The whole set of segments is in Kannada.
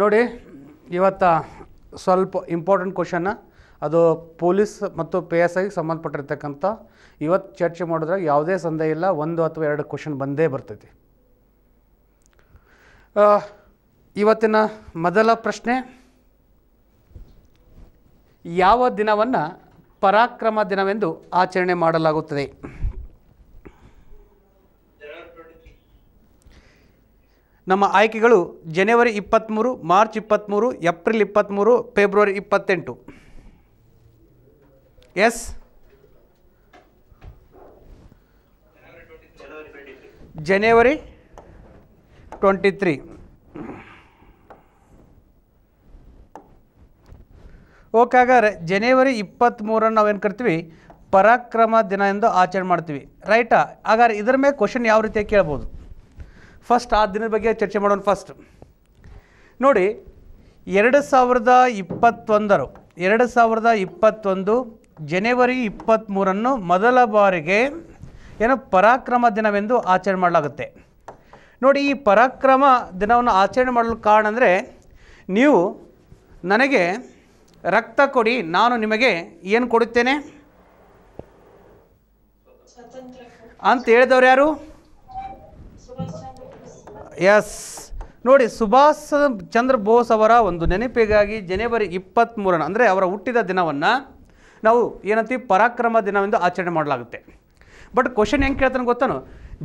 ನೋಡಿ ಇವತ್ತ ಸ್ವಲ್ಪ ಇಂಪಾರ್ಟೆಂಟ್ ಕ್ವಶನ್ನ ಅದು ಪೊಲೀಸ್ ಮತ್ತು ಪಿ ಎಸ್ ಐಗೆ ಸಂಬಂಧಪಟ್ಟಿರ್ತಕ್ಕಂಥ ಇವತ್ತು ಚರ್ಚೆ ಮಾಡಿದ್ರೆ ಯಾವುದೇ ಸಂದೇಹ ಇಲ್ಲ ಒಂದು ಅಥವಾ ಎರಡು ಕ್ವಶನ್ ಬಂದೇ ಬರ್ತೈತಿ ಇವತ್ತಿನ ಮೊದಲ ಪ್ರಶ್ನೆ ಯಾವ ದಿನವನ್ನು ಪರಾಕ್ರಮ ದಿನವೆಂದು ಆಚರಣೆ ಮಾಡಲಾಗುತ್ತದೆ ನಮ್ಮ ಆಯ್ಕೆಗಳು ಜನವರಿ ಇಪ್ಪತ್ತ್ಮೂರು ಮಾರ್ಚ್ ಇಪ್ಪತ್ತ್ಮೂರು ಏಪ್ರಿಲ್ ಇಪ್ಪತ್ತ್ಮೂರು ಫೆಬ್ರವರಿ ಇಪ್ಪತ್ತೆಂಟು ಎಸ್ ಜನವರಿ ಟ್ವೆಂಟಿ ತ್ರೀ ಓಕೆ ಹಾಗಾದ್ರೆ ಜನವರಿ ಇಪ್ಪತ್ತ್ಮೂರನ್ನು ನಾವೇನು ಕರಿತೀವಿ ಪರಾಕ್ರಮ ದಿನ ಎಂದು ಆಚರಣೆ ಮಾಡ್ತೀವಿ ರೈಟಾ ಹಾಗಾದ್ರೆ ಇದರ ಮೇಲೆ ಕ್ವಶನ್ ಯಾವ ರೀತಿಯಾಗಿ ಕೇಳ್ಬೋದು ಫಸ್ಟ್ ಆ ದಿನದ ಬಗ್ಗೆ ಚರ್ಚೆ ಮಾಡೋಣ ಫಸ್ಟ್ ನೋಡಿ ಎರಡು ಸಾವಿರದ ಇಪ್ಪತ್ತೊಂದರು ಎರಡು ಸಾವಿರದ ಇಪ್ಪತ್ತೊಂದು ಜನವರಿ ಇಪ್ಪತ್ತ್ಮೂರನ್ನು ಮೊದಲ ಬಾರಿಗೆ ಏನೋ ಪರಾಕ್ರಮ ದಿನವೆಂದು ಆಚರಣೆ ಮಾಡಲಾಗುತ್ತೆ ನೋಡಿ ಈ ಪರಾಕ್ರಮ ದಿನವನ್ನು ಆಚರಣೆ ಮಾಡಲು ಕಾರಣ ಅಂದರೆ ನೀವು ನನಗೆ ರಕ್ತ ಕೊಡಿ ನಾನು ನಿಮಗೆ ಏನು ಕೊಡುತ್ತೇನೆ ಅಂತ ಹೇಳಿದವ್ರು ಯಾರು ಎಸ್ ನೋಡಿ ಸುಭಾಷ್ ಚಂದ್ರ ಬೋಸ್ ಅವರ ಒಂದು ನೆನಪಿಗಾಗಿ ಜನವರಿ ಇಪ್ಪತ್ತ್ಮೂರನ ಅಂದರೆ ಅವರ ಹುಟ್ಟಿದ ದಿನವನ್ನು ನಾವು ಏನಂತೀವಿ ಪರಾಕ್ರಮ ದಿನವೆಂದು ಆಚರಣೆ ಮಾಡಲಾಗುತ್ತೆ ಬಟ್ ಕ್ವಶನ್ ಹೆಂಗೆ ಕೇಳ್ತಾನೆ ಗೊತ್ತಾನು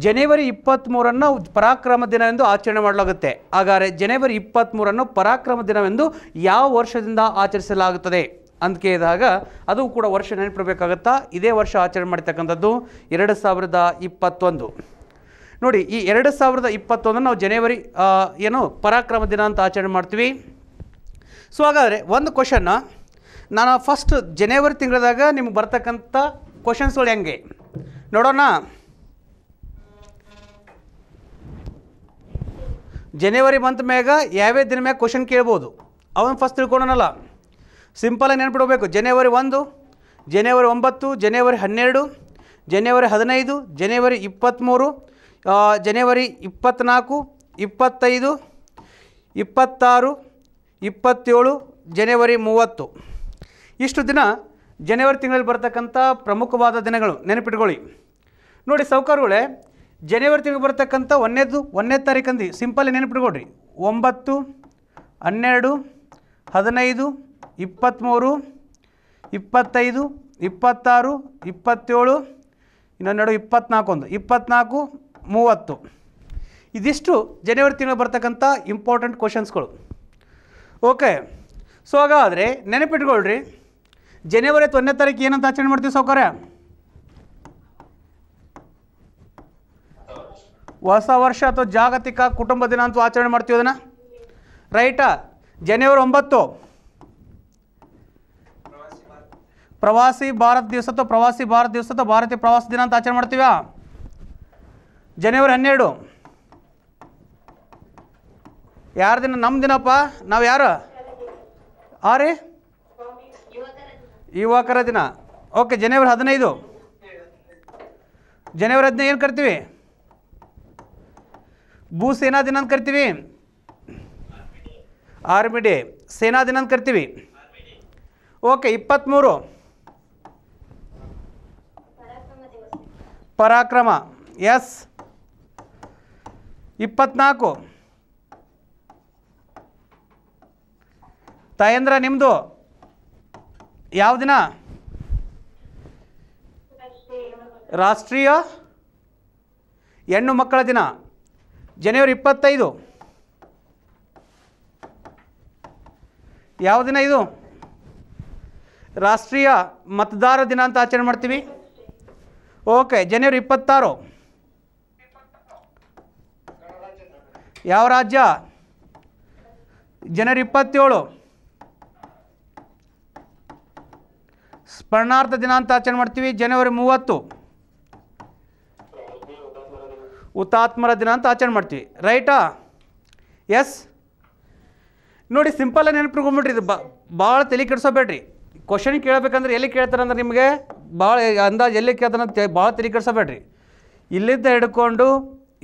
ಜನವರಿ ಇಪ್ಪತ್ತ್ಮೂರನ್ನು ಪರಾಕ್ರಮ ದಿನವೆಂದು ಆಚರಣೆ ಮಾಡಲಾಗುತ್ತೆ ಹಾಗಾದರೆ ಜನವರಿ ಇಪ್ಪತ್ತ್ಮೂರನ್ನು ಪರಾಕ್ರಮ ದಿನವೆಂದು ಯಾವ ವರ್ಷದಿಂದ ಆಚರಿಸಲಾಗುತ್ತದೆ ಅಂತ ಕೇಳಿದಾಗ ಅದು ಕೂಡ ವರ್ಷ ನೆನಪಿಡಬೇಕಾಗತ್ತಾ ಇದೇ ವರ್ಷ ಆಚರಣೆ ಮಾಡಿರ್ತಕ್ಕಂಥದ್ದು ಎರಡು ಸಾವಿರದ ಇಪ್ಪತ್ತೊಂದು ನೋಡಿ ಈ ಎರಡು ಸಾವಿರದ ಇಪ್ಪತ್ತೊಂದು ನಾವು ಜನವರಿ ಏನು ಪರಾಕ್ರಮ ದಿನ ಅಂತ ಆಚರಣೆ ಮಾಡ್ತೀವಿ ಸೊ ಹಾಗಾದರೆ ಒಂದು ಕ್ವಶನ್ನ ನಾನು ಫಸ್ಟ್ ಜನವರಿ ತಿಂಗಳದಾಗ ನಿಮ್ಗೆ ಬರ್ತಕ್ಕಂಥ ಕ್ವಶನ್ಸ್ಗಳು ಹೆಂಗೆ ನೋಡೋಣ ಜನವರಿ ಮಂತ್ ಮ್ಯಾಗ ಯಾವ್ಯಾವ ದಿನ ಮ್ಯಾಗ ಕ್ವಶನ್ ಕೇಳ್ಬೋದು ಅವನು ಫಸ್ಟ್ ತಿಳ್ಕೊಳೋಣಲ್ಲ ಸಿಂಪಲಾಗಿ ನೆನ್ಪಿಡ್ಬೇಕು ಜನವರಿ ಒಂದು ಜನವರಿ ಒಂಬತ್ತು ಜನವರಿ ಹನ್ನೆರಡು ಜನವರಿ ಹದಿನೈದು ಜನವರಿ ಇಪ್ಪತ್ತ್ಮೂರು ಜನವರಿ ಇಪ್ಪತ್ತ್ನಾಲ್ಕು ಇಪ್ಪತ್ತೈದು ಇಪ್ಪತ್ತಾರು ಇಪ್ಪತ್ತೇಳು ಜನವರಿ ಮೂವತ್ತು ಇಷ್ಟು ದಿನ ಜನವರಿ ತಿಂಗಳಲ್ಲಿ ಬರ್ತಕ್ಕಂಥ ಪ್ರಮುಖವಾದ ದಿನಗಳು ನೆನಪಿಟ್ಕೊಳ್ಳಿ ನೋಡಿ ಸೌಕರ್ಯಗಳೇ ಜನವರಿ ತಿಂಗಳು ಬರತಕ್ಕಂಥ ಒಂದೇದು ಒಂದನೇ ತಾರೀಕಂದು ಸಿಂಪಲ್ ನೆನಪಿಟ್ಕೊಳ್ರಿ ಒಂಬತ್ತು ಹನ್ನೆರಡು ಹದಿನೈದು ಇಪ್ಪತ್ತ್ಮೂರು ಇಪ್ಪತ್ತೈದು ಇಪ್ಪತ್ತಾರು ಇಪ್ಪತ್ತೇಳು ಇನ್ನೊಂದೆರಡು ಇಪ್ಪತ್ನಾಲ್ಕೊಂದು ಇಪ್ಪತ್ನಾಲ್ಕು ಮೂವತ್ತು ಇದಿಷ್ಟು ಜನವರಿ ತಿಂಗಳು ಬರ್ತಕ್ಕಂಥ ಇಂಪಾರ್ಟೆಂಟ್ ಕ್ವಶನ್ಸ್ಗಳು ಓಕೆ ಸೊ ಹಾಗಾದರೆ ನೆನಪಿಟ್ಕೊಳ್ರಿ ಜನವರಿ ಒಂದನೇ ತಾರೀಕು ಏನಂತ ಆಚರಣೆ ಮಾಡ್ತೀವಿ ಸೌಕರ್ಯ ಹೊಸ ವರ್ಷ ಅಥವಾ ಜಾಗತಿಕ ಕುಟುಂಬ ದಿನ ಅಂತೂ ಆಚರಣೆ ಮಾಡ್ತೀವಿ ಅದನ್ನು ರೈಟಾ ಜನವರಿ ಒಂಬತ್ತು ಪ್ರವಾಸಿ ಭಾರತ ದಿವಸ ಅಥವಾ ಪ್ರವಾಸಿ ಭಾರತ ದಿವಸ ಅಥವಾ ಭಾರತೀಯ ಪ್ರವಾಸ ದಿನ ಅಂತ ಆಚರಣೆ ಮಾಡ್ತೀವಾ ಜನವರಿ ಹನ್ನೆರಡು ಯಾರ ದಿನ ನಮ್ಮ ದಿನಪ್ಪ ನಾವು ಯಾರು ಆ ರೀ ಯುವಕರ ದಿನ ಓಕೆ ಜನವರಿ ಹದಿನೈದು ಜನವರಿ ಹದಿನೈದು ಏನು ಕರಿತೀವಿ ಭೂ ಸೇನಾ ದಿನ ಅಂತ ಕರಿತೀವಿ ಆರ್ಮಿ ಡೇ ಸೇನಾ ದಿನ ಅಂತ ಕರಿತೀವಿ ಓಕೆ ಇಪ್ಪತ್ತ್ಮೂರು ಪರಾಕ್ರಮ ಎಸ್ ಇಪ್ಪತ್ನಾಲ್ಕು ತಾಯಂದ್ರ ನಿಮ್ಮದು ಯಾವ ದಿನ ರಾಷ್ಟ್ರೀಯ ಹೆಣ್ಣು ಮಕ್ಕಳ ದಿನ ಜನವರಿ ಇಪ್ಪತ್ತೈದು ಯಾವ ದಿನ ಇದು ರಾಷ್ಟ್ರೀಯ ಮತದಾರ ದಿನ ಅಂತ ಆಚರಣೆ ಮಾಡ್ತೀವಿ ಓಕೆ ಜನವರಿ ಇಪ್ಪತ್ತಾರು ಯಾವ ರಾಜ್ಯ ಜನವರಿ ಇಪ್ಪತ್ತೇಳು ಸ್ಮರಣಾರ್ಥ ಅಂತ ಆಚರಣೆ ಮಾಡ್ತೀವಿ ಜನವರಿ ಮೂವತ್ತು ಹುತಾತ್ಮರ ದಿನ ಅಂತ ಆಚರಣೆ ಮಾಡ್ತೀವಿ ರೈಟಾ ಎಸ್ ನೋಡಿ ಸಿಂಪಲ್ಲಾಗಿ ನೆನಪಿಟ್ಕೊಂಡ್ಬಿಟ್ರಿ ಇದು ಭಾಳ ತಲೆ ಕೆಡಿಸೋಬೇಡ್ರಿ ಕ್ವಶನ್ ಕೇಳಬೇಕಂದ್ರೆ ಎಲ್ಲಿ ಕೇಳ್ತಾರೆ ಅಂದ್ರೆ ನಿಮಗೆ ಭಾಳ ಅಂದಾಜು ಎಲ್ಲಿ ಕೇಳ್ತಾರೆ ಅಂತ ಭಾಳ ತಲೆ ಕೆಡಿಸೋಬೇಡ್ರಿ ಇಲ್ಲಿಂದ ಹಿಡ್ಕೊಂಡು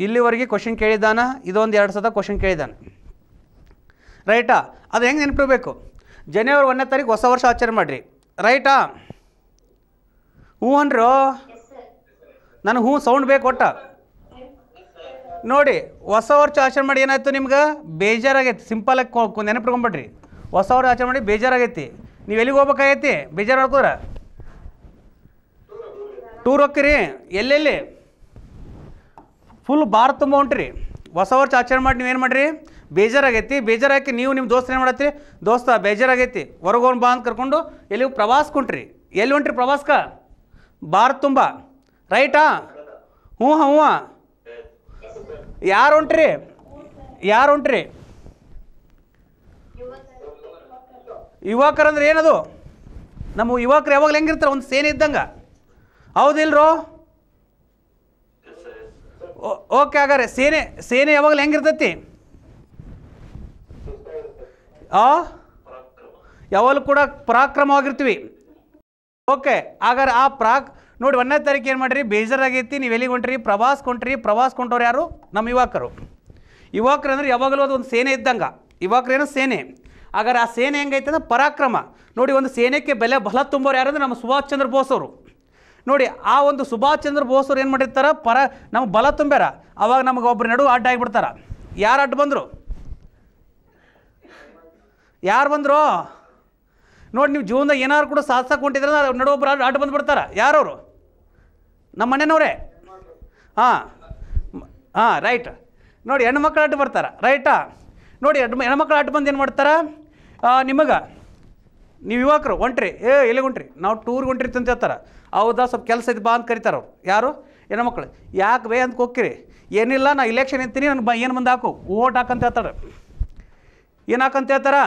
ಇಲ್ಲಿವರೆಗೆ ಕ್ವಶನ್ ಕೇಳಿದ್ದಾನ ಇದೊಂದು ಎರಡು ಸತ ಕ್ವಶನ್ ಕೇಳಿದ್ದಾನೆ ರೈಟಾ ಅದು ಹೆಂಗೆ ನೆನಪಿಡಬೇಕು ಜನವರಿ ಒಂದನೇ ತಾರೀಕು ಹೊಸ ವರ್ಷ ಆಚರಣೆ ಮಾಡಿರಿ ರೈಟಾ ಹೂ ಅನ್ರು ನನಗೆ ಹ್ಞೂ ಸೌಂಡ್ ಬೇಕು ಒಟ್ಟ ನೋಡಿ ಹೊಸ ವರ್ಷ ಆಚರಣೆ ಮಾಡಿ ಏನಾಯ್ತು ನಿಮ್ಗೆ ಬೇಜಾರಾಗೈತಿ ಸಿಂಪಲಾಗಿ ನೆನಪಿಡ್ಕೊಂಬಿಡ್ರಿ ಹೊಸ ವರ್ಷ ಆಚರಣೆ ಮಾಡಿ ಬೇಜಾರಾಗೈತಿ ನೀವು ಎಲ್ಲಿಗೆ ಹೋಗ್ಬೇಕಾಗೈತಿ ಬೇಜಾರು ಮಾಡ್ಕೋರ ಟೂರ್ ಹೋಗ್ತೀರಿ ಎಲ್ಲೆಲ್ಲಿ ಫುಲ್ ಭಾರತ ತುಂಬ ಹೊಂಟ್ರಿ ಹೊಸ ವರ್ಷ ಆಚರಣೆ ಮಾಡಿ ನೀವೇನು ಮಾಡಿರಿ ಬೇಜಾರಾಗೈತಿ ಬೇಜಾರಾಕಿ ನೀವು ನಿಮ್ಮ ದೋಸ್ತ ಏನು ಮಾಡತ್ತೀರಿ ದೋಸ್ತ ಬೇಜಾರಾಗೈತಿ ಹೊರಗೋನ್ ಬಾ ಅಂತ ಕರ್ಕೊಂಡು ಎಲ್ಲಿ ಪ್ರವಾಸ ಕುಂಟ್ರಿ ಎಲ್ಲಿ ಹೊಂಟ್ರಿ ಪ್ರವಾಸಕ ಭಾರ ತುಂಬ ರೈಟಾ ಹ್ಞೂ ಹಾಂ ಹ್ಞೂ ಯಾರು ಹೊಂಟ್ರಿ ಯಾರು ಹೊಂಟ್ರಿ ಯುವಕರಂದ್ರೆ ಏನದು ನಮ್ಮ ಯುವಕರು ಯಾವಾಗಲೂ ಹೆಂಗಿರ್ತಾರೆ ಒಂದು ಸೇನೆ ಇದ್ದಂಗೆ ಹೌದಿಲ್ರೋ ಓಕೆ ಹಾಗಾದ್ರೆ ಸೇನೆ ಸೇನೆ ಯಾವಾಗಲೂ ಹೆಂಗಿರ್ತೈತಿ ಆ ಯಾವಾಗಲೂ ಕೂಡ ಪರಾಕ್ರಮವಾಗಿರ್ತೀವಿ ಓಕೆ ಹಾಗಾದ್ರೆ ಆ ಪ್ರಾಕ್ ನೋಡಿ ಒಂದನೇ ತಾರೀಕು ಏನು ಮಾಡಿರಿ ಬೇಜಾರಾಗೈತಿ ನೀವು ಎಲ್ಲಿಗೆ ಹೊಂಟ್ರಿ ಪ್ರವಾಸ ಕೊಂಟ್ರಿ ಪ್ರವಾಸ ಕೊಂಟವ್ರು ಯಾರು ನಮ್ಮ ಯುವಕರು ಯುವಕರು ಅಂದರೆ ಯಾವಾಗಲೂ ಅದು ಒಂದು ಸೇನೆ ಇದ್ದಂಗೆ ಏನೋ ಸೇನೆ ಹಾಗಾದ್ರೆ ಆ ಸೇನೆ ಹೆಂಗೈತೆ ಅಂದ್ರೆ ಪರಾಕ್ರಮ ನೋಡಿ ಒಂದು ಸೇನೆಗೆ ಬೆಲೆ ಬಲ ತುಂಬೋರು ಯಾರು ಅಂದರೆ ನಮ್ಮ ಸುಭಾಷ್ ಚಂದ್ರ ಬೋಸ್ ಅವರು ನೋಡಿ ಆ ಒಂದು ಸುಭಾಷ್ ಚಂದ್ರ ಅವ್ರು ಏನು ಮಾಡಿರ್ತಾರೆ ಪರ ನಮ್ಮ ಬಲ ತುಂಬ್ಯಾರ ಅವಾಗ ನಮಗೆ ಒಬ್ಬರು ನಡು ಅಡ್ಡ ಆಗಿಬಿಡ್ತಾರ ಯಾರು ಅಡ್ಡ ಬಂದರು ಯಾರು ಬಂದರು ನೋಡಿ ನೀವು ಜೀವನದಾಗ ಏನಾದ್ರು ಕೂಡ ಸಾಧಿಸಕ್ಕೆ ಹೊಂಟಿದ್ರೆ ನಡುವೊಬ್ಬರು ಅಡ್ಡ ಬಂದು ಬಂದುಬಿಡ್ತಾರೆ ಯಾರವರು ನಮ್ಮ ಮನೆಯವ್ರೆ ಹಾಂ ಹಾಂ ರೈಟ್ ನೋಡಿ ಹೆಣ್ಮಕ್ಳು ಅಡ್ಡ ಬರ್ತಾರೆ ರೈಟಾ ನೋಡಿ ಅಡ್ ಹೆಣ್ಮಕ್ಳು ಅಡ್ಡ ಬಂದು ಏನು ಮಾಡ್ತಾರೆ ನಿಮಗೆ ನೀವು ಯುವಕರು ಹೊಂಟ್ರಿ ಏ ಎಲ್ಲಿಗೆ ಹೊಂಟ್ರಿ ನಾವು ಟೂರ್ಗೆ ಹೊಂಟ್ರಿ ಅಂತ ಹೇಳ್ತಾರೆ ಹೌದಾ ಸ್ವಲ್ಪ ಕೆಲಸ ಇದು ಬಾ ಅಂತ ಕರಿತಾರೆ ಅವ್ರು ಯಾರು ಹೆಣ್ಮಕ್ಳು ಯಾಕೆ ಬೇ ಅಂತ ಕೊಕ್ಕಿರಿ ಏನಿಲ್ಲ ನಾ ಇಲೆಕ್ಷನ್ ಇರ್ತೀನಿ ನನಗೆ ಬ ಏನು ಮುಂದೆ ಹಾಕು ಓಟ್ ಹಾಕಂತ ಹೇಳ್ತಾರೆ ಏನು ಹಾಕಂತ ಹೇಳ್ತಾರ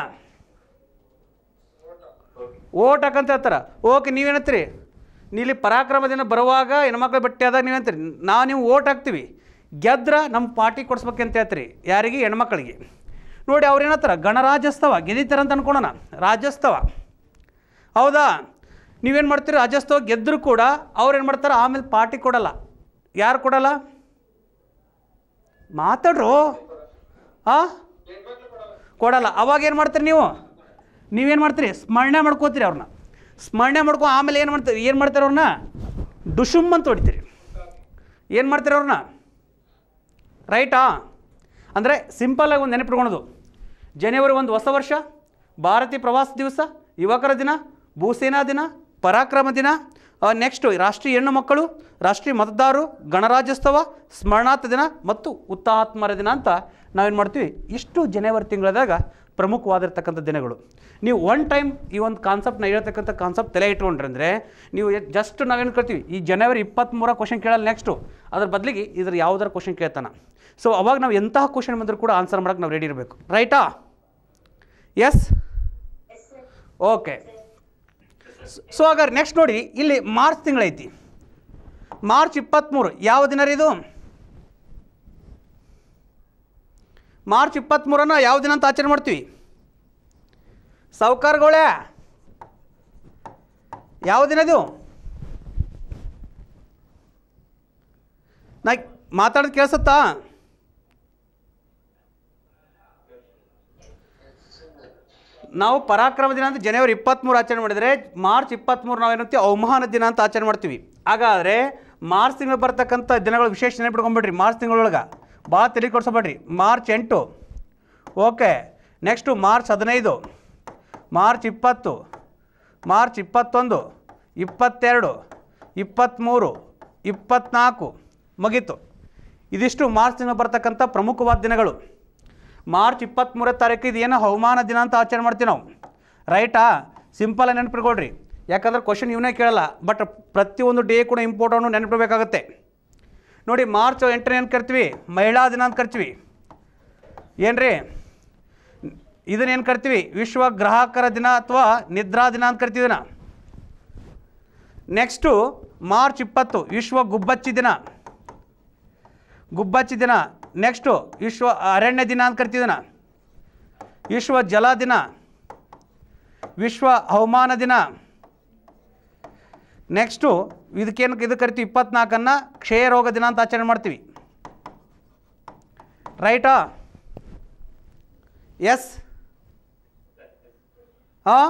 ಓಟ್ ಹಾಕಂತ ಹೇಳ್ತಾರ ಓಕೆ ನೀವೇನತ್ತೀರಿ ನೀಲಿ ಪರಾಕ್ರಮ ದಿನ ಬರುವಾಗ ಹೆಣ್ಮಕ್ಳು ಬಟ್ಟೆ ಆದಾಗ ನೀವೇಂತೀರಿ ನಾವು ನೀವು ಓಟ್ ಹಾಕ್ತೀವಿ ಗೆದ್ರ ನಮ್ಮ ಪಾರ್ಟಿ ಕೊಡಿಸ್ಬೇಕಂತ ಹೇಳ್ತೀರಿ ಯಾರಿಗೆ ಹೆಣ್ಮಕ್ಳಿಗೆ ನೋಡಿ ಅವ್ರು ಏನತ್ತಾರ ಗಣರಾಜ್ಯೋತ್ಸವ ಅಂತ ಅನ್ಕೊಳೋಣ ರಾಜ್ಯೋತ್ಸವ ಹೌದಾ ನೀವೇನು ಮಾಡ್ತೀರಿ ರಾಜಸ್ಥವ ಗೆದ್ದರು ಕೂಡ ಏನು ಮಾಡ್ತಾರೆ ಆಮೇಲೆ ಪಾರ್ಟಿ ಕೊಡಲ್ಲ ಯಾರು ಕೊಡಲ್ಲ ಮಾತಾಡ್ರು ಆ ಕೊಡಲ್ಲ ಅವಾಗ ಏನು ಮಾಡ್ತೀರಿ ನೀವು ನೀವೇನು ಮಾಡ್ತೀರಿ ಸ್ಮರಣೆ ಮಾಡ್ಕೋತೀರಿ ಅವ್ರನ್ನ ಸ್ಮರಣೆ ಮಾಡ್ಕೊ ಆಮೇಲೆ ಏನು ಮಾಡ್ತೀರಿ ಏನು ಮಾಡ್ತಾರೆ ಅವ್ರನ್ನ ಡುಶುಮ್ ಅಂತ ಹೊಡಿತೀರಿ ಏನು ಮಾಡ್ತೀರಿ ಅವ್ರನ್ನ ರೈಟಾ ಅಂದರೆ ಸಿಂಪಲ್ಲಾಗಿ ಒಂದು ನೆನಪಿಟ್ಕೊಳೋದು ಜನವರಿ ಒಂದು ಹೊಸ ವರ್ಷ ಭಾರತೀಯ ಪ್ರವಾಸ ದಿವಸ ಯುವಕರ ದಿನ ಭೂಸೇನಾ ದಿನ ಪರಾಕ್ರಮ ದಿನ ನೆಕ್ಸ್ಟು ರಾಷ್ಟ್ರೀಯ ಹೆಣ್ಣು ಮಕ್ಕಳು ರಾಷ್ಟ್ರೀಯ ಮತದಾರರು ಗಣರಾಜ್ಯೋತ್ಸವ ಸ್ಮರಣಾರ್ಥ ದಿನ ಮತ್ತು ಹುತಾತ್ಮರ ದಿನ ಅಂತ ನಾವೇನು ಮಾಡ್ತೀವಿ ಇಷ್ಟು ಜನವರಿ ತಿಂಗಳದಾಗ ಪ್ರಮುಖವಾಗಿರ್ತಕ್ಕಂಥ ದಿನಗಳು ನೀವು ಒನ್ ಟೈಮ್ ಈ ಒಂದು ಕಾನ್ಸೆಪ್ಟ್ನ ಹೇಳ್ತಕ್ಕಂಥ ಕಾನ್ಸೆಪ್ಟ್ ತಲೆ ಅಂದರೆ ನೀವು ಜಸ್ಟ್ ನಾವೇನು ಕೇಳ್ತೀವಿ ಈ ಜನವರಿ ಇಪ್ಪತ್ತ್ಮೂರ ಕ್ವಶನ್ ಕೇಳಲ್ಲ ನೆಕ್ಸ್ಟು ಅದ್ರ ಬದಲಿಗೆ ಇದ್ರ ಯಾವುದರ ಕ್ವಶನ್ ಕೇಳ್ತಾನ ಸೊ ಅವಾಗ ನಾವು ಎಂತಹ ಕ್ವಶನ್ ಬಂದರೂ ಕೂಡ ಆನ್ಸರ್ ಮಾಡೋಕ್ಕೆ ನಾವು ರೆಡಿ ಇರಬೇಕು ರೈಟಾ ಎಸ್ ಓಕೆ ಸೊ ಹಾಗಾದ್ರೆ ನೆಕ್ಸ್ಟ್ ನೋಡಿ ಇಲ್ಲಿ ಮಾರ್ಚ್ ತಿಂಗಳೈತಿ ಮಾರ್ಚ್ ಇಪ್ಪತ್ತ್ಮೂರು ಯಾವ ದಿನ ರೀ ಇದು ಮಾರ್ಚ್ ಇಪ್ಪತ್ತ್ಮೂರನ್ನು ಯಾವ ದಿನ ಅಂತ ಆಚರಣೆ ಮಾಡ್ತೀವಿ ಸಾವುಕಾರ್ಗಳೇ ಯಾವ ದಿನ ಇದು ನಾ ಮಾತಾಡೋದು ಕೇಳಿಸುತ್ತಾ ನಾವು ಪರಾಕ್ರಮ ದಿನ ಅಂತ ಜನವರಿ ಇಪ್ಪತ್ತ್ಮೂರು ಆಚರಣೆ ಮಾಡಿದರೆ ಮಾರ್ಚ್ ಇಪ್ಪತ್ತ್ಮೂರು ನಾವು ಏನಂತೀವಿ ಅವಮಾನ ದಿನ ಅಂತ ಆಚರಣೆ ಮಾಡ್ತೀವಿ ಹಾಗಾದರೆ ಮಾರ್ಚ್ ತಿಂಗಳು ಬರ್ತಕ್ಕಂಥ ದಿನಗಳು ವಿಶೇಷ ನೆನಪಿಟ್ಕೊಂಬಿಡ್ರಿ ಮಾರ್ಚ್ ತಿಂಗಳೊಳಗೆ ಭಾಳ ತಲೆ ಕೊಡ್ಸಬೇಡ್ರಿ ಮಾರ್ಚ್ ಎಂಟು ಓಕೆ ನೆಕ್ಸ್ಟು ಮಾರ್ಚ್ ಹದಿನೈದು ಮಾರ್ಚ್ ಇಪ್ಪತ್ತು ಮಾರ್ಚ್ ಇಪ್ಪತ್ತೊಂದು ಇಪ್ಪತ್ತೆರಡು ಇಪ್ಪತ್ತ್ಮೂರು ಇಪ್ಪತ್ತ್ನಾಲ್ಕು ಮುಗೀತು ಇದಿಷ್ಟು ಮಾರ್ಚ್ ತಿಂಗಳು ಬರ್ತಕ್ಕಂಥ ಪ್ರಮುಖವಾದ ದಿನಗಳು ಮಾರ್ಚ್ ಇಪ್ಪತ್ತ್ಮೂರ ತಾರೀಕು ಇದೇನು ಹವಾಮಾನ ದಿನ ಅಂತ ಆಚರಣೆ ಮಾಡ್ತೀವಿ ನಾವು ರೈಟಾ ಸಿಂಪಲ್ ನೆನಪಿಟ್ಕೊಳ್ರಿ ಯಾಕಂದ್ರೆ ಕ್ವಶನ್ ಇವನೇ ಕೇಳಲ್ಲ ಬಟ್ ಪ್ರತಿಯೊಂದು ಡೇ ಕೂಡ ಇಂಪಾರ್ಟೆಂಟು ನೆನಪಿಡಬೇಕಾಗತ್ತೆ ನೋಡಿ ಮಾರ್ಚ್ ಎಂಟನೇ ಏನು ಕರಿತೀವಿ ಮಹಿಳಾ ದಿನ ಅಂತ ಕರಿತೀವಿ ಏನು ರೀ ಇದನ್ನೇನು ಕರ್ತೀವಿ ವಿಶ್ವ ಗ್ರಾಹಕರ ದಿನ ಅಥವಾ ನಿದ್ರಾ ದಿನ ಅಂತ ಕರಿತೀವಿ ನೆಕ್ಸ್ಟು ಮಾರ್ಚ್ ಇಪ್ಪತ್ತು ವಿಶ್ವ ಗುಬ್ಬಚ್ಚಿ ದಿನ ಗುಬ್ಬಚ್ಚಿ ದಿನ ನೆಕ್ಸ್ಟು ವಿಶ್ವ ಅರಣ್ಯ ದಿನ ಅಂತ ಕರಿತಿದ್ದಾನ ವಿಶ್ವ ಜಲ ದಿನ ವಿಶ್ವ ಹವಾಮಾನ ದಿನ ನೆಕ್ಸ್ಟು ಇದಕ್ಕೇನು ಇದು ಕರಿತೀವಿ ಇಪ್ಪತ್ನಾಲ್ಕನ್ನು ಕ್ಷಯ ರೋಗ ದಿನ ಅಂತ ಆಚರಣೆ ಮಾಡ್ತೀವಿ ರೈಟಾ ಎಸ್ ಹಾಂ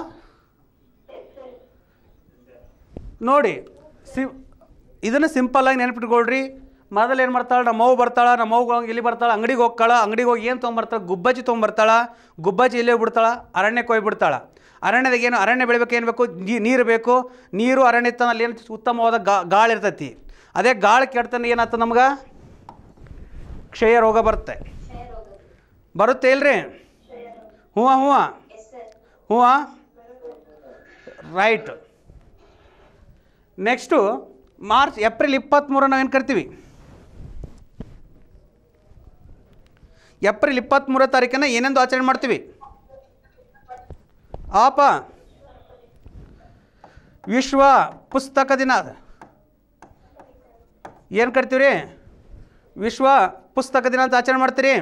ನೋಡಿ ಸಿ ಇದನ್ನು ಸಿಂಪಲ್ಲಾಗಿ ನೆನ್ಪಿಟ್ಕೊಳ್ರಿ ಮೊದಲು ಏನು ಮಾಡ್ತಾಳೆ ಅವು ಬರ್ತಾಳೆ ಹೋಗಿ ಇಲ್ಲಿ ಬರ್ತಾಳೆ ಅಂಗಡಿಗೆ ಹೋಗ್ತಾಳೆ ಅಂಗಡಿಗೆ ಹೋಗಿ ಏನು ತೊಗೊಂಬರ್ತಾಳೆ ಗುಬ್ಬಚ್ಚಿ ತೊಗೊಂಬರ್ತಾಳೆ ಗುಬ್ಬಜ್ಜಿ ಇಲ್ಲೇ ಬಿಡ್ತಾಳೆ ಅರಣ್ಯಕ್ಕೆ ಹೋಗ್ಬಿಡ್ತಾಳೆ ಅರಣ್ಯದಾಗ ಏನು ಅರಣ್ಯ ಬೆಳಿಬೇಕು ಏನು ಬೇಕು ನೀರು ಬೇಕು ನೀರು ಅರಣ್ಯ ಇತ್ತಾನ ಅಲ್ಲಿ ಏನು ಉತ್ತಮವಾದ ಗಾ ಗಾಳಿ ಇರ್ತೈತಿ ಅದೇ ಗಾಳಿ ಕೆಡ್ತಾನೆ ಏನಾಯ್ತು ನಮ್ಗೆ ಕ್ಷಯ ರೋಗ ಬರುತ್ತೆ ಬರುತ್ತೆ ಇಲ್ರಿ ಹೂವ ಹೂವ ಹೂವ ರೈಟ್ ನೆಕ್ಸ್ಟು ಮಾರ್ಚ್ ಏಪ್ರಿಲ್ ಇಪ್ಪತ್ತ್ಮೂರ ನಾವು ಏನು ಕರಿತೀವಿ ಏಪ್ರಿಲ್ ಇಪ್ಪತ್ತ್ಮೂರ ತಾರೀಕನ್ನು ಏನೆಂದು ಆಚರಣೆ ಮಾಡ್ತೀವಿ ಆಪ ವಿಶ್ವ ಪುಸ್ತಕ ದಿನ ಏನು ರೀ ವಿಶ್ವ ಪುಸ್ತಕ ದಿನ ಅಂತ ಆಚರಣೆ ಮಾಡ್ತೀರಿ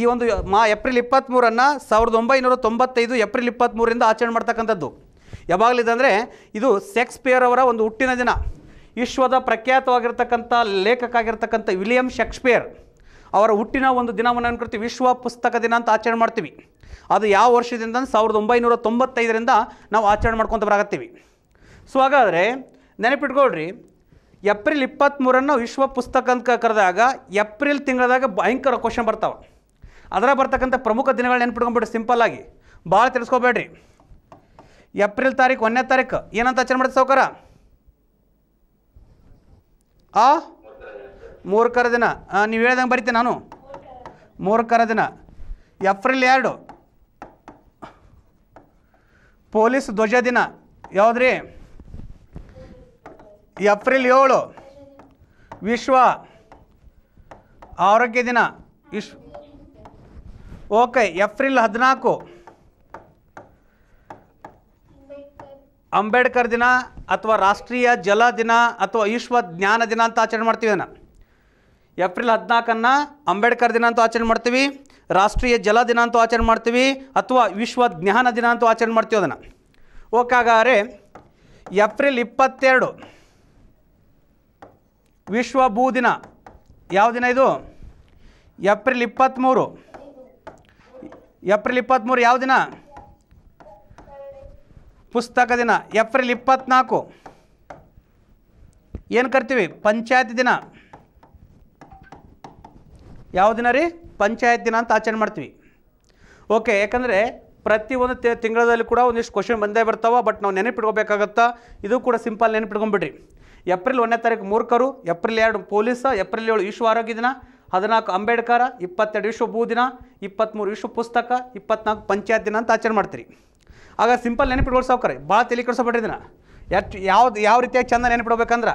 ಈ ಒಂದು ಮಾ ಏಪ್ರಿಲ್ ಇಪ್ಪತ್ತ್ಮೂರನ್ನು ಸಾವಿರದ ಒಂಬೈನೂರ ತೊಂಬತ್ತೈದು ಏಪ್ರಿಲ್ ಇಪ್ಪತ್ತ್ಮೂರಿಂದ ಆಚರಣೆ ಮಾಡ್ತಕ್ಕಂಥದ್ದು ಅಂದರೆ ಇದು ಶೇಕ್ಸ್ಪಿಯರ್ ಅವರ ಒಂದು ಹುಟ್ಟಿನ ದಿನ ವಿಶ್ವದ ಪ್ರಖ್ಯಾತವಾಗಿರ್ತಕ್ಕಂಥ ಲೇಖಕ ಆಗಿರ್ತಕ್ಕಂಥ ವಿಲಿಯಂ ಶೇಕ್ಸ್ಪಿಯರ್ ಅವರ ಹುಟ್ಟಿನ ಒಂದು ದಿನವನ್ನು ಏನು ವಿಶ್ವ ಪುಸ್ತಕ ದಿನ ಅಂತ ಆಚರಣೆ ಮಾಡ್ತೀವಿ ಅದು ಯಾವ ವರ್ಷದಿಂದ ಸಾವಿರದ ಒಂಬೈನೂರ ತೊಂಬತ್ತೈದರಿಂದ ನಾವು ಆಚರಣೆ ಮಾಡ್ಕೊತ ಬರಾಗತ್ತೀವಿ ಸೊ ಹಾಗಾದರೆ ನೆನಪಿಟ್ಕೊಳ್ರಿ ಏಪ್ರಿಲ್ ಇಪ್ಪತ್ತ್ಮೂರನ್ನು ವಿಶ್ವ ಪುಸ್ತಕ ಅಂತ ಕರೆದಾಗ ಏಪ್ರಿಲ್ ತಿಂಗಳದಾಗ ಭಯಂಕರ ಕ್ವಶನ್ ಬರ್ತಾವೆ ಅದರ ಬರ್ತಕ್ಕಂಥ ಪ್ರಮುಖ ದಿನಗಳು ನೆನ್ಪಿಟ್ಕೊಂಡ್ಬಿಡ್ರಿ ಸಿಂಪಲ್ಲಾಗಿ ಭಾಳ ತಿಳಿಸ್ಕೋಬೇಡ್ರಿ ಏಪ್ರಿಲ್ ತಾರೀಕು ಒಂದನೇ ತಾರೀಕು ಏನಂತ ಆಚರಣೆ ಮಾಡ್ತೀವಿ ಸಾವುಕಾರ ಆ ಮೂರ್ಕರ ದಿನ ನೀವು ಹೇಳ್ದಂಗೆ ಬರಿತೀನಿ ನಾನು ಮೂರ್ಕರ ದಿನ ಏಪ್ರಿಲ್ ಎರಡು ಪೊಲೀಸ್ ಧ್ವಜ ದಿನ ಯಾವುದ್ರಿ ಏಪ್ರಿಲ್ ಏಳು ವಿಶ್ವ ಆರೋಗ್ಯ ದಿನ ವಿಶ್ ಓಕೆ ಏಪ್ರಿಲ್ ಹದಿನಾಲ್ಕು ಅಂಬೇಡ್ಕರ್ ದಿನ ಅಥವಾ ರಾಷ್ಟ್ರೀಯ ಜಲ ದಿನ ಅಥವಾ ವಿಶ್ವ ಜ್ಞಾನ ದಿನ ಅಂತ ಆಚರಣೆ ಮಾಡ್ತೀವಿ ನಾನು ಏಪ್ರಿಲ್ ಹದಿನಾಲ್ಕನ್ನು ಅಂಬೇಡ್ಕರ್ ದಿನ ಅಂತೂ ಆಚರಣೆ ಮಾಡ್ತೀವಿ ರಾಷ್ಟ್ರೀಯ ಜಲ ದಿನ ಅಂತೂ ಆಚರಣೆ ಮಾಡ್ತೀವಿ ಅಥವಾ ವಿಶ್ವ ಜ್ಞಾನ ದಿನ ಅಂತೂ ಆಚರಣೆ ಮಾಡ್ತೀವಿ ಅದನ್ನು ಓಕಾಗಾರೆ ಏಪ್ರಿಲ್ ಇಪ್ಪತ್ತೆರಡು ವಿಶ್ವ ಭೂ ದಿನ ಯಾವ ದಿನ ಇದು ಏಪ್ರಿಲ್ ಇಪ್ಪತ್ತ್ಮೂರು ಏಪ್ರಿಲ್ ಇಪ್ಪತ್ತ್ಮೂರು ಯಾವ ದಿನ ಪುಸ್ತಕ ದಿನ ಏಪ್ರಿಲ್ ಇಪ್ಪತ್ತ್ನಾಲ್ಕು ಏನು ಕರಿತೀವಿ ಪಂಚಾಯತ್ ದಿನ ಯಾವ ದಿನ ರೀ ಪಂಚಾಯತ್ ದಿನ ಅಂತ ಆಚರಣೆ ಮಾಡ್ತೀವಿ ಓಕೆ ಯಾಕಂದರೆ ಪ್ರತಿಯೊಂದು ತಿಂಗಳಲ್ಲಿ ಕೂಡ ಒಂದಿಷ್ಟು ಕ್ವಶನ್ ಬಂದೇ ಬರ್ತಾವೆ ಬಟ್ ನಾವು ನೆನಪಿಟ್ಕೋಬೇಕಾಗತ್ತಾ ಇದು ಕೂಡ ಸಿಂಪಲ್ ನೆನಪಿಟ್ಕೊಂಬಿಡ್ರಿ ಏಪ್ರಿಲ್ ಒಂದನೇ ತಾರೀಕು ಮೂರ್ಖರು ಏಪ್ರಿಲ್ ಎರಡು ಪೊಲೀಸ ಏಪ್ರಿಲ್ ಏಳು ವಿಶ್ವ ಆರೋಗ್ಯ ದಿನ ಹದಿನಾಲ್ಕು ಅಂಬೇಡ್ಕರ ಇಪ್ಪತ್ತೆರಡು ವಿಶ್ವ ಭೂ ದಿನ ಇಪ್ಪತ್ತ್ಮೂರು ವಿಶ್ವ ಪುಸ್ತಕ ಇಪ್ಪತ್ನಾಲ್ಕು ಪಂಚಾಯತ್ ದಿನ ಅಂತ ಆಚರಣೆ ಮಾಡ್ತೀರಿ ಆಗ ಸಿಂಪಲ್ ನೆನಪಿಟ್ಕೊಳ್ಳಿ ಸೌಕರ್ಯ ಭಾಳ ತಲೆ ಕೆಡಿಸೋಬೇಡ್ರಿ ದಿನ ಎಷ್ಟು ಯಾವ್ದು ಯಾವ ರೀತಿಯಾಗಿ ಚಂದ ನೆನಪಿಡ್ಬೇಕಂದ್ರೆ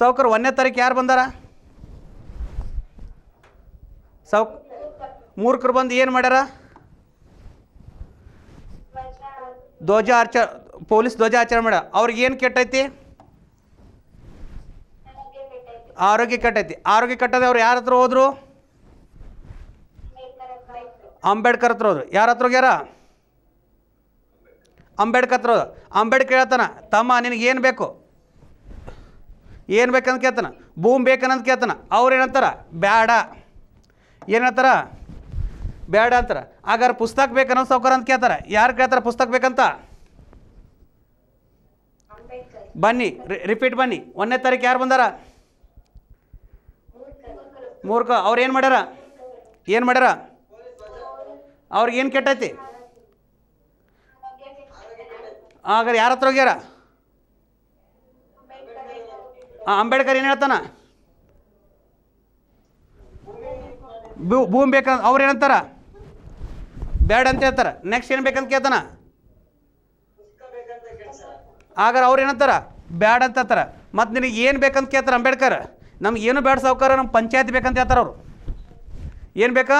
ಸಾವುಕಾರ ಒಂದನೇ ತಾರೀಕು ಯಾರು ಬಂದಾರ ಸಾವು ಮೂರ್ಖರು ಬಂದು ಏನು ಮಾಡ್ಯಾರ ಧ್ವಜ ಆರ್ಚ ಪೊಲೀಸ್ ಧ್ವಜ ಆಚರಣೆ ಮಾಡ ಅವ್ರಿಗೆ ಏನು ಕೆಟ್ಟೈತಿ ಆರೋಗ್ಯ ಕೆಟ್ಟೈತಿ ಆರೋಗ್ಯ ಕೆಟ್ಟದೆ ಅವ್ರು ಯಾರ ಹತ್ರ ಹೋದ್ರು ಅಂಬೇಡ್ಕರ್ ಹತ್ರ ಹೋದ್ರು ಯಾರ ಹತ್ರ ಹೋಗ್ಯಾರ ಅಂಬೇಡ್ಕರ್ ಹತ್ರ ಹೋದ ಅಂಬೇಡ್ಕರ್ ಹೇಳ್ತಾನ ತಮ್ಮ ನಿನಗೆ ಏನು ಬೇಕು ಏನು ಬೇಕಂತ ಕೇಳ್ತಾನ ಭೂಮಿ ಬೇಕನ್ನಂತ ಕೇಳ್ತಾನ ಅವ್ರು ಏನಂತಾರೆ ಬೇಡ ಏನು ಹೇಳ್ತಾರ ಬೇಡ ಅಂತಾರೆ ಹಾಗಾದ್ರೆ ಪುಸ್ತಕ ಬೇಕನ್ನೋ ಸೌಕರ್ಯ ಅಂತ ಕೇಳ್ತಾರೆ ಯಾರು ಕೇಳ್ತಾರೆ ಪುಸ್ತಕ ಬೇಕಂತ ಬನ್ನಿ ರಿಪೀಟ್ ಬನ್ನಿ ಒಂದನೇ ತಾರೀಕು ಯಾರು ಬಂದಾರ ಮೂರ್ಖ ಅವ್ರು ಏನು ಮಾಡ್ಯಾರ ಏನು ಮಾಡ್ಯಾರ ಅವ್ರಿಗೆ ಏನು ಕೆಟ್ಟೈತಿ ಆಗ ಯಾರ ಹತ್ರ ಹೋಗ್ಯಾರ ಅಂಬೇಡ್ಕರ್ ಏನು ಹೇಳ್ತಾನ ಭೂಮಿ ಬೇಕಂತ ಅವ್ರು ಏನಂತಾರ ಬ್ಯಾಡ್ ಅಂತ ಹೇಳ್ತಾರೆ ನೆಕ್ಸ್ಟ್ ಏನು ಬೇಕಂತ ಕೇಳ್ತಾನ ಆಗಾರ ಅವ್ರು ಏನಂತಾರ ಬ್ಯಾಡ್ ಅಂತ ಹೇಳ್ತಾರೆ ಮತ್ತು ನಿನಗೆ ಏನು ಬೇಕಂತ ಕೇಳ್ತಾರೆ ಅಂಬೇಡ್ಕರ್ ನಮ್ಗೆ ಏನು ಬೇಡ ಸಾವುಕಾರ ನಮ್ಮ ಪಂಚಾಯತ್ ಬೇಕಂತ ಹೇಳ್ತಾರೆ ಅವರು ಏನು ಬೇಕಾ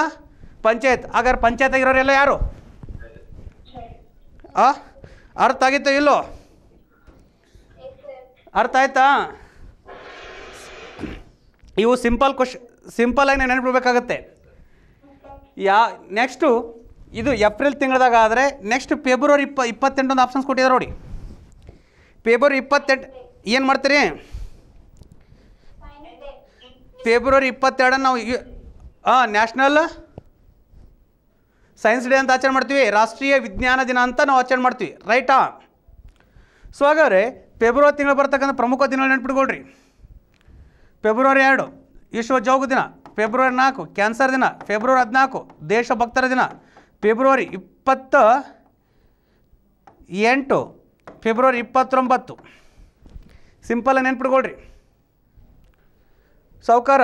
ಪಂಚಾಯತ್ ಆಗಾರ ಪಂಚಾಯತ್ ಆಗಿರೋರೆಲ್ಲ ಯಾರು ಆ ಅರ್ಥ ಆಗಿತ್ತೋ ಇಲ್ಲೋ ಅರ್ಥ ಆಯ್ತಾ ಇವು ಸಿಂಪಲ್ ಕ್ವಶನ್ ಸಿಂಪಲಾಗಿ ನಾನು ನೆನಪಿಡ್ಬೇಕಾಗತ್ತೆ ಯಾ ನೆಕ್ಸ್ಟು ಇದು ಏಪ್ರಿಲ್ ತಿಂಗಳದಾಗ ಆದರೆ ನೆಕ್ಸ್ಟ್ ಫೆಬ್ರವರಿ ಇಪ್ಪ ಇಪ್ಪತ್ತೆಂಟು ಒಂದು ಆಪ್ಷನ್ಸ್ ಕೊಟ್ಟಿದ್ದಾರೆ ನೋಡಿ ಫೆಬ್ರವರಿ ಇಪ್ಪತ್ತೆಂಟು ಏನು ಮಾಡ್ತೀರಿ ಫೆಬ್ರವರಿ ಇಪ್ಪತ್ತೆರಡನ್ನು ನಾವು ಹಾಂ ನ್ಯಾಷನಲ್ ಸೈನ್ಸ್ ಡೇ ಅಂತ ಆಚರಣೆ ಮಾಡ್ತೀವಿ ರಾಷ್ಟ್ರೀಯ ವಿಜ್ಞಾನ ದಿನ ಅಂತ ನಾವು ಆಚರಣೆ ಮಾಡ್ತೀವಿ ರೈಟಾ ಸೊ ಹಾಗಾದ್ರೆ ಫೆಬ್ರವರಿ ತಿಂಗಳು ಬರ್ತಕ್ಕಂಥ ಪ್ರಮುಖ ದಿನಗಳು ನೆನ್ಪಿಟ್ಕೊಳ್ರಿ ಫೆಬ್ರವರಿ ಎರಡು ವಿಶ್ವ ಜೋಗ ದಿನ ಫೆಬ್ರವರಿ ನಾಲ್ಕು ಕ್ಯಾನ್ಸರ್ ದಿನ ಫೆಬ್ರವರಿ ಹದಿನಾಲ್ಕು ದೇಶಭಕ್ತರ ದಿನ ಫೆಬ್ರವರಿ ಇಪ್ಪತ್ತ ಎಂಟು ಫೆಬ್ರವರಿ ಇಪ್ಪತ್ತೊಂಬತ್ತು ಸಿಂಪಲ್ ನೆನ್ಪಿಡ್ಕೊಳ್ರಿ ಸೌಕಾರ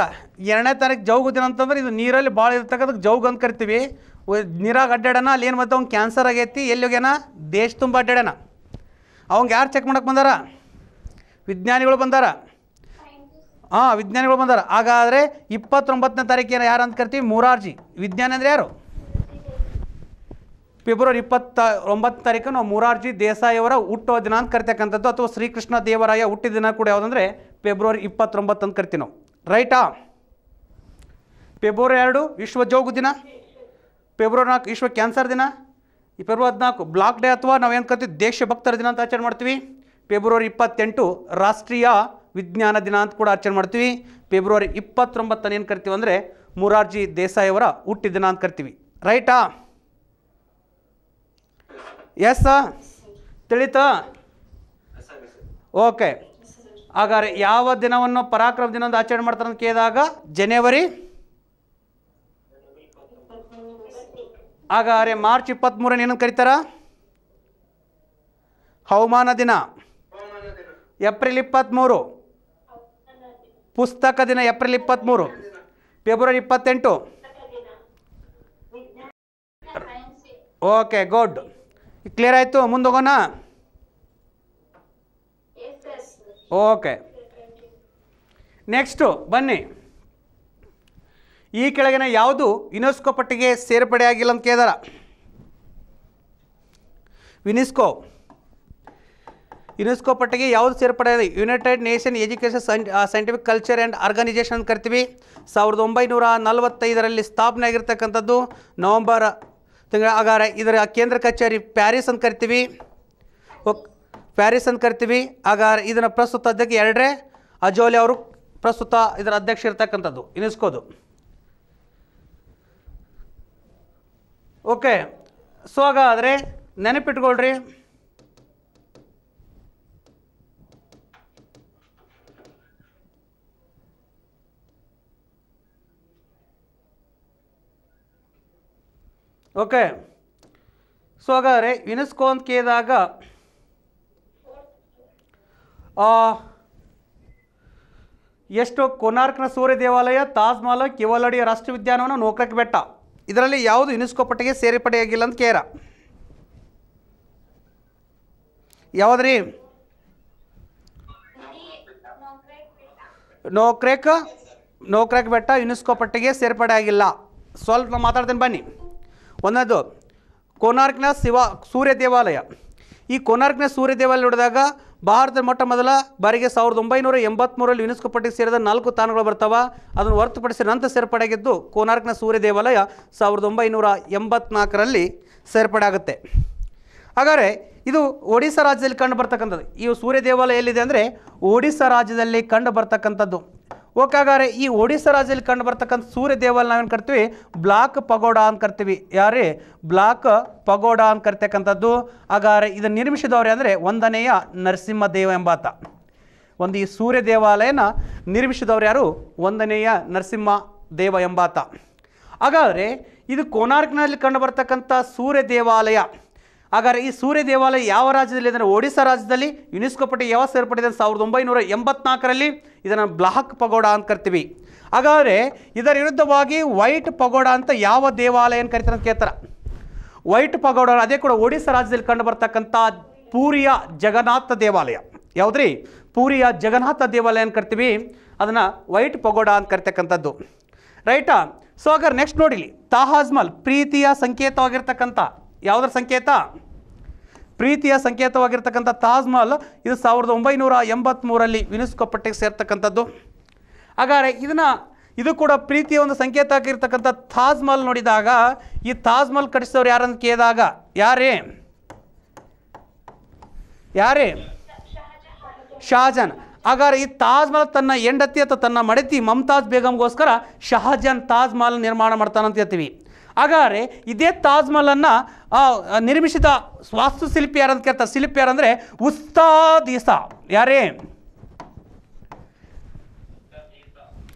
ಎರಡನೇ ತಾರೀಕು ಜೌಗು ದಿನ ಅಂತಂದ್ರೆ ಇದು ನೀರಲ್ಲಿ ಭಾಳ ಇರ್ತಕ್ಕಂಥ ಜೌಗ್ ಅಂತ ಕರಿತೀವಿ ನೀರಾಗ ಅಡ್ಡಾಡೋಣ ಅಲ್ಲಿ ಏನು ಮತ್ತು ಅವ್ನು ಕ್ಯಾನ್ಸರ್ ಆಗೈತಿ ಎಲ್ಲಿ ಹೋಗ್ಯಾನ ದೇಶ ತುಂಬ ಅಡ್ಡಾಡೋಣ ಅವಂಗೆ ಯಾರು ಚೆಕ್ ಮಾಡಕ್ಕೆ ಬಂದಾರ ವಿಜ್ಞಾನಿಗಳು ಬಂದಾರ ಹಾಂ ವಿಜ್ಞಾನಿಗಳು ಬಂದಾರ ಹಾಗಾದರೆ ಇಪ್ಪತ್ತೊಂಬತ್ತನೇ ತಾರೀಕಿನ ಯಾರು ಅಂತ ಕರಿತೀವಿ ಮೂರಾರ್ಜಿ ವಿಜ್ಞಾನಿ ಅಂದರೆ ಯಾರು ಫೆಬ್ರವರಿ ಇಪ್ಪತ್ತ ಒಂಬತ್ತು ತಾರೀಕು ನಾವು ಮೂರಾರ್ಜಿ ದೇಸಾಯಿಯವರ ಹುಟ್ಟೋ ದಿನ ಅಂತ ಕರಿತಕ್ಕಂಥದ್ದು ಅಥವಾ ಶ್ರೀಕೃಷ್ಣ ದೇವರಾಯ ಹುಟ್ಟಿದ ದಿನ ಕೂಡ ಯಾವುದಂದ್ರೆ ಫೆಬ್ರವರಿ ಇಪ್ಪತ್ತೊಂಬತ್ತು ಅಂತ ಕರಿತೀವಿ ನಾವು ರೈಟಾ ಫೆಬ್ರವರಿ ಎರಡು ವಿಶ್ವ ಜೋಗ ದಿನ ಫೆಬ್ರವರಿ ನಾಲ್ಕು ವಿಶ್ವ ಕ್ಯಾನ್ಸರ್ ದಿನ ಫೆಬ್ರವರಿ ಹದಿನಾಲ್ಕು ಬ್ಲಾಕ್ ಡೇ ಅಥವಾ ನಾವು ಏನು ಕರಿತೀವಿ ದೇಶಭಕ್ತರ ದಿನ ಅಂತ ಆಚರಣೆ ಮಾಡ್ತೀವಿ ಫೆಬ್ರವರಿ ಇಪ್ಪತ್ತೆಂಟು ರಾಷ್ಟ್ರೀಯ ವಿಜ್ಞಾನ ದಿನ ಅಂತ ಕೂಡ ಆಚರಣೆ ಮಾಡ್ತೀವಿ ಫೆಬ್ರವರಿ ಇಪ್ಪತ್ತೊಂಬತ್ತನ್ನು ಏನು ಕರಿತೀವಿ ಅಂದರೆ ಮುರಾರ್ಜಿ ದೇಸಾಯಿ ಅವರ ದಿನ ಅಂತ ಕರಿತೀವಿ ರೈಟಾ ಎಸ್ ತಿಳಿತಾ ಓಕೆ ಹಾಗಾದ್ರೆ ಯಾವ ದಿನವನ್ನು ಪರಾಕ್ರಮ ದಿನ ಆಚರಣೆ ಮಾಡ್ತಾರೆ ಅಂತ ಕೇಳಿದಾಗ ಜನವರಿ ಹಾಗಾದ್ರೆ ಮಾರ್ಚ್ ಇಪ್ಪತ್ತ್ಮೂರನೇ ಏನಂತ ಕರೀತಾರ ಹವಾಮಾನ ದಿನ ಏಪ್ರಿಲ್ ಇಪ್ಪತ್ತ್ಮೂರು ಪುಸ್ತಕ ದಿನ ಏಪ್ರಿಲ್ ಇಪ್ಪತ್ತ್ಮೂರು ಫೆಬ್ರವರಿ ಇಪ್ಪತ್ತೆಂಟು ಓಕೆ ಗುಡ್ ಕ್ಲಿಯರ್ ಆಯಿತು ಮುಂದೋಗೋಣ ಓಕೆ ನೆಕ್ಸ್ಟು ಬನ್ನಿ ಈ ಕೆಳಗಿನ ಯಾವುದು ಯುನೆಸ್ಕೋ ಪಟ್ಟಿಗೆ ಸೇರ್ಪಡೆ ಆಗಿಲ್ಲ ಅಂತ ಕೇಳಿದಾರ ಯುನೆಸ್ಕೋ ಯುನೆಸ್ಕೋ ಪಟ್ಟಿಗೆ ಯಾವುದು ಸೇರ್ಪಡೆ ಇದೆ United Nation Education Scientific Culture and Organization ಅಂತ ಕರಿತೀವಿ ಸಾವಿರದ ಒಂಬೈನೂರ ನಲವತ್ತೈದರಲ್ಲಿ ಸ್ಥಾಪನೆ ಆಗಿರ್ತಕ್ಕಂಥದ್ದು ನವಂಬರ್ ತಿಂಗಳ ಆಗಾರ ಇದರ ಕೇಂದ್ರ ಕಚೇರಿ ಪ್ಯಾರಿಸ್ ಅಂತ ಕರಿತೀವಿ ಓಕ್ ಪ್ಯಾರಿಸ್ ಅಂತ ಕರಿತೀವಿ ಆಗ ಇದರ ಪ್ರಸ್ತುತ ಅಧ್ಯಕ್ಷ ಎರಡರೇ ಅಜೋಲಿ ಅವರು ಪ್ರಸ್ತುತ ಇದರ ಅಧ್ಯಕ್ಷ ಇರ್ತಕ್ಕಂಥದ್ದು ಯುನೆಸ್ಕೋದು ಓಕೆ ಸೊ ಹಾಗಾದರೆ ನೆನಪಿಟ್ಕೊಳ್ರಿ ಓಕೆ ಸೊ ಹಾಗಾದರೆ ಯುನೆಸ್ಕೋ ಅಂತ ಕೇಳಿದಾಗ ಎಷ್ಟು ಕೊನಾರ್ಕ್ನ ಸೂರ್ಯ ದೇವಾಲಯ ತಾಜ್ಮಹಲ್ ಕಿವಲಡಿ ರಾಷ್ಟ್ರೀಯ ಉದ್ಯಾನವನ ನೋಕ್ರಕ್ ಬೆಟ್ಟ ಇದರಲ್ಲಿ ಯಾವುದು ಯುನೆಸ್ಕೋ ಪಟ್ಟಿಗೆ ಸೇರ್ಪಡೆಯಾಗಿಲ್ಲ ಅಂತ ಕೇರ ಯಾವುದ್ರಿ ನೋಕ್ರೆಕ್ ನೋಕ್ರೇಕ್ ಬೆಟ್ಟ ಯುನೆಸ್ಕೋ ಪಟ್ಟಿಗೆ ಸೇರ್ಪಡೆ ಆಗಿಲ್ಲ ಸ್ವಲ್ಪ ಮಾತಾಡ್ತೇನೆ ಬನ್ನಿ ಒಂದೊಂದು ಕೋನಾರ್ಕ್ನ ಶಿವ ಸೂರ್ಯ ದೇವಾಲಯ ಈ ಕೋನಾರ್ಕ್ನ ಸೂರ್ಯ ದೇವಾಲಯ ನೋಡಿದಾಗ ಭಾರತದ ಮೊಟ್ಟ ಮೊದಲ ಬಾರಿಗೆ ಸಾವಿರದ ಒಂಬೈನೂರ ಎಂಬತ್ತ್ಮೂರಲ್ಲಿ ಯುನೆಸ್ಕೋ ಪಟ್ಟಿಗೆ ಸೇರಿದ ನಾಲ್ಕು ತಾಣಗಳು ಬರ್ತಾವೆ ಅದನ್ನು ಹೊರತುಪಡಿಸಿ ನಂತರ ಸೇರ್ಪಡೆಯಾಗಿದ್ದು ಕೋನಾರ್ಕ್ನ ಸೂರ್ಯ ದೇವಾಲಯ ಸಾವಿರದ ಒಂಬೈನೂರ ಎಂಬತ್ನಾಲ್ಕರಲ್ಲಿ ಸೇರ್ಪಡೆ ಆಗುತ್ತೆ ಹಾಗಾದರೆ ಇದು ಒಡಿಶಾ ರಾಜ್ಯದಲ್ಲಿ ಕಂಡು ಬರ್ತಕ್ಕಂಥದ್ದು ಈ ಸೂರ್ಯ ದೇವಾಲಯ ಎಲ್ಲಿದೆ ಅಂದರೆ ಒಡಿಶಾ ರಾಜ್ಯದಲ್ಲಿ ಕಂಡು ಬರ್ತಕ್ಕಂಥದ್ದು ಓಕೆ ಈ ಒಡಿಸ್ಸಾ ರಾಜ್ಯದಲ್ಲಿ ಕಂಡು ಬರ್ತಕ್ಕಂಥ ಸೂರ್ಯ ನಾವು ನಾವೇನು ಕರ್ತೀವಿ ಬ್ಲಾಕ್ ಪಗೋಡ ಅಂತ ಕರ್ತೀವಿ ಯಾರೇ ಬ್ಲಾಕ್ ಪಗೋಡ ಅಂತ ಕರಿತಕ್ಕಂಥದ್ದು ಹಾಗಾದ್ರೆ ಇದನ್ನು ನಿರ್ಮಿಸಿದವ್ರೆ ಅಂದರೆ ಒಂದನೆಯ ನರಸಿಂಹದೇವ ಎಂಬಾತ ಒಂದು ಈ ಸೂರ್ಯ ದೇವಾಲಯನ ನಿರ್ಮಿಸಿದವರು ಯಾರು ಒಂದನೆಯ ನರಸಿಂಹ ದೇವ ಎಂಬಾತ ಹಾಗಾದರೆ ಇದು ಕೋನಾರ್ಕ್ನಲ್ಲಿ ಕಂಡು ಬರ್ತಕ್ಕಂಥ ಸೂರ್ಯ ದೇವಾಲಯ ಹಾಗಾದ್ರೆ ಈ ಸೂರ್ಯ ದೇವಾಲಯ ಯಾವ ರಾಜ್ಯದಲ್ಲಿ ಅಂದರೆ ಒಡಿಶಾ ರಾಜ್ಯದಲ್ಲಿ ಯುನೆಸ್ಕೋ ಪಟ್ಟಿ ಯಾವಾಗ ಸೇರ್ಪಡಿದೆ ಸಾವಿರದ ಒಂಬೈನೂರ ಎಂಬತ್ನಾಲ್ಕರಲ್ಲಿ ಇದನ್ನು ಬ್ಲಾಕ್ ಪಗೋಡ ಅಂತ ಕರಿತೀವಿ ಹಾಗಾದರೆ ಇದರ ವಿರುದ್ಧವಾಗಿ ವೈಟ್ ಪಗೋಡ ಅಂತ ಯಾವ ದೇವಾಲಯ ಅಂತ ಕರಿತಾರೆ ಅಂತ ಕೇಳ್ತಾರೆ ವೈಟ್ ಪಗೋಡ ಅದೇ ಕೂಡ ಒಡಿಶಾ ರಾಜ್ಯದಲ್ಲಿ ಕಂಡು ಪೂರಿಯ ಜಗನ್ನಾಥ ದೇವಾಲಯ ಯಾವುದ್ರಿ ಪೂರಿಯ ಜಗನ್ನಾಥ ದೇವಾಲಯ ಅಂತ ಕರಿತೀವಿ ಅದನ್ನು ವೈಟ್ ಪಗೋಡ ಅಂತ ಕರಿತಕ್ಕಂಥದ್ದು ರೈಟಾ ಸೊ ಹಾಗಾದ್ರೆ ನೆಕ್ಸ್ಟ್ ನೋಡಿಲಿ ತಾಹಾಜ್ಮಲ್ ಪ್ರೀತಿಯ ಸಂಕೇತವಾಗಿರ್ತಕ್ಕಂಥ ಯಾವುದರ ಸಂಕೇತ ಪ್ರೀತಿಯ ಸಂಕೇತವಾಗಿರ್ತಕ್ಕಂಥ ತಾಜ್ಮಹಲ್ ಇದು ಸಾವಿರದ ಒಂಬೈನೂರ ಎಂಬತ್ತ್ಮೂರಲ್ಲಿ ಯುನೆಸ್ಕೋ ಪಟ್ಟಿಗೆ ಸೇರ್ತಕ್ಕಂಥದ್ದು ಹಾಗಾದರೆ ಇದನ್ನು ಇದು ಕೂಡ ಪ್ರೀತಿಯ ಒಂದು ಸಂಕೇತ ಆಗಿರ್ತಕ್ಕಂಥ ತಾಜ್ ಮಹಲ್ ನೋಡಿದಾಗ ಈ ತಾಜ್ ಮಹಲ್ ಕಟ್ಟಿಸಿದವ್ರು ಯಾರಂತ ಕೇಳಿದಾಗ ಯಾರೇ ಯಾರೇ ಶಹಜಾನ್ ಹಾಗಾದ್ರೆ ಈ ತಾಜ್ ಮಹಲ್ ತನ್ನ ಹೆಂಡತಿ ಅಥವಾ ತನ್ನ ಮಡತಿ ಮಮತಾಜ್ ಬೇಗಂಗೋಸ್ಕರ ಶಹಜಾನ್ ಮಹಲ್ ನಿರ್ಮಾಣ ಮಾಡ್ತಾನಂತ ಹೇಳ್ತೀವಿ ಹಾಗಾದರೆ ಇದೇ ತಾಜ್ಮಹಲನ್ನು ನಿರ್ಮಿಸಿದ ವಾಸ್ತುಶಿಲ್ಪಿ ಯಾರಂತ ಕೇಳ್ತಾರೆ ಶಿಲ್ಪಿ ಯಾರಂದರೆ ಉಸ್ತಾದ್ ಇಸಾ ಯಾರೇ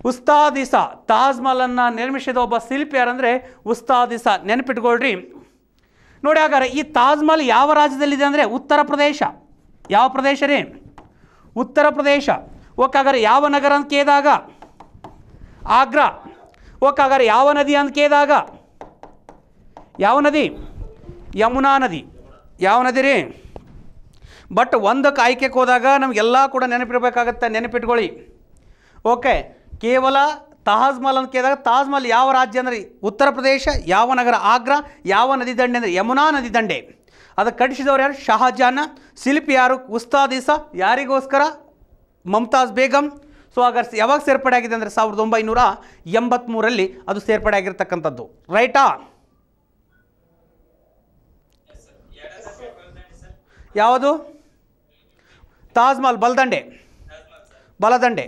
ಉಸ್ತಾದಿಸ ತಾಜ್ಮಹಲನ್ನು ನಿರ್ಮಿಸಿದ ಒಬ್ಬ ಶಿಲ್ಪಿ ಯಾರಂದರೆ ಉಸ್ತಾದಿಸ ನೆನಪಿಟ್ಕೊಳ್ರಿ ನೋಡಿ ಹಾಗಾದ್ರೆ ಈ ತಾಜ್ಮಹಲ್ ಯಾವ ರಾಜ್ಯದಲ್ಲಿದೆ ಅಂದರೆ ಉತ್ತರ ಪ್ರದೇಶ ಯಾವ ಪ್ರದೇಶ ರೀ ಉತ್ತರ ಪ್ರದೇಶ ಓಕೆ ಹಾಗಾದ್ರೆ ಯಾವ ನಗರ ಅಂತ ಕೇಳಿದಾಗ ಆಗ್ರಾ ಓಕೆ ಹಾಗಾದ್ರೆ ಯಾವ ನದಿ ಅಂತ ಕೇಳಿದಾಗ ಯಾವ ನದಿ ಯಮುನಾ ನದಿ ಯಾವ ನದಿ ರೀ ಬಟ್ ಒಂದಕ್ಕೆ ಆಯ್ಕೆಗೆ ಹೋದಾಗ ನಮಗೆಲ್ಲ ಕೂಡ ನೆನಪಿರಬೇಕಾಗತ್ತೆ ನೆನಪಿಟ್ಕೊಳ್ಳಿ ಓಕೆ ಕೇವಲ ಮಹಲ್ ಅಂತ ಕೇಳಿದಾಗ ತಾಜ್ಮಹಲ್ ಯಾವ ರಾಜ್ಯ ಅಂದರೆ ಉತ್ತರ ಪ್ರದೇಶ ಯಾವ ನಗರ ಆಗ್ರಾ ಯಾವ ನದಿ ದಂಡೆ ಅಂದರೆ ಯಮುನಾ ನದಿ ದಂಡೆ ಅದು ಕಟ್ಟಿಸಿದವರು ಯಾರು ಶಹಜಾನ ಶಿಲ್ಪಿ ಯಾರು ಉಸ್ತಾದಿಸ ಯಾರಿಗೋಸ್ಕರ ಮಮತಾಜ್ ಬೇಗಂ ಸೊ ಆಗ ಯಾವಾಗ ಸೇರ್ಪಡೆ ಆಗಿದೆ ಅಂದರೆ ಸಾವಿರದ ಒಂಬೈನೂರ ಎಂಬತ್ತ್ಮೂರಲ್ಲಿ ಅದು ಸೇರ್ಪಡೆ ಆಗಿರತಕ್ಕಂಥದ್ದು ರೈಟಾ ಯಾವುದು ತಾಜ್ಮಹಲ್ ಬಲದಂಡೆ ಬಲದಂಡೆ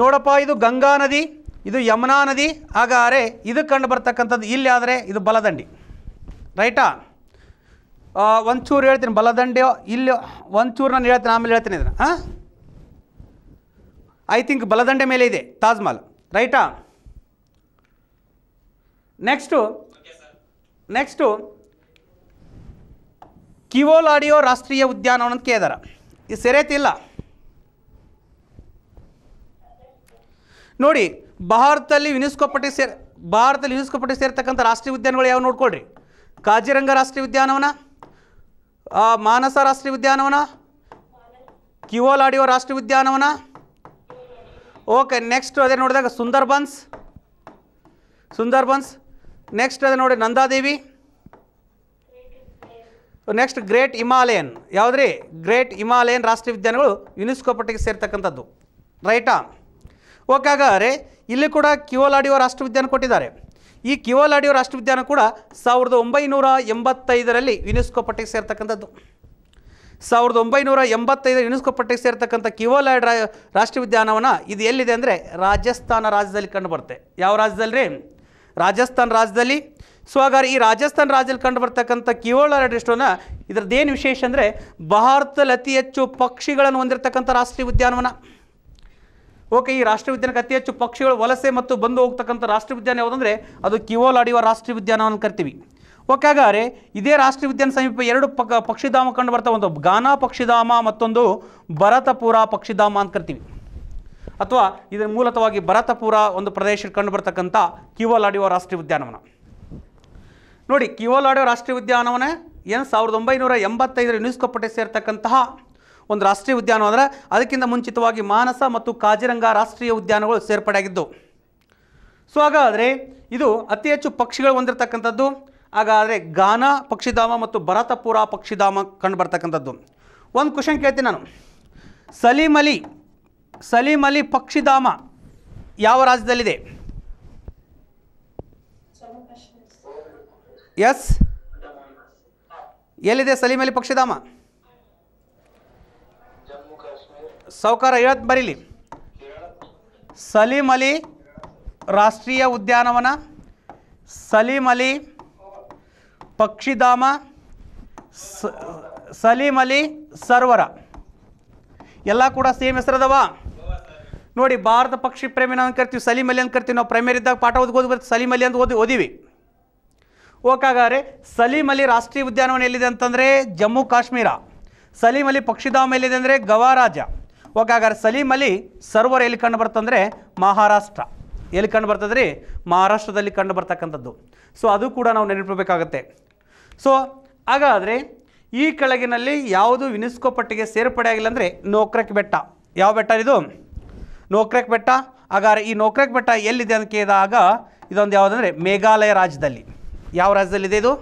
ನೋಡಪ್ಪ ಇದು ಗಂಗಾ ನದಿ ಇದು ಯಮುನಾ ನದಿ ಹಾಗಾದರೆ ಇದು ಕಂಡು ಬರ್ತಕ್ಕಂಥದ್ದು ಇಲ್ಲಿ ಆದರೆ ಇದು ಬಲದಂಡಿ ರೈಟಾ ಒಂಚೂರು ಹೇಳ್ತೀನಿ ಬಲದಂಡೆ ಇಲ್ಲಿ ಒಂಚೂರು ನಾನು ಹೇಳ್ತೀನಿ ಆಮೇಲೆ ಹೇಳ್ತೀನಿ ಇದನ್ನು ಹಾಂ ಐ ಥಿಂಕ್ ಬಲದಂಡೆ ಮೇಲೆ ಇದೆ ತಾಜ್ಮಹಲ್ ರೈಟಾ ನೆಕ್ಸ್ಟು ನೆಕ್ಸ್ಟು ಕಿವೋಲಾಡಿಯೋ ರಾಷ್ಟ್ರೀಯ ಉದ್ಯಾನವನ ಅಂತ ಕೇದಾರ ಇದು ಸೆರೆತಿಲ್ಲ ನೋಡಿ ಭಾರತದಲ್ಲಿ ಯುನೆಸ್ಕೋ ಪಟ್ಟಿ ಸೇರ್ ಭಾರತದಲ್ಲಿ ಯುನೆಸ್ಕೋ ಪಟ್ಟಿ ಸೇರ್ತಕ್ಕಂಥ ರಾಷ್ಟ್ರೀಯ ಉದ್ಯಾನಗಳು ಯಾವ ನೋಡ್ಕೊಳ್ರಿ ಕಾಜಿರಂಗ ರಾಷ್ಟ್ರೀಯ ಉದ್ಯಾನವನ ಮಾನಸ ರಾಷ್ಟ್ರೀಯ ಉದ್ಯಾನವನ ಕಿವೋಲಾಡಿಯೋ ರಾಷ್ಟ್ರೀಯ ಉದ್ಯಾನವನ ಓಕೆ ನೆಕ್ಸ್ಟ್ ಅದೇ ನೋಡಿದಾಗ ಸುಂದರ್ಬನ್ಸ್ ಸುಂದರ್ಬನ್ಸ್ ನೆಕ್ಸ್ಟ್ ಅದೇ ನೋಡಿ ನಂದಾದೇವಿ ನೆಕ್ಸ್ಟ್ ಗ್ರೇಟ್ ಹಿಮಾಲಯನ್ ಯಾವುದ್ರಿ ಗ್ರೇಟ್ ಹಿಮಾಲಯನ್ ರಾಷ್ಟ್ರೀಯ ವಿಜ್ಞಾನಗಳು ಯುನೆಸ್ಕೋ ಪಟ್ಟಿಗೆ ಸೇರ್ತಕ್ಕಂಥದ್ದು ರೈಟಾ ಓಕೆ ಹಾಗಾದರೆ ಇಲ್ಲಿ ಕೂಡ ಆಡಿಯೋ ರಾಷ್ಟ್ರ ಉದ್ಯಾನ ಕೊಟ್ಟಿದ್ದಾರೆ ಈ ಕಿಯೋಲಾಡಿಯೋ ರಾಷ್ಟ್ರ ಉದ್ಯಾನ ಕೂಡ ಸಾವಿರದ ಒಂಬೈನೂರ ಎಂಬತ್ತೈದರಲ್ಲಿ ಯುನೆಸ್ಕೋ ಪಟ್ಟಿಗೆ ಸೇರ್ತಕ್ಕಂಥದ್ದು ಸಾವಿರದ ಒಂಬೈನೂರ ಎಂಬತ್ತೈದರ ಯುನೆಸ್ಕೋ ಪಟ್ಟಿಗೆ ಸೇರ್ತಕ್ಕಂಥ ಕಿವೋಲಾಡ್ ರಾಷ್ಟ್ರೀಯ ಉದ್ಯಾನವನ ಇದು ಎಲ್ಲಿದೆ ಅಂದರೆ ರಾಜಸ್ಥಾನ ರಾಜ್ಯದಲ್ಲಿ ಬರುತ್ತೆ ಯಾವ ರಾಜ್ಯದಲ್ಲಿ ರಾಜಸ್ಥಾನ ರಾಜ್ಯದಲ್ಲಿ ಸೊ ಹಾಗಾದ್ರೆ ಈ ರಾಜಸ್ಥಾನ ರಾಜ್ಯದಲ್ಲಿ ಕಂಡು ಬರ್ತಕ್ಕಂಥ ಕಿವೋಳ ಡಿಸ್ಟೋನ ಇದರದ್ದೇನು ವಿಶೇಷ ಅಂದರೆ ಭಾರತದಲ್ಲಿ ಅತಿ ಹೆಚ್ಚು ಪಕ್ಷಿಗಳನ್ನು ಹೊಂದಿರತಕ್ಕಂಥ ರಾಷ್ಟ್ರೀಯ ಉದ್ಯಾನವನ ಓಕೆ ಈ ರಾಷ್ಟ್ರೀಯ ಉದ್ಯಾನಕ್ಕೆ ಅತಿ ಹೆಚ್ಚು ಪಕ್ಷಿಗಳು ವಲಸೆ ಮತ್ತು ಬಂದು ಹೋಗ್ತಕ್ಕಂಥ ರಾಷ್ಟ್ರೀಯ ಉದ್ಯಾನ ಯಾವುದಂದ್ರೆ ಅದು ಕಿವೋಲ್ ಆಡಿಯುವ ರಾಷ್ಟ್ರೀಯ ಉದ್ಯಾನವನ್ನು ಕರಿತೀವಿ ಓಕೆ ಹಾಗಾದರೆ ಇದೇ ರಾಷ್ಟ್ರೀಯ ಉದ್ಯಾನ ಸಮೀಪ ಎರಡು ಪಕ್ಕ ಪಕ್ಷಿಧಾಮ ಕಂಡು ಬರ್ತಾ ಒಂದು ಗಾನಾ ಪಕ್ಷಿಧಾಮ ಮತ್ತೊಂದು ಭರತಪುರ ಪಕ್ಷಿಧಾಮ ಅಂತ ಕರಿತೀವಿ ಅಥವಾ ಇದರ ಮೂಲತವಾಗಿ ಭರತಪುರ ಒಂದು ಪ್ರದೇಶಕ್ಕೆ ಕಂಡು ಬರ್ತಕ್ಕಂಥ ಕಿವೋಲ್ ಆಡಿಯುವ ರಾಷ್ಟ್ರೀಯ ಉದ್ಯಾನವನ ನೋಡಿ ಕಿವೋಲಾಡೋ ರಾಷ್ಟ್ರೀಯ ಉದ್ಯಾನವನ ಏನು ಸಾವಿರದ ಒಂಬೈನೂರ ಎಂಬತ್ತೈದರ ಯುನೆಸ್ಕೋ ಪಟ್ಟೆ ಸೇರ್ತಕ್ಕಂತಹ ಒಂದು ರಾಷ್ಟ್ರೀಯ ಉದ್ಯಾನವನ ಅಂದರೆ ಅದಕ್ಕಿಂತ ಮುಂಚಿತವಾಗಿ ಮಾನಸ ಮತ್ತು ಕಾಜಿರಂಗ ರಾಷ್ಟ್ರೀಯ ಉದ್ಯಾನಗಳು ಸೇರ್ಪಡೆಯಾಗಿದ್ದು ಸೊ ಹಾಗಾದರೆ ಇದು ಅತಿ ಹೆಚ್ಚು ಪಕ್ಷಿಗಳು ಹೊಂದಿರತಕ್ಕಂಥದ್ದು ಹಾಗಾದರೆ ಗಾನಾ ಪಕ್ಷಿಧಾಮ ಮತ್ತು ಭರತಪುರ ಪಕ್ಷಿಧಾಮ ಕಂಡು ಬರ್ತಕ್ಕಂಥದ್ದು ಒಂದು ಕ್ವಶನ್ ಕೇಳ್ತೀನಿ ನಾನು ಸಲೀಮಲಿ ಸಲೀಮಲಿ ಪಕ್ಷಿಧಾಮ ಯಾವ ರಾಜ್ಯದಲ್ಲಿದೆ ಎಸ್ ಎಲ್ಲಿದೆ ಸಲೀಮ್ ಅಲಿ ಪಕ್ಷಿಧಾಮ ಸೌಕಾರ ಇವತ್ತು ಬರೀಲಿ ಸಲೀಮ್ ಅಲಿ ರಾಷ್ಟ್ರೀಯ ಉದ್ಯಾನವನ ಸಲೀಮ್ ಅಲಿ ಪಕ್ಷಿಧಾಮ ಸಲೀಮ್ ಅಲಿ ಸರ್ವರ ಎಲ್ಲ ಕೂಡ ಸೇಮ್ ಹೆಸರದವ ನೋಡಿ ಭಾರತ ಪಕ್ಷಿ ಪ್ರೇಮಿ ನಾವು ಕರ್ತೀವಿ ಸಲೀಮ್ ಅಲಿ ಅಂತ ಕರ್ತೀವಿ ನಾವು ಪ್ರೈಮರಿ ಇದ್ದಾಗ ಪಾಠ ಓದ್ಕೋದು ಬರ್ತೀವಿ ಸಲೀಮ್ ಅಲಿ ಅಂತ ಓದಿ ಓದಿವಿ ಓಕೆ ಸಲೀಮ್ ಅಲಿ ರಾಷ್ಟ್ರೀಯ ಉದ್ಯಾನವನ ಎಲ್ಲಿದೆ ಅಂತಂದರೆ ಜಮ್ಮು ಕಾಶ್ಮೀರ ಸಲೀಮ್ ಅಲಿ ಪಕ್ಷಿಧಾಮ ಎಲ್ಲಿದೆ ಅಂದರೆ ಗವಾ ರಾಜ ಓಕೆ ಸಲೀಮ್ ಅಲಿ ಸರ್ವರ್ ಎಲ್ಲಿ ಕಂಡು ಬರ್ತಂದರೆ ಮಹಾರಾಷ್ಟ್ರ ಎಲ್ಲಿ ಕಂಡು ಬರ್ತದ್ರಿ ಮಹಾರಾಷ್ಟ್ರದಲ್ಲಿ ಕಂಡು ಬರ್ತಕ್ಕಂಥದ್ದು ಸೊ ಅದು ಕೂಡ ನಾವು ನೆನಪಿಡಬೇಕಾಗತ್ತೆ ಸೊ ಹಾಗಾದರೆ ಈ ಕೆಳಗಿನಲ್ಲಿ ಯಾವುದು ಯುನೆಸ್ಕೋ ಪಟ್ಟಿಗೆ ಸೇರ್ಪಡೆ ಆಗಿಲ್ಲ ಅಂದರೆ ನೋಕ್ರೆಕ್ ಬೆಟ್ಟ ಯಾವ ಬೆಟ್ಟ ಇದು ನೋಕ್ರೆಕ್ ಬೆಟ್ಟ ಹಾಗಾದ್ರೆ ಈ ನೋಕ್ರೆಕ್ ಬೆಟ್ಟ ಎಲ್ಲಿದೆ ಅಂತ ಕೇಳಿದಾಗ ಇದೊಂದು ಯಾವುದಂದರೆ ಮೇಘಾಲಯ ರಾಜ್ಯದಲ್ಲಿ ಯಾವ ರಾಜ್ಯದಲ್ಲಿದೆ ಇದು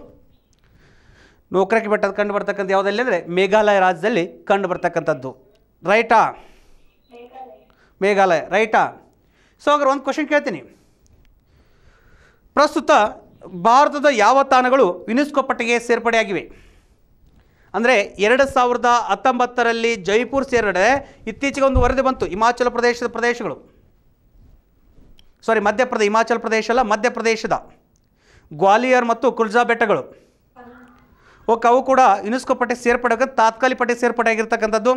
ನೋಕ್ರಕ್ಕೆ ಬೆಟ್ಟದ ಕಂಡು ಬರ್ತಕ್ಕಂಥ ಯಾವುದಲ್ಲಿ ಅಂದರೆ ಮೇಘಾಲಯ ರಾಜ್ಯದಲ್ಲಿ ಕಂಡು ಬರ್ತಕ್ಕಂಥದ್ದು ರೈಟಾ ಮೇಘಾಲಯ ರೈಟಾ ಸೊ ಹಾಗಾದ್ರೆ ಒಂದು ಕ್ವಶನ್ ಕೇಳ್ತೀನಿ ಪ್ರಸ್ತುತ ಭಾರತದ ಯಾವ ತಾಣಗಳು ಯುನೆಸ್ಕೋ ಪಟ್ಟಿಗೆ ಸೇರ್ಪಡೆಯಾಗಿವೆ ಅಂದರೆ ಎರಡು ಸಾವಿರದ ಹತ್ತೊಂಬತ್ತರಲ್ಲಿ ಜೈಪುರ್ ಸೇರ್ಪಡೆ ಇತ್ತೀಚೆಗೆ ಒಂದು ವರದಿ ಬಂತು ಹಿಮಾಚಲ ಪ್ರದೇಶದ ಪ್ರದೇಶಗಳು ಸಾರಿ ಮಧ್ಯಪ್ರದೇಶ ಹಿಮಾಚಲ ಪ್ರದೇಶ ಅಲ್ಲ ಮಧ್ಯಪ್ರದೇಶದ ಗ್ವಾಲಿಯರ್ ಮತ್ತು ಕುಲ್ಜಾ ಬೆಟ್ಟಗಳು ಓಕೆ ಅವು ಕೂಡ ಯುನೆಸ್ಕೋ ಪಟ್ಟಿಗೆ ಸೇರ್ಪಡೆಯಾಗ ತಾತ್ಕಾಲಿಕ ಪಟ್ಟಿ ಸೇರ್ಪಡೆ ಆಗಿರ್ತಕ್ಕಂಥದ್ದು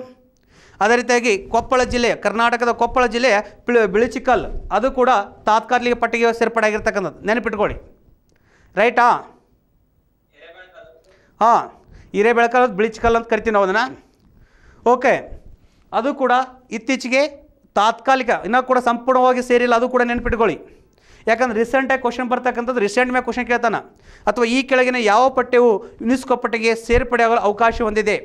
ಅದೇ ರೀತಿಯಾಗಿ ಕೊಪ್ಪಳ ಜಿಲ್ಲೆ ಕರ್ನಾಟಕದ ಕೊಪ್ಪಳ ಜಿಲ್ಲೆ ಬಿಳಿಚಿಕಲ್ ಅದು ಕೂಡ ತಾತ್ಕಾಲಿಕ ಪಟ್ಟಿಗೆ ಸೇರ್ಪಡೆ ಆಗಿರ್ತಕ್ಕಂಥದ್ದು ನೆನಪಿಟ್ಕೊಳ್ಳಿ ರೈಟಾ ಹಾಂ ಹಿರೇಬೆಳಕಲ್ ಬಿಳಿಚಿಕಲ್ ಅಂತ ಕರಿತೀವಿ ನಾವು ಅದನ್ನು ಓಕೆ ಅದು ಕೂಡ ಇತ್ತೀಚೆಗೆ ತಾತ್ಕಾಲಿಕ ಇನ್ನೂ ಕೂಡ ಸಂಪೂರ್ಣವಾಗಿ ಸೇರಿಲ್ಲ ಅದು ಕೂಡ ನೆನಪಿಟ್ಕೊಳ್ಳಿ ಯಾಕಂದ್ರೆ ರೀಸೆಂಟಾಗಿ ಕ್ವಶನ್ ಬರ್ತಕ್ಕಂಥದ್ದು ರೀಸೆಂಟ್ ಮೇಲೆ ಕ್ವಶನ್ ಕೇಳ್ತಾನೆ ಅಥವಾ ಈ ಕೆಳಗಿನ ಯಾವ ಪಠ್ಯವು ಯುನೆಸ್ಕೋ ಪಟ್ಟಿಗೆ ಸೇರ್ಪಡೆಯಾಗಲು ಅವಕಾಶ ಹೊಂದಿದೆ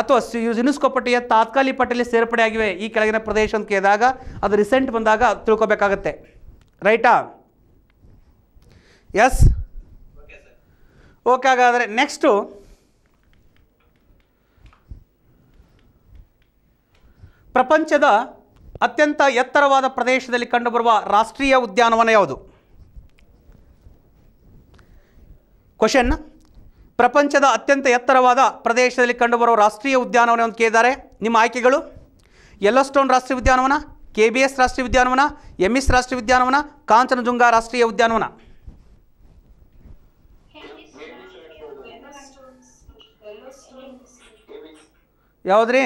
ಅಥವಾ ಯುನಿಸ್ಕೋ ಪಟ್ಟಿಯ ತಾತ್ಕಾಲಿಕ ಪಟ್ಟಿಯಲ್ಲಿ ಸೇರ್ಪಡೆಯಾಗಿವೆ ಈ ಕೆಳಗಿನ ಪ್ರದೇಶ ಅಂತ ಕೇಳಿದಾಗ ಅದು ರೀಸೆಂಟ್ ಬಂದಾಗ ತಿಳ್ಕೊಬೇಕಾಗತ್ತೆ ರೈಟಾ ಎಸ್ ಓಕೆ ಹಾಗಾದರೆ ನೆಕ್ಸ್ಟು ಪ್ರಪಂಚದ ಅತ್ಯಂತ ಎತ್ತರವಾದ ಪ್ರದೇಶದಲ್ಲಿ ಕಂಡುಬರುವ ರಾಷ್ಟ್ರೀಯ ಉದ್ಯಾನವನ ಯಾವುದು ಕ್ವಶನ್ ಪ್ರಪಂಚದ ಅತ್ಯಂತ ಎತ್ತರವಾದ ಪ್ರದೇಶದಲ್ಲಿ ಕಂಡುಬರುವ ರಾಷ್ಟ್ರೀಯ ಉದ್ಯಾನವನ ಅಂತ ಕೇಳಿದ್ದಾರೆ ನಿಮ್ಮ ಆಯ್ಕೆಗಳು ಯೆಲ್ಲೋಸ್ಟೋನ್ ರಾಷ್ಟ್ರೀಯ ಉದ್ಯಾನವನ ಕೆ ಬಿ ಎಸ್ ರಾಷ್ಟ್ರೀಯ ಉದ್ಯಾನವನ ಎಂ ಎಸ್ ರಾಷ್ಟ್ರೀಯ ಉದ್ಯಾನವನ ಕಾಂಚನಜುಂಗಾ ರಾಷ್ಟ್ರೀಯ ಉದ್ಯಾನವನ ಯಾವುದ್ರಿ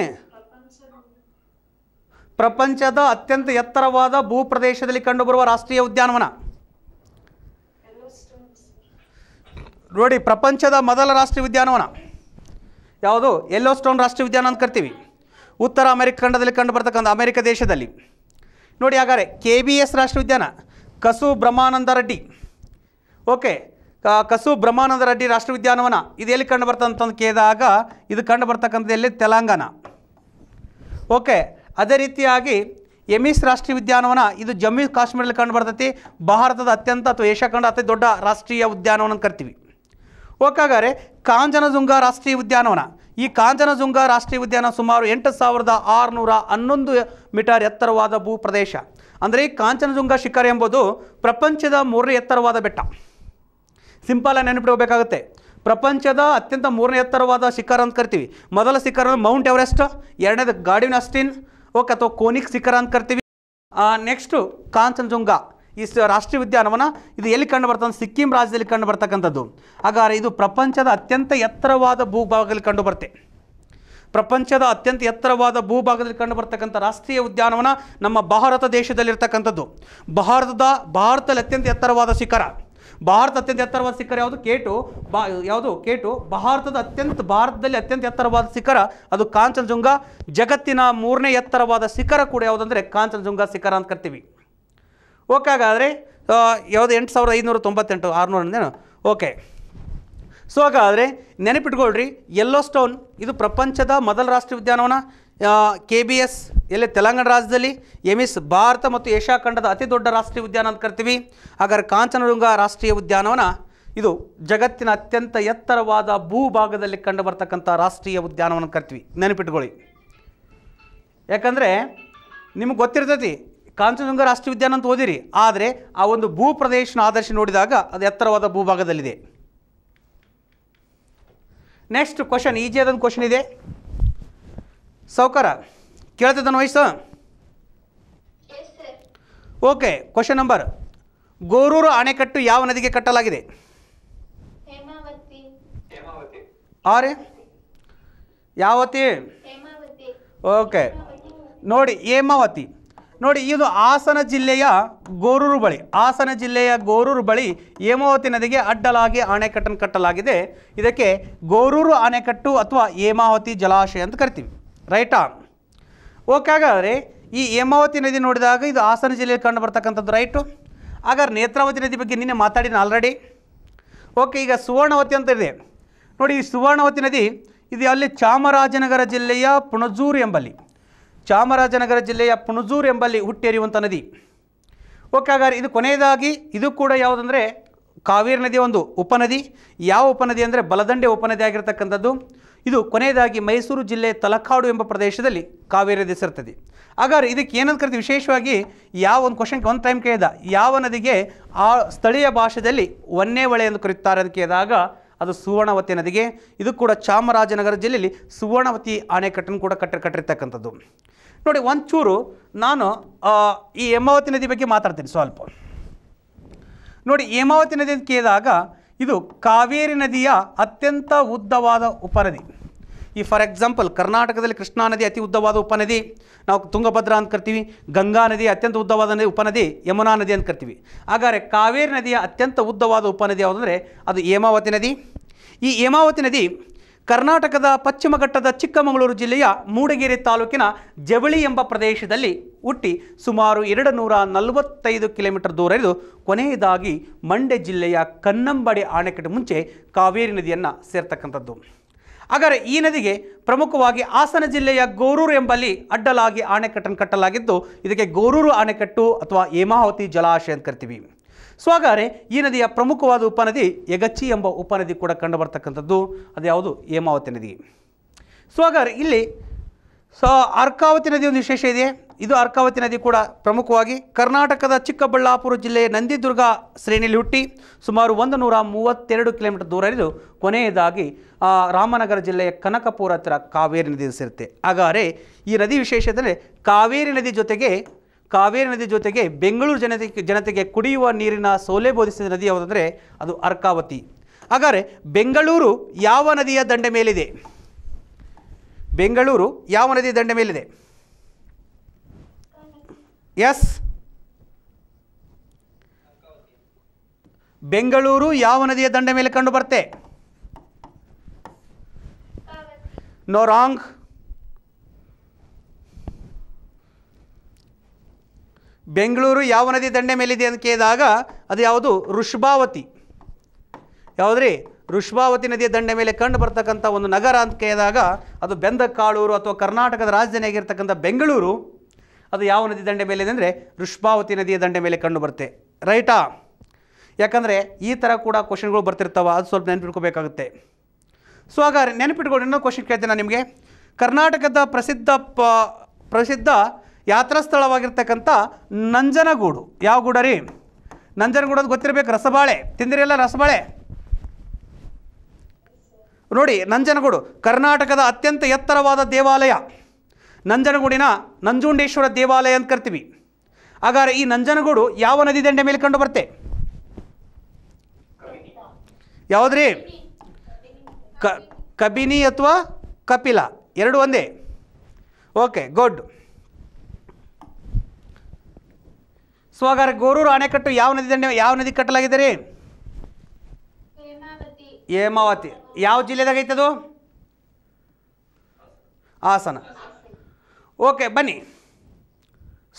ಪ್ರಪಂಚದ ಅತ್ಯಂತ ಎತ್ತರವಾದ ಭೂಪ್ರದೇಶದಲ್ಲಿ ಕಂಡುಬರುವ ರಾಷ್ಟ್ರೀಯ ಉದ್ಯಾನವನ ನೋಡಿ ಪ್ರಪಂಚದ ಮೊದಲ ರಾಷ್ಟ್ರೀಯ ಉದ್ಯಾನವನ ಯಾವುದು ಎಲ್ಲೋ ಸ್ಟೋನ್ ರಾಷ್ಟ್ರೀಯ ಉದ್ಯಾನ ಅಂತ ಕರಿತೀವಿ ಉತ್ತರ ಅಮೆರಿಕ ಖಂಡದಲ್ಲಿ ಕಂಡು ಬರ್ತಕ್ಕಂಥ ಅಮೆರಿಕ ದೇಶದಲ್ಲಿ ನೋಡಿ ಹಾಗಾದರೆ ಕೆ ಬಿ ಎಸ್ ರಾಷ್ಟ್ರೀಯ ಉದ್ಯಾನ ಕಸು ಬ್ರಹ್ಮಾನಂದ ರೆಡ್ಡಿ ಓಕೆ ಕಸು ಬ್ರಹ್ಮಾನಂದ ರೆಡ್ಡಿ ರಾಷ್ಟ್ರೀಯ ಉದ್ಯಾನವನ ಇದು ಎಲ್ಲಿ ಕಂಡು ಬರ್ತಂತಂದು ಕೇಳಿದಾಗ ಇದು ಕಂಡು ಬರ್ತಕ್ಕಂಥದ್ದು ಎಲ್ಲಿ ತೆಲಂಗಾಣ ಓಕೆ ಅದೇ ರೀತಿಯಾಗಿ ಎಮಿಸ್ ರಾಷ್ಟ್ರೀಯ ಉದ್ಯಾನವನ ಇದು ಜಮ್ಮು ಕಾಶ್ಮೀರಲ್ಲಿ ಕಂಡು ಬರ್ತೈತಿ ಭಾರತದ ಅತ್ಯಂತ ಅಥವಾ ಏಷ್ಯಾ ಖಂಡ ಅತಿ ದೊಡ್ಡ ರಾಷ್ಟ್ರೀಯ ಉದ್ಯಾನವನ ಕರಿತೀವಿ ಓಕಾಗಾರೆ ಕಾಂಚನಜುಂಗ ರಾಷ್ಟ್ರೀಯ ಉದ್ಯಾನವನ ಈ ಕಾಂಚನಜುಂಗ ರಾಷ್ಟ್ರೀಯ ಉದ್ಯಾನ ಸುಮಾರು ಎಂಟು ಸಾವಿರದ ಆರುನೂರ ಹನ್ನೊಂದು ಮೀಟರ್ ಎತ್ತರವಾದ ಭೂಪ್ರದೇಶ ಅಂದರೆ ಈ ಕಾಂಚನಜುಂಗ ಶಿಖರ ಎಂಬುದು ಪ್ರಪಂಚದ ಮೂರನೇ ಎತ್ತರವಾದ ಬೆಟ್ಟ ಸಿಂಪಲ್ ನೆನಪಿಡಬೇಕಾಗುತ್ತೆ ಪ್ರಪಂಚದ ಅತ್ಯಂತ ಮೂರನೇ ಎತ್ತರವಾದ ಶಿಖರ ಅಂತ ಕರಿತೀವಿ ಮೊದಲ ಶಿಖರ ಮೌಂಟ್ ಎವರೆಸ್ಟ್ ಎರಡನೇದು ಗಾರ್ಡಿನ್ ಅಸ್ಟಿನ್ ಓಕೆ ಅಥವಾ ಕೋನಿಕ್ ಶಿಖರ ಅಂತ ಕರಿತೀವಿ ನೆಕ್ಸ್ಟು ಕಾಂಚನಜುಂಗ ಈ ರಾಷ್ಟ್ರೀಯ ಉದ್ಯಾನವನ ಇದು ಎಲ್ಲಿ ಕಂಡು ಬರ್ತದೆ ಸಿಕ್ಕಿಂ ರಾಜ್ಯದಲ್ಲಿ ಕಂಡು ಬರ್ತಕ್ಕಂಥದ್ದು ಹಾಗಾದ್ರೆ ಇದು ಪ್ರಪಂಚದ ಅತ್ಯಂತ ಎತ್ತರವಾದ ಭೂಭಾಗದಲ್ಲಿ ಕಂಡು ಬರುತ್ತೆ ಪ್ರಪಂಚದ ಅತ್ಯಂತ ಎತ್ತರವಾದ ಭೂಭಾಗದಲ್ಲಿ ಕಂಡು ಬರ್ತಕ್ಕಂಥ ರಾಷ್ಟ್ರೀಯ ಉದ್ಯಾನವನ ನಮ್ಮ ಭಾರತ ದೇಶದಲ್ಲಿರ್ತಕ್ಕಂಥದ್ದು ಭಾರತದ ಭಾರತದಲ್ಲಿ ಅತ್ಯಂತ ಎತ್ತರವಾದ ಶಿಖರ ಭಾರತ ಅತ್ಯಂತ ಎತ್ತರವಾದ ಶಿಖರ ಯಾವುದು ಕೇಟು ಬಾ ಯಾವುದು ಕೇಟು ಭಾರತದ ಅತ್ಯಂತ ಭಾರತದಲ್ಲಿ ಅತ್ಯಂತ ಎತ್ತರವಾದ ಶಿಖರ ಅದು ಕಾಂಚನಜುಂಗ ಜಗತ್ತಿನ ಮೂರನೇ ಎತ್ತರವಾದ ಶಿಖರ ಕೂಡ ಯಾವುದಂದರೆ ಕಾಂಚನಜುಂಗ ಶಿಖರ ಅಂತ ಕರಿತೀವಿ ಓಕೆ ಹಾಗಾದರೆ ಯಾವುದು ಎಂಟು ಸಾವಿರದ ಐನೂರ ತೊಂಬತ್ತೆಂಟು ಆರುನೂರ ಓಕೆ ಸೊ ಹಾಗಾದರೆ ನೆನಪಿಟ್ಕೊಳ್ರಿ ಯೆಲ್ಲೋ ಸ್ಟೋನ್ ಇದು ಪ್ರಪಂಚದ ಮೊದಲ ರಾಷ್ಟ್ರೀಯ ಉದ್ಯಾನವನ ಕೆ ಬಿ ಎಸ್ ಎಲ್ಲೇ ತೆಲಂಗಾಣ ರಾಜ್ಯದಲ್ಲಿ ಎಮಿಸ್ ಭಾರತ ಮತ್ತು ಏಷ್ಯಾ ಖಂಡದ ಅತಿ ದೊಡ್ಡ ರಾಷ್ಟ್ರೀಯ ಉದ್ಯಾನ ಅಂತ ಕರಿತೀವಿ ಹಾಗಾದ್ರೆ ಕಾಂಚನಡುಂಗ ರಾಷ್ಟ್ರೀಯ ಉದ್ಯಾನವನ ಇದು ಜಗತ್ತಿನ ಅತ್ಯಂತ ಎತ್ತರವಾದ ಭೂಭಾಗದಲ್ಲಿ ಕಂಡು ಬರ್ತಕ್ಕಂಥ ರಾಷ್ಟ್ರೀಯ ಉದ್ಯಾನವನ ಕರಿತೀವಿ ನೆನಪಿಟ್ಕೊಳ್ಳಿ ಯಾಕಂದರೆ ನಿಮಗೆ ಗೊತ್ತಿರ್ತೈತಿ ಕಾಂಚನಡುಂಗ ರಾಷ್ಟ್ರೀಯ ಉದ್ಯಾನ ಅಂತ ಓದಿರಿ ಆದರೆ ಆ ಒಂದು ಭೂ ಪ್ರದೇಶನ ಆದರ್ಶ ನೋಡಿದಾಗ ಅದು ಎತ್ತರವಾದ ಭೂಭಾಗದಲ್ಲಿದೆ ನೆಕ್ಸ್ಟ್ ಕ್ವಶನ್ ಒಂದು ಕ್ವಶನ್ ಇದೆ ಸೌಕರ ಕೇಳ್ತಿದ್ದಾನೆ ವಯಸ್ಸು ಓಕೆ ಕ್ವಶನ್ ನಂಬರ್ ಗೋರೂರು ಅಣೆಕಟ್ಟು ಯಾವ ನದಿಗೆ ಕಟ್ಟಲಾಗಿದೆ ಆರೆ ಯಾವತಿ ಓಕೆ ನೋಡಿ ಹೇಮಾವತಿ ನೋಡಿ ಇದು ಹಾಸನ ಜಿಲ್ಲೆಯ ಗೋರೂರು ಬಳಿ ಹಾಸನ ಜಿಲ್ಲೆಯ ಗೋರೂರು ಬಳಿ ಹೇಮಾವತಿ ನದಿಗೆ ಅಡ್ಡಲಾಗಿ ಅಣೆಕಟ್ಟನ್ನು ಕಟ್ಟಲಾಗಿದೆ ಇದಕ್ಕೆ ಗೋರೂರು ಅಣೆಕಟ್ಟು ಅಥವಾ ಹೇಮಾವತಿ ಜಲಾಶಯ ಅಂತ ಕರಿತೀವಿ ರೈಟಾ ಓಕೆ ಹಾಗಾದರೆ ಈ ಹೇಮಾವತಿ ನದಿ ನೋಡಿದಾಗ ಇದು ಹಾಸನ ಜಿಲ್ಲೆಯಲ್ಲಿ ಕಂಡು ಬರ್ತಕ್ಕಂಥದ್ದು ರೈಟು ಹಾಗಾದ್ರೆ ನೇತ್ರಾವತಿ ನದಿ ಬಗ್ಗೆ ನಿನ್ನೆ ಮಾತಾಡಿದ್ನ ಆಲ್ರೆಡಿ ಓಕೆ ಈಗ ಸುವರ್ಣವತಿ ಅಂತ ಇದೆ ನೋಡಿ ಈ ಸುವರ್ಣವತಿ ನದಿ ಇದು ಅಲ್ಲಿ ಚಾಮರಾಜನಗರ ಜಿಲ್ಲೆಯ ಪುಣಜೂರು ಎಂಬಲ್ಲಿ ಚಾಮರಾಜನಗರ ಜಿಲ್ಲೆಯ ಪುಣಜೂರು ಎಂಬಲ್ಲಿ ಹುಟ್ಟೇರಿಯುವಂಥ ನದಿ ಓಕೆ ಹಾಗಾದ್ರೆ ಇದು ಕೊನೆಯದಾಗಿ ಇದು ಕೂಡ ಯಾವುದಂದರೆ ಕಾವೇರಿ ನದಿಯ ಒಂದು ಉಪನದಿ ಯಾವ ಉಪನದಿ ಅಂದರೆ ಬಲದಂಡೆ ಉಪನದಿ ಆಗಿರತಕ್ಕಂಥದ್ದು ಇದು ಕೊನೆಯದಾಗಿ ಮೈಸೂರು ಜಿಲ್ಲೆ ತಲಕಾಡು ಎಂಬ ಪ್ರದೇಶದಲ್ಲಿ ಕಾವೇರಿ ನದಿ ಹಾಗಾದ್ರೆ ಇದಕ್ಕೆ ಏನಂತ ಕರಿತೀವಿ ವಿಶೇಷವಾಗಿ ಯಾವ ಒಂದು ಕ್ವಶನ್ಗೆ ಒಂದು ಟೈಮ್ ಕೇಳಿದ ಯಾವ ನದಿಗೆ ಆ ಸ್ಥಳೀಯ ಭಾಷೆಯಲ್ಲಿ ಒನ್ನೇ ಹೊಳೆ ಎಂದು ಕರೆಯುತ್ತಾರೆ ಅಂತ ಕೇಳಿದಾಗ ಅದು ಸುವರ್ಣವತಿ ನದಿಗೆ ಇದು ಕೂಡ ಚಾಮರಾಜನಗರ ಜಿಲ್ಲೆಯಲ್ಲಿ ಸುವರ್ಣವತಿ ಅಣೆಕಟ್ಟನ್ನು ಕೂಡ ಕಟ್ಟಿ ಕಟ್ಟಿರ್ತಕ್ಕಂಥದ್ದು ನೋಡಿ ಒಂಚೂರು ನಾನು ಈ ಹೇಮಾವತಿ ನದಿ ಬಗ್ಗೆ ಮಾತಾಡ್ತೀನಿ ಸ್ವಲ್ಪ ನೋಡಿ ಹೇಮಾವತಿ ನದಿ ಅಂತ ಕೇಳಿದಾಗ ಇದು ಕಾವೇರಿ ನದಿಯ ಅತ್ಯಂತ ಉದ್ದವಾದ ಉಪನದಿ ಈ ಫಾರ್ ಎಕ್ಸಾಂಪಲ್ ಕರ್ನಾಟಕದಲ್ಲಿ ಕೃಷ್ಣಾ ನದಿ ಅತಿ ಉದ್ದವಾದ ಉಪನದಿ ನಾವು ತುಂಗಭದ್ರಾ ಅಂತ ಕರಿತೀವಿ ಗಂಗಾ ನದಿ ಅತ್ಯಂತ ಉದ್ದವಾದ ಉಪನದಿ ಯಮುನಾ ನದಿ ಅಂತ ಕರಿತೀವಿ ಹಾಗಾದರೆ ಕಾವೇರಿ ನದಿಯ ಅತ್ಯಂತ ಉದ್ದವಾದ ಉಪನದಿ ಯಾವುದಂದರೆ ಅದು ಹೇಮಾವತಿ ನದಿ ಈ ಹೇಮಾವತಿ ನದಿ ಕರ್ನಾಟಕದ ಪಶ್ಚಿಮ ಘಟ್ಟದ ಚಿಕ್ಕಮಗಳೂರು ಜಿಲ್ಲೆಯ ಮೂಡಿಗೆರೆ ತಾಲೂಕಿನ ಜವಳಿ ಎಂಬ ಪ್ರದೇಶದಲ್ಲಿ ಹುಟ್ಟಿ ಸುಮಾರು ಎರಡು ನೂರ ನಲವತ್ತೈದು ಕಿಲೋಮೀಟರ್ ದೂರ ಇದು ಕೊನೆಯದಾಗಿ ಮಂಡ್ಯ ಜಿಲ್ಲೆಯ ಕನ್ನಂಬಾಡಿ ಆಣೆಕಟ್ಟು ಮುಂಚೆ ಕಾವೇರಿ ನದಿಯನ್ನು ಸೇರ್ತಕ್ಕಂಥದ್ದು ಹಾಗಾದರೆ ಈ ನದಿಗೆ ಪ್ರಮುಖವಾಗಿ ಹಾಸನ ಜಿಲ್ಲೆಯ ಗೋರೂರು ಎಂಬಲ್ಲಿ ಅಡ್ಡಲಾಗಿ ಆಣೆಕಟ್ಟನ್ನು ಕಟ್ಟಲಾಗಿದ್ದು ಇದಕ್ಕೆ ಗೋರೂರು ಆಣೆಕಟ್ಟು ಅಥವಾ ಹೇಮಾವತಿ ಜಲಾಶಯ ಅಂತ ಕರಿತೀವಿ ಸೊ ಹಾಗಾದರೆ ಈ ನದಿಯ ಪ್ರಮುಖವಾದ ಉಪನದಿ ಯಗಚ್ಚಿ ಎಂಬ ಉಪನದಿ ಕೂಡ ಕಂಡುಬರ್ತಕ್ಕಂಥದ್ದು ಅದು ಯಾವುದು ಹೇಮಾವತಿ ನದಿ ಸೊ ಹಾಗಾದರೆ ಇಲ್ಲಿ ಸೊ ಅರ್ಕಾವತಿ ನದಿ ಒಂದು ವಿಶೇಷ ಇದೆ ಇದು ಅರ್ಕಾವತಿ ನದಿ ಕೂಡ ಪ್ರಮುಖವಾಗಿ ಕರ್ನಾಟಕದ ಚಿಕ್ಕಬಳ್ಳಾಪುರ ಜಿಲ್ಲೆಯ ನಂದಿದುರ್ಗ ಶ್ರೇಣಿಯಲ್ಲಿ ಹುಟ್ಟಿ ಸುಮಾರು ಒಂದು ನೂರ ಮೂವತ್ತೆರಡು ಕಿಲೋಮೀಟರ್ ದೂರ ಇದು ಕೊನೆಯದಾಗಿ ರಾಮನಗರ ಜಿಲ್ಲೆಯ ಕನಕಪುರ ಹತ್ತಿರ ಕಾವೇರಿ ನದಿ ಸೇರುತ್ತೆ ಹಾಗಾದರೆ ಈ ನದಿ ವಿಶೇಷದಲ್ಲಿ ಕಾವೇರಿ ನದಿ ಜೊತೆಗೆ ಕಾವೇರಿ ನದಿ ಜೊತೆಗೆ ಬೆಂಗಳೂರು ಜನತೆ ಜನತೆಗೆ ಕುಡಿಯುವ ನೀರಿನ ಸೋಲೆ ಬೋಧಿಸಿದ ನದಿ ಯಾವುದಂದರೆ ಅದು ಅರ್ಕಾವತಿ ಹಾಗಾದರೆ ಬೆಂಗಳೂರು ಯಾವ ನದಿಯ ದಂಡೆ ಮೇಲಿದೆ ಬೆಂಗಳೂರು ಯಾವ ನದಿಯ ದಂಡೆ ಮೇಲಿದೆ ಎಸ್ ಬೆಂಗಳೂರು ಯಾವ ನದಿಯ ದಂಡೆ ಮೇಲೆ ಕಂಡು ಬರುತ್ತೆ ನೋ ರಾಂಗ್ ಬೆಂಗಳೂರು ಯಾವ ನದಿ ದಂಡೆ ಮೇಲಿದೆ ಅಂತ ಕೇಳಿದಾಗ ಅದು ಯಾವುದು ಋಷಭಾವತಿ ಯಾವುದ್ರಿ ಋಷ್ಭಾವತಿ ನದಿಯ ದಂಡೆ ಮೇಲೆ ಕಂಡು ಬರ್ತಕ್ಕಂಥ ಒಂದು ನಗರ ಅಂತ ಕೇಳಿದಾಗ ಅದು ಬೆಂದಕಾಳೂರು ಅಥವಾ ಕರ್ನಾಟಕದ ರಾಜಧಾನಿಯಾಗಿರ್ತಕ್ಕಂಥ ಬೆಂಗಳೂರು ಅದು ಯಾವ ನದಿ ದಂಡೆ ಮೇಲೆ ಅಂದರೆ ಋಷಭಾವತಿ ನದಿಯ ದಂಡೆ ಮೇಲೆ ಕಂಡು ಬರುತ್ತೆ ರೈಟಾ ಯಾಕಂದರೆ ಈ ಥರ ಕೂಡ ಕ್ವಶನ್ಗಳು ಬರ್ತಿರ್ತಾವ ಅದು ಸ್ವಲ್ಪ ನೆನಪಿಟ್ಕೋಬೇಕಾಗುತ್ತೆ ಸೊ ಹಾಗಾದ್ರೆ ನೆನಪಿಟ್ಕೊಂಡು ಇನ್ನೊಂದು ಕ್ವಶನ್ ಕೇಳ್ತೀನಿ ನಾನು ನಿಮಗೆ ಕರ್ನಾಟಕದ ಪ್ರಸಿದ್ಧ ಪ ಪ್ರಸಿದ್ಧ ಯಾತ್ರಾ ಸ್ಥಳವಾಗಿರ್ತಕ್ಕಂಥ ನಂಜನಗೂಡು ಯಾವ ಗೂಡ ರೀ ನಂಜನಗೂಡೋದು ಗೊತ್ತಿರಬೇಕು ರಸಬಾಳೆ ತಿಂದಿರಲ್ಲ ರಸಬಾಳೆ ನೋಡಿ ನಂಜನಗೂಡು ಕರ್ನಾಟಕದ ಅತ್ಯಂತ ಎತ್ತರವಾದ ದೇವಾಲಯ ನಂಜನಗೂಡಿನ ನಂಜುಂಡೇಶ್ವರ ದೇವಾಲಯ ಅಂತ ಕರಿತೀವಿ ಹಾಗಾದ್ರೆ ಈ ನಂಜನಗೂಡು ಯಾವ ನದಿ ದಂಡೆ ಮೇಲೆ ಕಂಡು ಬರುತ್ತೆ ಯಾವುದ್ರಿ ಕಬಿನಿ ಅಥವಾ ಕಪಿಲ ಎರಡು ಒಂದೇ ಓಕೆ ಗುಡ್ ಸೊ ಹಾಗಾದ್ರೆ ಗೋರೂರು ಅಣೆಕಟ್ಟು ಯಾವ ನದಿ ದಂಡೆ ಯಾವ ನದಿ ಕಟ್ಟಲಾಗಿದೆ ರೀ ಹೇಮಾವತಿ ಯಾವ ಜಿಲ್ಲೆದಾಗ ಅದು ಹಾಸನ ಓಕೆ ಬನ್ನಿ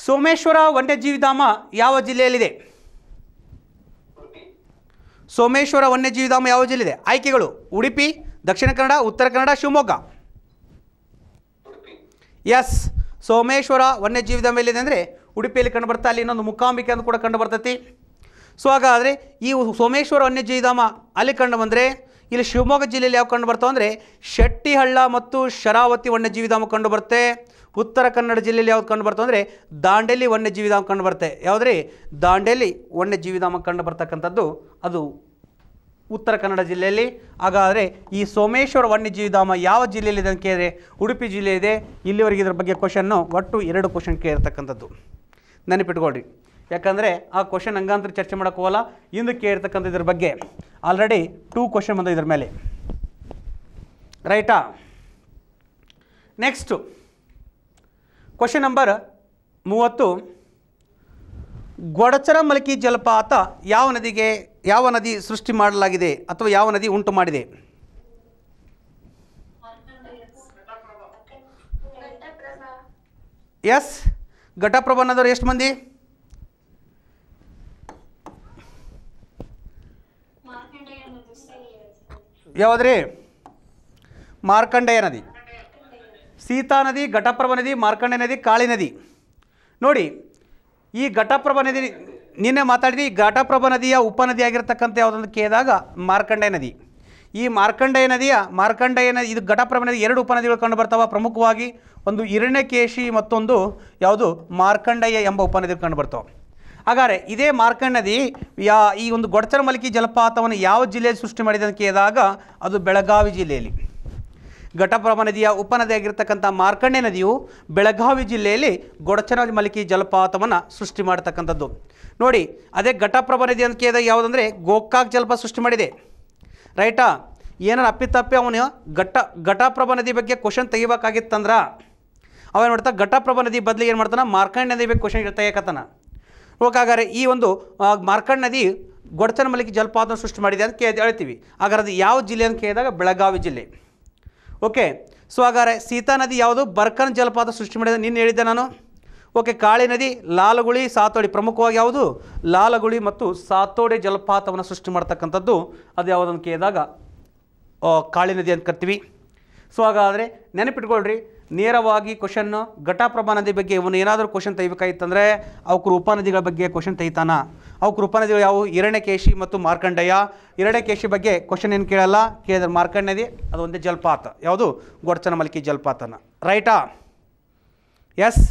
ಸೋಮೇಶ್ವರ ವನ್ಯಜೀವಿಧಾಮ ಯಾವ ಜಿಲ್ಲೆಯಲ್ಲಿದೆ ಸೋಮೇಶ್ವರ ವನ್ಯಜೀವಿಧಾಮ ಯಾವ ಜಿಲ್ಲೆಯಿದೆ ಆಯ್ಕೆಗಳು ಉಡುಪಿ ದಕ್ಷಿಣ ಕನ್ನಡ ಉತ್ತರ ಕನ್ನಡ ಶಿವಮೊಗ್ಗ ಎಸ್ ಸೋಮೇಶ್ವರ ವನ್ಯಜೀವಿಧಾಮ ಎಲ್ಲಿದೆ ಅಂದರೆ ಉಡುಪಿಯಲ್ಲಿ ಕಂಡು ಬರ್ತಾ ಅಲ್ಲಿ ಇನ್ನೊಂದು ಮುಖಾಂಬಿಕೆ ಅಂತ ಕೂಡ ಕಂಡು ಬರ್ತೈತಿ ಸೊ ಹಾಗಾದರೆ ಈ ಸೋಮೇಶ್ವರ ವನ್ಯಜೀವಿಧಾಮ ಅಲ್ಲಿ ಕಂಡು ಬಂದರೆ ಇಲ್ಲಿ ಶಿವಮೊಗ್ಗ ಜಿಲ್ಲೆಯಲ್ಲಿ ಯಾವ ಕಂಡು ಬರ್ತಾವೆ ಅಂದರೆ ಶೆಟ್ಟಿಹಳ್ಳ ಮತ್ತು ಶರಾವತಿ ವನ್ಯಜೀವಿಧಾಮ ಕಂಡು ಬರುತ್ತೆ ಉತ್ತರ ಕನ್ನಡ ಜಿಲ್ಲೆಯಲ್ಲಿ ಯಾವ್ದು ಕಂಡು ಬರ್ತಾವೆ ಅಂದರೆ ದಾಂಡೇಲಿ ವನ್ಯಜೀವಿಧಾಮ ಕಂಡು ಬರುತ್ತೆ ಯಾವುದ್ರಿ ದಾಂಡೇಲಿ ವನ್ಯಜೀವಿಧಾಮ ಕಂಡು ಬರ್ತಕ್ಕಂಥದ್ದು ಅದು ಉತ್ತರ ಕನ್ನಡ ಜಿಲ್ಲೆಯಲ್ಲಿ ಹಾಗಾದರೆ ಈ ಸೋಮೇಶ್ವರ ವನ್ಯಜೀವಿಧಾಮ ಯಾವ ಜಿಲ್ಲೆಯಲ್ಲಿ ಇದೆ ಅಂತ ಕೇಳಿದರೆ ಉಡುಪಿ ಜಿಲ್ಲೆ ಇದೆ ಇಲ್ಲಿವರೆಗೆ ಇದರ ಬಗ್ಗೆ ಕ್ವಶನ್ನು ಒಟ್ಟು ಎರಡು ಕ್ವಶನ್ ಕೇಳಿರ್ತಕ್ಕಂಥದ್ದು ನೆನಪಿಟ್ಕೊಳ್ರಿ ಯಾಕಂದರೆ ಆ ಕ್ವಶನ್ ಹಂಗಾಂತರ ಚರ್ಚೆ ಹೋಗಲ್ಲ ಇಂದು ಕೇಳಿರ್ತಕ್ಕಂಥ ಇದ್ರ ಬಗ್ಗೆ ಆಲ್ರೆಡಿ ಟೂ ಕ್ವಶನ್ ಬಂದ ಇದ್ರ ಮೇಲೆ ರೈಟಾ ನೆಕ್ಸ್ಟು ಕ್ವಶನ್ ನಂಬರ್ ಮೂವತ್ತು ಗೊಡಚರ ಮಲಕಿ ಜಲಪಾತ ಯಾವ ನದಿಗೆ ಯಾವ ನದಿ ಸೃಷ್ಟಿ ಮಾಡಲಾಗಿದೆ ಅಥವಾ ಯಾವ ನದಿ ಉಂಟು ಮಾಡಿದೆ ಎಸ್ ಘಟಪ್ರಭ ನದರ ಎಷ್ಟು ಮಂದಿ ಯಾವುದ್ರಿ ಮಾರ್ಕಂಡೇಯ ನದಿ ಸೀತಾ ನದಿ ಘಟಪ್ರಭ ನದಿ ಮಾರ್ಕಂಡೆ ನದಿ ಕಾಳಿ ನದಿ ನೋಡಿ ಈ ಘಟಪ್ರಭ ನದಿ ನಿನ್ನೆ ಮಾತಾಡಿದ್ವಿ ಘಟಪ್ರಭ ನದಿಯ ಉಪನದಿಯಾಗಿರ್ತಕ್ಕಂಥ ಯಾವುದೊಂದು ಕೇಳಿದಾಗ ಮಾರ್ಕಂಡೆ ನದಿ ಈ ಮಾರ್ಕಂಡಯ್ಯ ನದಿಯ ಮಾರ್ಕಂಡಯ್ಯ ನದಿ ಇದು ಘಟಪ್ರಭಾ ನದಿ ಎರಡು ಉಪನದಿಗಳು ಕಂಡು ಪ್ರಮುಖವಾಗಿ ಒಂದು ಹಿರಣ್ಯಕೇಶಿ ಮತ್ತೊಂದು ಯಾವುದು ಮಾರ್ಕಂಡಯ್ಯ ಎಂಬ ಉಪನದಿಗಳು ಕಂಡು ಬರ್ತಾವೆ ಹಾಗಾದರೆ ಇದೇ ಮಾರ್ಕಂಡ ನದಿ ಯಾ ಈ ಒಂದು ಗೊಡಚರಮಲಕಿ ಜಲಪಾತವನ್ನು ಯಾವ ಜಿಲ್ಲೆಯಲ್ಲಿ ಸೃಷ್ಟಿ ಮಾಡಿದೆ ಅಂತ ಕೇಳಿದಾಗ ಅದು ಬೆಳಗಾವಿ ಜಿಲ್ಲೆಯಲ್ಲಿ ಘಟಪ್ರಭ ನದಿಯ ಉಪನದಿಯಾಗಿರ್ತಕ್ಕಂಥ ಮಾರ್ಕಂಡೆ ನದಿಯು ಬೆಳಗಾವಿ ಜಿಲ್ಲೆಯಲ್ಲಿ ಗೊಡಚರಮಲಕಿ ಜಲಪಾತವನ್ನು ಸೃಷ್ಟಿ ಮಾಡತಕ್ಕಂಥದ್ದು ನೋಡಿ ಅದೇ ಘಟಪ್ರಭ ನದಿ ಅಂತ ಕೇಳಿದಾಗ ಯಾವುದಂದರೆ ಗೋಕಾಕ್ ಜಲಪಾತ ಸೃಷ್ಟಿ ಮಾಡಿದೆ ರೈಟಾ ಏನಾರು ಅಪ್ಪಿತಪ್ಪಿ ಅವನು ಘಟ ಘಟಪ್ರಭಾ ನದಿ ಬಗ್ಗೆ ಕ್ವಶನ್ ತೆಗಿಬೇಕಾಗಿತ್ತಂದ್ರೆ ಅವೇನು ಮಾಡ್ತಾ ಘಟಪ್ರಭಾ ನದಿ ಬದಲಿಗೆ ಏನು ಮಾಡ್ತಾನೆ ಮಾರ್ಕಂಡ್ ನದಿ ಬಗ್ಗೆ ಕ್ವಶನ್ ತೆಗಿಯಕತ್ತಾನ ಹೋಗಾಗಾರೆ ಈ ಒಂದು ಮಾರ್ಕಂಡ್ ನದಿ ಗೊಡಚನ ಮಲ್ಲಿಗೆ ಜಲಪಾತನ ಸೃಷ್ಟಿ ಮಾಡಿದೆ ಅಂತ ಕೇಳಿ ಹೇಳ್ತೀವಿ ಹಾಗಾದ್ರೆ ಯಾವ ಜಿಲ್ಲೆ ಅಂತ ಕೇಳಿದಾಗ ಬೆಳಗಾವಿ ಜಿಲ್ಲೆ ಓಕೆ ಸೊ ಹಾಗಾದ್ರೆ ಸೀತಾ ನದಿ ಯಾವುದು ಬರ್ಕನ್ ಜಲಪಾತ ಸೃಷ್ಟಿ ಮಾಡಿದೆ ನೀನು ಹೇಳಿದ್ದೆ ನಾನು ಓಕೆ ಕಾಳಿ ನದಿ ಲಾಲಗುಳಿ ಸಾತೋಡಿ ಪ್ರಮುಖವಾಗಿ ಯಾವುದು ಲಾಲಗುಳಿ ಮತ್ತು ಸಾತೋಡೆ ಜಲಪಾತವನ್ನು ಸೃಷ್ಟಿ ಮಾಡ್ತಕ್ಕಂಥದ್ದು ಅದು ಯಾವುದನ್ನು ಕೇಳಿದಾಗ ಕಾಳಿ ನದಿ ಅಂತ ಕರ್ತೀವಿ ಸೊ ಹಾಗಾದರೆ ನೆನಪಿಟ್ಕೊಳ್ರಿ ನೇರವಾಗಿ ಕ್ವಶನ್ನು ಘಟಪ್ರಭಾ ನದಿ ಬಗ್ಗೆ ಇವನು ಏನಾದರೂ ಕ್ವಶನ್ ತೆಗಿಬೇಕಾಗಿತ್ತಂದರೆ ಅವಕ್ಕೆ ಉಪನದಿಗಳ ಬಗ್ಗೆ ಕ್ವಶನ್ ತೆಗಿತಾನ ಅವಕ್ಕೆ ಉಪನದಿಗಳು ಯಾವುವು ಕೇಶಿ ಮತ್ತು ಮಾರ್ಕಂಡಯ್ಯ ಕೇಶಿ ಬಗ್ಗೆ ಕ್ವಶನ್ ಏನು ಕೇಳಲ್ಲ ಕೇಳಿದ್ರೆ ಮಾರ್ಕಂಡ ನದಿ ಅದು ಒಂದೇ ಜಲಪಾತ ಯಾವುದು ಗೊಡ್ಚನ ಮಲ್ಕಿ ಜಲಪಾತನ ರೈಟಾ ಎಸ್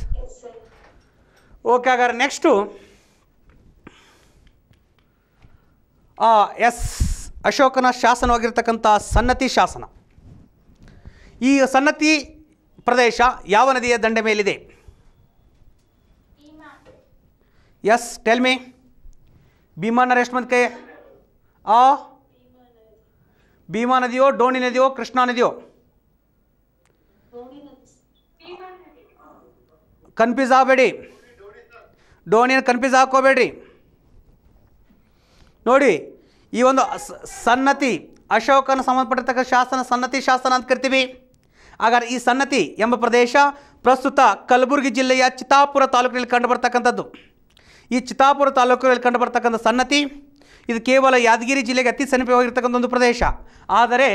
ಓಕೆ ಹಾಗಾದ್ರೆ ನೆಕ್ಸ್ಟು ಎಸ್ ಅಶೋಕನ ಶಾಸನವಾಗಿರ್ತಕ್ಕಂಥ ಸನ್ನತಿ ಶಾಸನ ಈ ಸನ್ನತಿ ಪ್ರದೇಶ ಯಾವ ನದಿಯ ದಂಡೆ ಮೇಲಿದೆ ಎಸ್ ಟೆಲ್ ಮಿ ಭೀಮಾ ನರೇಶ್ ಮಂತ್ ಕೈ ಆ ಭೀಮಾ ನದಿಯೋ ಡೋಣಿ ನದಿಯೋ ಕೃಷ್ಣಾ ನದಿಯೋ ಕನ್ಫ್ಯೂಸ್ ಆಗಬೇಡಿ ಡೋಣಿಯನ್ನು ಕನ್ಫ್ಯೂಸ್ ಹಾಕೋಬೇಡ್ರಿ ನೋಡಿ ಈ ಒಂದು ಸನ್ನತಿ ಅಶೋಕನ ಸಂಬಂಧಪಟ್ಟಿರ್ತಕ್ಕ ಶಾಸನ ಸನ್ನತಿ ಶಾಸನ ಅಂತ ಕರಿತೀವಿ ಹಾಗಾದ್ರೆ ಈ ಸನ್ನತಿ ಎಂಬ ಪ್ರದೇಶ ಪ್ರಸ್ತುತ ಕಲಬುರಗಿ ಜಿಲ್ಲೆಯ ಚಿತ್ತಾಪುರ ತಾಲೂಕಿನಲ್ಲಿ ಕಂಡುಬರ್ತಕ್ಕಂಥದ್ದು ಈ ಚಿತ್ತಾಪುರ ತಾಲೂಕಿನಲ್ಲಿ ಕಂಡುಬರ್ತಕ್ಕಂಥ ಸನ್ನತಿ ಇದು ಕೇವಲ ಯಾದಗಿರಿ ಜಿಲ್ಲೆಗೆ ಅತಿ ಸಮೀಪವಾಗಿರ್ತಕ್ಕಂಥ ಒಂದು ಪ್ರದೇಶ ಆದರೆ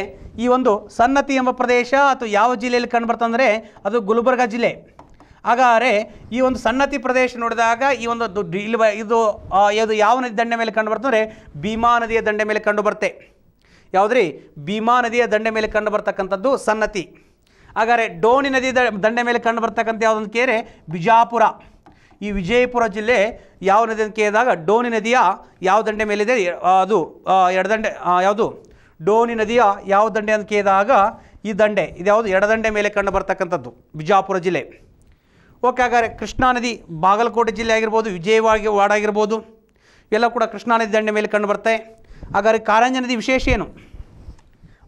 ಈ ಒಂದು ಸನ್ನತಿ ಎಂಬ ಪ್ರದೇಶ ಅಥವಾ ಯಾವ ಜಿಲ್ಲೆಯಲ್ಲಿ ಕಂಡುಬರ್ತಂದರೆ ಅದು ಗುಲ್ಬರ್ಗ ಜಿಲ್ಲೆ ಹಾಗಾದರೆ ಈ ಒಂದು ಸನ್ನತಿ ಪ್ರದೇಶ ನೋಡಿದಾಗ ಈ ಒಂದು ಇಲ್ಲಿ ಇದು ಇದು ಯಾವ ನದಿ ದಂಡೆ ಮೇಲೆ ಕಂಡು ಬರ್ತಂದರೆ ಭೀಮಾ ನದಿಯ ದಂಡೆ ಮೇಲೆ ಕಂಡು ಬರುತ್ತೆ ಯಾವುದ್ರಿ ಭೀಮಾ ನದಿಯ ದಂಡೆ ಮೇಲೆ ಕಂಡು ಬರ್ತಕ್ಕಂಥದ್ದು ಸನ್ನತಿ ಹಾಗಾದರೆ ಡೋಣಿ ನದಿಯ ದಂಡೆ ಮೇಲೆ ಕಂಡು ಬರ್ತಕ್ಕಂಥ ಯಾವುದೊಂದು ಕೇರೆ ಬಿಜಾಪುರ ಈ ವಿಜಯಪುರ ಜಿಲ್ಲೆ ಯಾವ ನದಿ ಅಂತ ಕೇಳಿದಾಗ ಡೋಣಿ ನದಿಯ ಯಾವ ದಂಡೆ ಮೇಲಿದೆ ಅದು ಎಡದಂಡೆ ಯಾವುದು ಡೋಣಿ ನದಿಯ ಯಾವ ದಂಡೆ ಅಂತ ಕೇಳಿದಾಗ ಈ ದಂಡೆ ಇದು ಯಾವುದು ಎಡದಂಡೆ ಮೇಲೆ ಕಂಡು ಬರ್ತಕ್ಕಂಥದ್ದು ಬಿಜಾಪುರ ಜಿಲ್ಲೆ ಓಕೆ ಹಾಗಾದರೆ ಕೃಷ್ಣಾ ನದಿ ಬಾಗಲಕೋಟೆ ಜಿಲ್ಲೆ ಆಗಿರ್ಬೋದು ವಿಜಯವಾಡ ವಾರ್ಡ್ ಆಗಿರ್ಬೋದು ಎಲ್ಲ ಕೂಡ ಕೃಷ್ಣಾ ನದಿ ದಂಡೆ ಮೇಲೆ ಕಂಡು ಬರ್ತವೆ ಹಾಗಾದರೆ ಕಾರಂಜ ನದಿ ವಿಶೇಷ ಏನು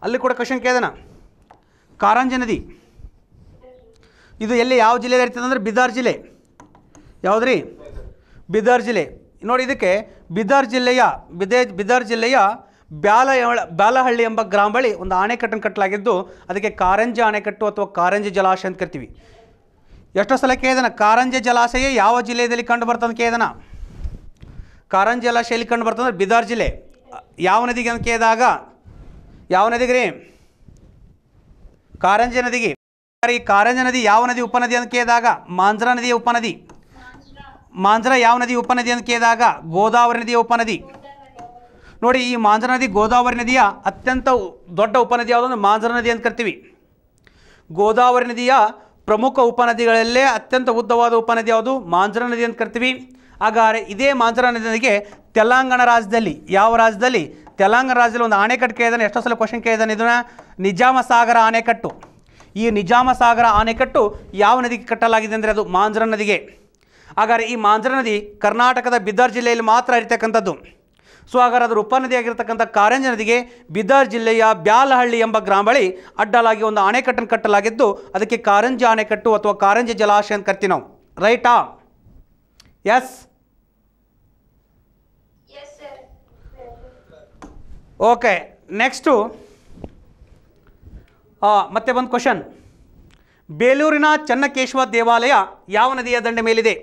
ಅಲ್ಲಿ ಕೂಡ ಕ್ವಶನ್ ಕೇಳಿದನ ಕಾರಂಜ ನದಿ ಇದು ಎಲ್ಲಿ ಯಾವ ಜಿಲ್ಲೆ ಇರ್ತದೆ ಅಂದರೆ ಬಿದಾರ್ ಜಿಲ್ಲೆ ಯಾವುದ್ರಿ ಬಿದಾರ್ ಜಿಲ್ಲೆ ನೋಡಿ ಇದಕ್ಕೆ ಬಿದಾರ್ ಜಿಲ್ಲೆಯ ಬಿದೇ ಬಿದಾರ್ ಜಿಲ್ಲೆಯ ಬ್ಯಾಲ ಬ್ಯಾಲಹಳ್ಳಿ ಎಂಬ ಗ್ರಾಮ ಬಳಿ ಒಂದು ಆಣೆಕಟ್ಟನ್ನು ಕಟ್ಟಲಾಗಿದ್ದು ಅದಕ್ಕೆ ಕಾರಂಜಿ ಆಣೆಕಟ್ಟು ಅಥವಾ ಕಾರಂಜಿ ಜಲಾಶಯ ಅಂತ ಕರಿತೀವಿ ಎಷ್ಟೋ ಸಲ ಕೇಳಿದನ ಕಾರಂಜ ಜಲಾಶಯ ಯಾವ ಜಿಲ್ಲೆಯಲ್ಲಿ ಕಂಡು ಬರ್ತಂತ ಕೇಳಿದನ ಕಾರಂಜ ಜಲಾಶಯಲ್ಲಿ ಕಂಡು ಬರ್ತದೆ ಬಿದಾರ್ ಜಿಲ್ಲೆ ಯಾವ ನದಿಗೆ ಅಂತ ಕೇಳಿದಾಗ ಯಾವ ನದಿಗೆ ರೀ ಕಾರಂಜ ನದಿಗೆ ಈ ಕಾರಂಜ ನದಿ ಯಾವ ನದಿ ಉಪನದಿ ಅಂತ ಕೇಳಿದಾಗ ಮಾಂಜ್ರಾ ನದಿಯ ಉಪನದಿ ಮಾಂಜ್ರಾ ಯಾವ ನದಿ ಉಪನದಿ ಅಂತ ಕೇಳಿದಾಗ ಗೋದಾವರಿ ನದಿಯ ಉಪನದಿ ನೋಡಿ ಈ ಮಾಂಜ್ರಾ ನದಿ ಗೋದಾವರಿ ನದಿಯ ಅತ್ಯಂತ ದೊಡ್ಡ ಉಪನದಿ ಯಾವುದಂದ್ರೆ ಮಾಂಜ್ರಾ ನದಿ ಅಂತ ಕರಿತೀವಿ ಗೋದಾವರಿ ನದಿಯ ಪ್ರಮುಖ ಉಪನದಿಗಳಲ್ಲೇ ಅತ್ಯಂತ ಉದ್ದವಾದ ಉಪನದಿ ಯಾವುದು ಮಾಂಜರ ನದಿ ಅಂತ ಕರಿತೀವಿ ಹಾಗಾದರೆ ಇದೇ ಮಾಂಜರ ನದಿಗೆ ತೆಲಂಗಾಣ ರಾಜ್ಯದಲ್ಲಿ ಯಾವ ರಾಜ್ಯದಲ್ಲಿ ತೆಲಂಗಾಣ ರಾಜ್ಯದಲ್ಲಿ ಒಂದು ಆಣೆಕಟ್ಟು ಕೇಳಿದಾನೆ ಎಷ್ಟೋ ಸಲ ಕ್ವಶನ್ ಕೇಳಿದಾನೆ ಇದನ್ನು ನಿಜಾಮ ಸಾಗರ ಆಣೆಕಟ್ಟು ಈ ನಿಜಾಮ ಸಾಗರ ಅಣೆಕಟ್ಟು ಯಾವ ನದಿಗೆ ಕಟ್ಟಲಾಗಿದೆ ಅಂದರೆ ಅದು ಮಾಂಜರ ನದಿಗೆ ಹಾಗಾದರೆ ಈ ಮಾಂಜರ ನದಿ ಕರ್ನಾಟಕದ ಬಿದರ್ ಜಿಲ್ಲೆಯಲ್ಲಿ ಮಾತ್ರ ಇರ್ತಕ್ಕಂಥದ್ದು ಸೊ ಹಾಗಾದ್ರೆ ಅದರ ಉಪನದಿಯಾಗಿರ್ತಕ್ಕಂಥ ಕಾರಂಜ ನದಿಗೆ ಬಿದರ್ ಜಿಲ್ಲೆಯ ಬ್ಯಾಲಹಳ್ಳಿ ಎಂಬ ಗ್ರಾಮ ಬಳಿ ಅಡ್ಡಲಾಗಿ ಒಂದು ಅಣೆಕಟ್ಟನ್ನು ಕಟ್ಟಲಾಗಿದ್ದು ಅದಕ್ಕೆ ಕಾರಂಜಿ ಅಣೆಕಟ್ಟು ಅಥವಾ ಕಾರಂಜಿ ಜಲಾಶಯ ಅಂತ ಕರ್ತೀವಿ ನಾವು ರೈಟಾ ಎಸ್ ಓಕೆ ನೆಕ್ಸ್ಟು ಮತ್ತೆ ಒಂದು ಕ್ವಶನ್ ಬೇಲೂರಿನ ಚನ್ನಕೇಶವ ದೇವಾಲಯ ಯಾವ ನದಿಯ ದಂಡೆ ಮೇಲಿದೆ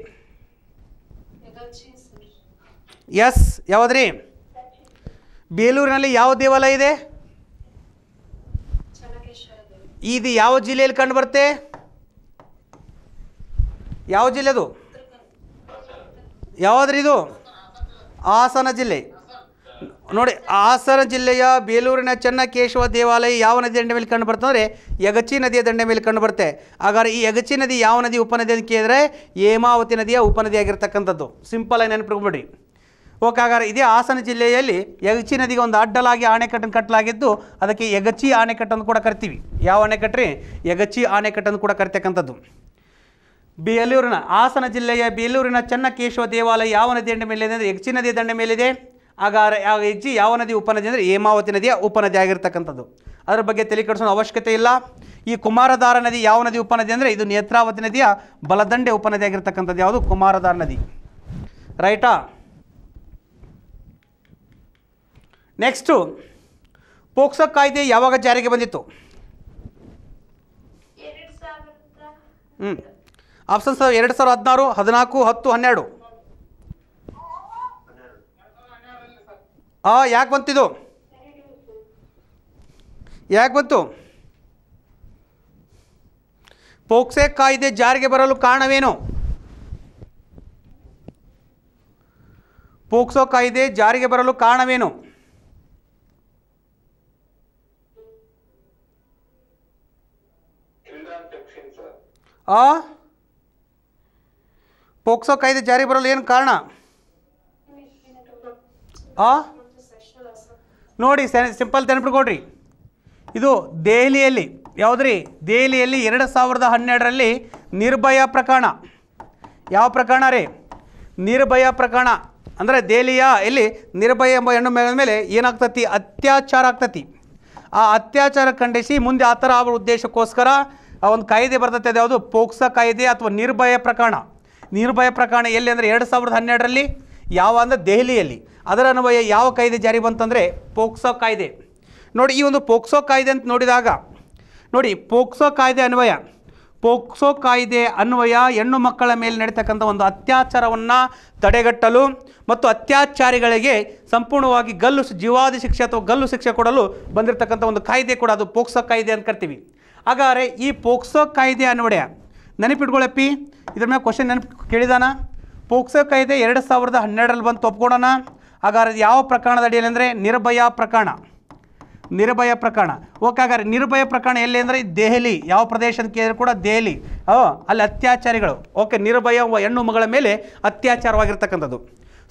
ಎಸ್ ಯಾವುದ್ರಿ ಬೇಲೂರಿನಲ್ಲಿ ಯಾವ ದೇವಾಲಯ ಇದೆ ಇದು ಯಾವ ಜಿಲ್ಲೆಯಲ್ಲಿ ಕಂಡು ಬರುತ್ತೆ ಯಾವ ಜಿಲ್ಲೆ ಅದು ಇದು ಹಾಸನ ಜಿಲ್ಲೆ ನೋಡಿ ಹಾಸನ ಜಿಲ್ಲೆಯ ಬೇಲೂರಿನ ಚನ್ನಕೇಶವ ದೇವಾಲಯ ಯಾವ ನದಿ ದಂಡೆ ಮೇಲೆ ಕಂಡು ಬರ್ತಂದ್ರೆ ಯಗಚಿ ನದಿಯ ದಂಡೆ ಮೇಲೆ ಕಂಡು ಬರುತ್ತೆ ಹಾಗಾದ್ರೆ ಈ ಯಗಚಿ ನದಿ ಯಾವ ನದಿ ಉಪನದಿ ಅಂತ ಕೇಳಿದರೆ ಹೇಮಾವತಿ ನದಿಯ ಉಪನದಿಯಾಗಿರ್ತಕ್ಕಂಥದ್ದು ಸಿಂಪಲ್ ಆಗಿ ನೆನಪಿಟ್ಕೊಂಬಿಡಿ ಓಕೆ ಹಾಗಾದ್ರೆ ಇದೇ ಹಾಸನ ಜಿಲ್ಲೆಯಲ್ಲಿ ಯಗಚಿ ನದಿಗೆ ಒಂದು ಅಡ್ಡಲಾಗಿ ಆಣೆಕಟ್ಟನ್ನು ಕಟ್ಟಲಾಗಿದ್ದು ಅದಕ್ಕೆ ಯಗಚಿ ಆಣೆಕಟ್ಟನ್ನು ಕೂಡ ಕರಿತೀವಿ ಯಾವ ಅಣೆಕಟ್ಟ್ರಿ ಯಗಚಿ ಅಣೆಕಟ್ಟನ್ನು ಕೂಡ ಕರಿತಕ್ಕಂಥದ್ದು ಬೇಲೂರಿನ ಹಾಸನ ಜಿಲ್ಲೆಯ ಬೇಲೂರಿನ ಚನ್ನಕೇಶವ ದೇವಾಲಯ ಯಾವ ನದಿ ದಂಡೆ ಮೇಲಿದೆ ಅಂದರೆ ಯಗಚಿ ನದಿಯ ದಂಡೆ ಮೇಲಿದೆ ಹಾಗಾದ್ರೆ ಆ ಯಗಚಿ ಯಾವ ನದಿ ಉಪನದಿ ಅಂದರೆ ಹೇಮಾವತಿ ನದಿಯ ಉಪನದಿ ಆಗಿರ್ತಕ್ಕಂಥದ್ದು ಅದರ ಬಗ್ಗೆ ತಲೆಕಡಿಸೋ ಅವಶ್ಯಕತೆ ಇಲ್ಲ ಈ ಕುಮಾರಧಾರ ನದಿ ಯಾವ ನದಿ ಉಪನದಿ ಅಂದರೆ ಇದು ನೇತ್ರಾವತಿ ನದಿಯ ಬಲದಂಡೆ ಉಪನದಿ ಆಗಿರ್ತಕ್ಕಂಥದ್ದು ಯಾವುದು ಕುಮಾರಧಾರ ನದಿ ರೈಟಾ ನೆಕ್ಸ್ಟು ಪೋಕ್ಸೋ ಕಾಯ್ದೆ ಯಾವಾಗ ಜಾರಿಗೆ ಬಂದಿತ್ತು ಹ್ಞೂ ಆಪ್ಷನ್ ಸರ್ ಎರಡು ಸಾವಿರದ ಹದಿನಾರು ಹದಿನಾಲ್ಕು ಹತ್ತು ಹನ್ನೆರಡು ಹಾಂ ಯಾಕೆ ಬಂತಿದು ಯಾಕೆ ಬಂತು ಪೋಕ್ಸೆ ಕಾಯ್ದೆ ಜಾರಿಗೆ ಬರಲು ಕಾರಣವೇನು ಪೋಕ್ಸೋ ಕಾಯ್ದೆ ಜಾರಿಗೆ ಬರಲು ಕಾರಣವೇನು ಆ ಪೋಕ್ಸೋ ಕಾಯ್ದೆ ಜಾರಿ ಬರಲು ಏನು ಕಾರಣ ಆ ನೋಡಿ ಸಿಂಪಲ್ ಕೊಡ್ರಿ ಇದು ದೆಹಲಿಯಲ್ಲಿ ಯಾವುದ್ರಿ ದೆಹಲಿಯಲ್ಲಿ ಎರಡು ಸಾವಿರದ ಹನ್ನೆರಡರಲ್ಲಿ ನಿರ್ಭಯ ಪ್ರಕರಣ ಯಾವ ಪ್ರಕರಣ ರೀ ನಿರ್ಭಯ ಪ್ರಕರಣ ಅಂದರೆ ದೆಹಲಿಯ ಎಲ್ಲಿ ನಿರ್ಭಯ ಎಂಬ ಹೆಣ್ಣು ಮೇಲೆ ಮೇಲೆ ಏನಾಗ್ತತಿ ಅತ್ಯಾಚಾರ ಆಗ್ತತಿ ಆ ಅತ್ಯಾಚಾರ ಖಂಡಿಸಿ ಮುಂದೆ ಆ ಥರ ಅವರ ಉದ್ದೇಶಕ್ಕೋಸ್ಕರ ಆ ಒಂದು ಕಾಯ್ದೆ ಬರ್ತದೆ ಅದು ಯಾವುದು ಪೋಕ್ಸ ಕಾಯ್ದೆ ಅಥವಾ ನಿರ್ಭಯ ಪ್ರಕರಣ ನಿರ್ಭಯ ಪ್ರಕರಣ ಎಲ್ಲಿ ಅಂದರೆ ಎರಡು ಸಾವಿರದ ಹನ್ನೆರಡರಲ್ಲಿ ಯಾವ ಅಂದರೆ ದೆಹಲಿಯಲ್ಲಿ ಅದರ ಅನ್ವಯ ಯಾವ ಕಾಯ್ದೆ ಜಾರಿ ಬಂತಂದರೆ ಪೋಕ್ಸೋ ಕಾಯ್ದೆ ನೋಡಿ ಈ ಒಂದು ಪೋಕ್ಸೋ ಕಾಯ್ದೆ ಅಂತ ನೋಡಿದಾಗ ನೋಡಿ ಪೋಕ್ಸೋ ಕಾಯ್ದೆ ಅನ್ವಯ ಪೋಕ್ಸೋ ಕಾಯ್ದೆ ಅನ್ವಯ ಹೆಣ್ಣು ಮಕ್ಕಳ ಮೇಲೆ ನಡೀತಕ್ಕಂಥ ಒಂದು ಅತ್ಯಾಚಾರವನ್ನು ತಡೆಗಟ್ಟಲು ಮತ್ತು ಅತ್ಯಾಚಾರಿಗಳಿಗೆ ಸಂಪೂರ್ಣವಾಗಿ ಗಲ್ಲು ಜೀವಾದಿ ಶಿಕ್ಷೆ ಅಥವಾ ಗಲ್ಲು ಶಿಕ್ಷೆ ಕೊಡಲು ಬಂದಿರತಕ್ಕಂಥ ಒಂದು ಕಾಯ್ದೆ ಕೂಡ ಅದು ಪೋಕ್ಸೋ ಕಾಯ್ದೆ ಅಂತ ಕರಿತೀವಿ ಹಾಗಾದರೆ ಈ ಪೋಕ್ಸೋ ಕಾಯ್ದೆ ಅನ್ನೋಡೆ ನೆನಪಿಟ್ಕೊಳ್ಳಪ್ಪಿ ಇದ್ರ ಮೇಲೆ ಕ್ವಶನ್ ನೆನಪು ಕೇಳಿದಾನ ಪೋಕ್ಸೋ ಕಾಯ್ದೆ ಎರಡು ಸಾವಿರದ ಹನ್ನೆರಡರಲ್ಲಿ ಬಂದು ಒಪ್ಕೊಡೋಣ ಹಾಗಾದ್ರೆ ಯಾವ ಪ್ರಕರಣದ ಅಡಿಯಲ್ಲಿ ಅಂದರೆ ನಿರ್ಭಯ ಪ್ರಕರಣ ನಿರ್ಭಯ ಪ್ರಕರಣ ಓಕೆ ಹಾಗಾದ್ರೆ ನಿರ್ಭಯ ಪ್ರಕರಣ ಎಲ್ಲಿ ಅಂದರೆ ದೆಹಲಿ ಯಾವ ಪ್ರದೇಶದ ಕೇಂದ್ರ ಕೂಡ ದೆಹಲಿ ಅಲ್ಲಿ ಅತ್ಯಾಚಾರಿಗಳು ಓಕೆ ನಿರ್ಭಯ ಹೆಣ್ಣು ಮಗಳ ಮೇಲೆ ಅತ್ಯಾಚಾರವಾಗಿರ್ತಕ್ಕಂಥದ್ದು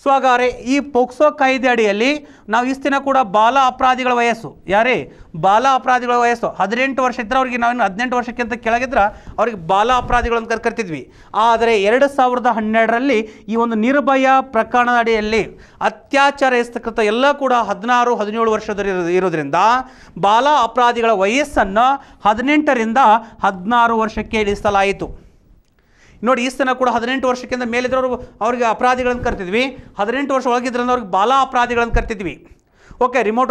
ಸೊ ಹಾಗಾದರೆ ಈ ಪೋಕ್ಸೋ ಕಾಯ್ದೆ ಅಡಿಯಲ್ಲಿ ನಾವು ದಿನ ಕೂಡ ಬಾಲ ಅಪರಾಧಿಗಳ ವಯಸ್ಸು ಯಾರೇ ಬಾಲ ಅಪರಾಧಿಗಳ ವಯಸ್ಸು ಹದಿನೆಂಟು ವರ್ಷ ಇದ್ದರೆ ಅವ್ರಿಗೆ ನಾವು ಹದಿನೆಂಟು ವರ್ಷಕ್ಕಿಂತ ಕೆಳಗಿದ್ರೆ ಅವ್ರಿಗೆ ಬಾಲ ಅಪರಾಧಿಗಳು ಅಂತ ಆದರೆ ಎರಡು ಸಾವಿರದ ಹನ್ನೆರಡರಲ್ಲಿ ಈ ಒಂದು ನಿರ್ಭಯ ಪ್ರಕರಣದ ಅಡಿಯಲ್ಲಿ ಅತ್ಯಾಚಾರ ಎಸ್ತಕ್ಕಂಥ ಎಲ್ಲ ಕೂಡ ಹದಿನಾರು ಹದಿನೇಳು ವರ್ಷದ ಇರೋದ್ರಿಂದ ಬಾಲ ಅಪರಾಧಿಗಳ ವಯಸ್ಸನ್ನು ಹದಿನೆಂಟರಿಂದ ಹದಿನಾರು ವರ್ಷಕ್ಕೆ ಇಳಿಸಲಾಯಿತು ನೋಡಿ ಈ ಕೂಡ ಹದಿನೆಂಟು ವರ್ಷಕ್ಕಿಂತ ಮೇಲಿದ್ರವರು ಅವ್ರಿಗೆ ಅಪರಾಧಿಗಳನ್ನು ಕರ್ತಿದ್ವಿ ಹದಿನೆಂಟು ವರ್ಷ ಒಳಗಿದ್ರಿಂದ ಅವ್ರಿಗೆ ಬಾಲ ಅಪರಾಧಿಗಳನ್ನು ಕರ್ತಿದ್ವಿ ಓಕೆ ರಿಮೋಟ್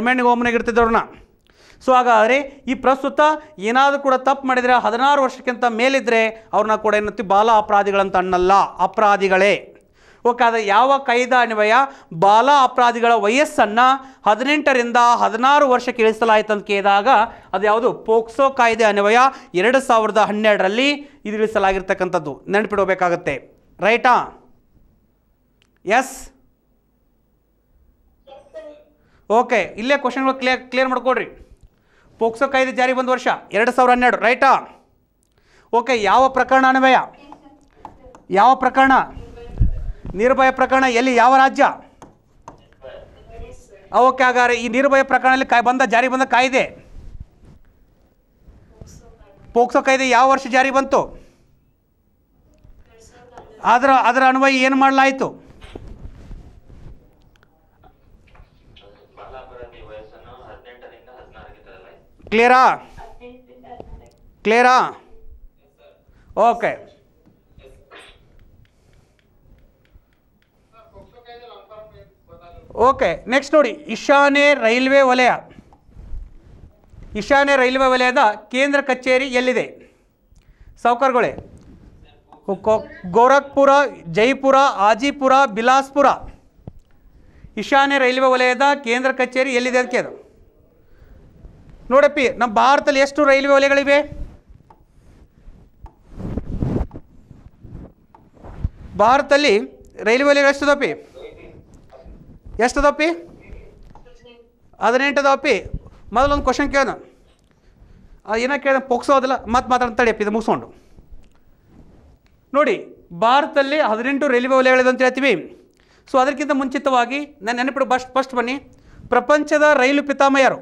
ರಿಮೈಂಡಿಂಗ್ ಓಮ್ನಾಗ ಇರ್ತಿದ್ದವ್ರನ್ನ ಸೊ ಹಾಗಾದರೆ ಈ ಪ್ರಸ್ತುತ ಏನಾದರೂ ಕೂಡ ತಪ್ಪು ಮಾಡಿದರೆ ಹದಿನಾರು ವರ್ಷಕ್ಕಿಂತ ಮೇಲಿದ್ದರೆ ಅವ್ರನ್ನ ಕೂಡ ಏನತ್ತಿ ಬಾಲ ಅಪರಾಧಿಗಳಂತ ಅನ್ನಲ್ಲ ಅಪರಾಧಿಗಳೇ ಅದು ಯಾವ ಕಾಯ್ದ ಅನ್ವಯ ಬಾಲ ಅಪರಾಧಿಗಳ ವಯಸ್ಸನ್ನು ಹದಿನೆಂಟರಿಂದ ಹದಿನಾರು ವರ್ಷಕ್ಕೆ ಇಳಿಸಲಾಯಿತು ಅಂತ ಕೇಳಿದಾಗ ಅದು ಯಾವುದು ಪೋಕ್ಸೋ ಕಾಯ್ದೆ ಅನ್ವಯ ಎರಡು ಸಾವಿರದ ಹನ್ನೆರಡರಲ್ಲಿ ಇದು ಇಳಿಸಲಾಗಿರ್ತಕ್ಕಂಥದ್ದು ನೆನಪಿಡಬೇಕಾಗತ್ತೆ ರೈಟಾ ಎಸ್ ಓಕೆ ಇಲ್ಲೇ ಕ್ವಶನ್ಗಳು ಕ್ಲಿಯರ್ ಕ್ಲಿಯರ್ ಮಾಡ್ಕೊಡ್ರಿ ಪೋಕ್ಸೋ ಕಾಯ್ದೆ ಜಾರಿ ಬಂದ ವರ್ಷ ಎರಡು ಸಾವಿರದ ಹನ್ನೆರಡು ರೈಟಾ ಓಕೆ ಯಾವ ಪ್ರಕರಣ ಅನ್ವಯ ಯಾವ ಪ್ರಕರಣ ನಿರ್ಭಯ ಪ್ರಕರಣ ಎಲ್ಲಿ ಯಾವ ರಾಜ್ಯ ಓಕೆ ಹಾಗಾದ್ರೆ ಈ ನಿರ್ಭಯ ಪ್ರಕರಣದಲ್ಲಿ ಬಂದ ಜಾರಿ ಬಂದ ಕಾಯ್ದೆ ಪೋಕ್ಸೋ ಕಾಯ್ದೆ ಯಾವ ವರ್ಷ ಜಾರಿ ಬಂತು ಅದರ ಅದರ ಅನ್ವಯ ಏನು ಮಾಡಲಾಯಿತು ಕ್ಲಿಯರಾ ಕ್ಲಿಯರಾ ಓಕೆ ಓಕೆ ನೆಕ್ಸ್ಟ್ ನೋಡಿ ಈಶಾನ್ಯ ರೈಲ್ವೆ ವಲಯ ಈಶಾನ್ಯ ರೈಲ್ವೆ ವಲಯದ ಕೇಂದ್ರ ಕಚೇರಿ ಎಲ್ಲಿದೆ ಸೌಕರ್ಗಳೇ ಗೋರಖ್ಪುರ ಜೈಪುರ ಆಜಿಪುರ ಬಿಲಾಸ್ಪುರ ಈಶಾನ್ಯ ರೈಲ್ವೆ ವಲಯದ ಕೇಂದ್ರ ಕಚೇರಿ ಎಲ್ಲಿದೆ ಅದಕ್ಕೆ ಅದು ನೋಡಪ್ಪಿ ನಮ್ಮ ಭಾರತದಲ್ಲಿ ಎಷ್ಟು ರೈಲ್ವೆ ವಲಯಗಳಿವೆ ಭಾರತದಲ್ಲಿ ರೈಲ್ವೆ ವಲಯಗಳು ಎಷ್ಟದಪ್ಪಿ ಎಷ್ಟು ಅದಪ್ಪಿ ಹದಿನೆಂಟು ಅದಪ್ಪಿ ಮೊದಲೊಂದು ಕ್ವಶನ್ ಕೇಳೋಣ ಏನೋ ಕೇಳ ಪೋಗ್ಸೋದಿಲ್ಲ ಮತ್ತೆ ಮಾತಾಡ್ತಾಳೆ ಅಪ್ಪ ಇದು ಮುಗಿಸ್ಕೊಂಡು ನೋಡಿ ಭಾರತದಲ್ಲಿ ಹದಿನೆಂಟು ರೈಲ್ವೆ ವಲಯಗಳಿದೆ ಅಂತ ಹೇಳ್ತೀವಿ ಸೊ ಅದಕ್ಕಿಂತ ಮುಂಚಿತವಾಗಿ ನಾನು ನೆನಪಿಡು ಬಸ್ ಫಸ್ಟ್ ಬನ್ನಿ ಪ್ರಪಂಚದ ರೈಲು ಯಾರು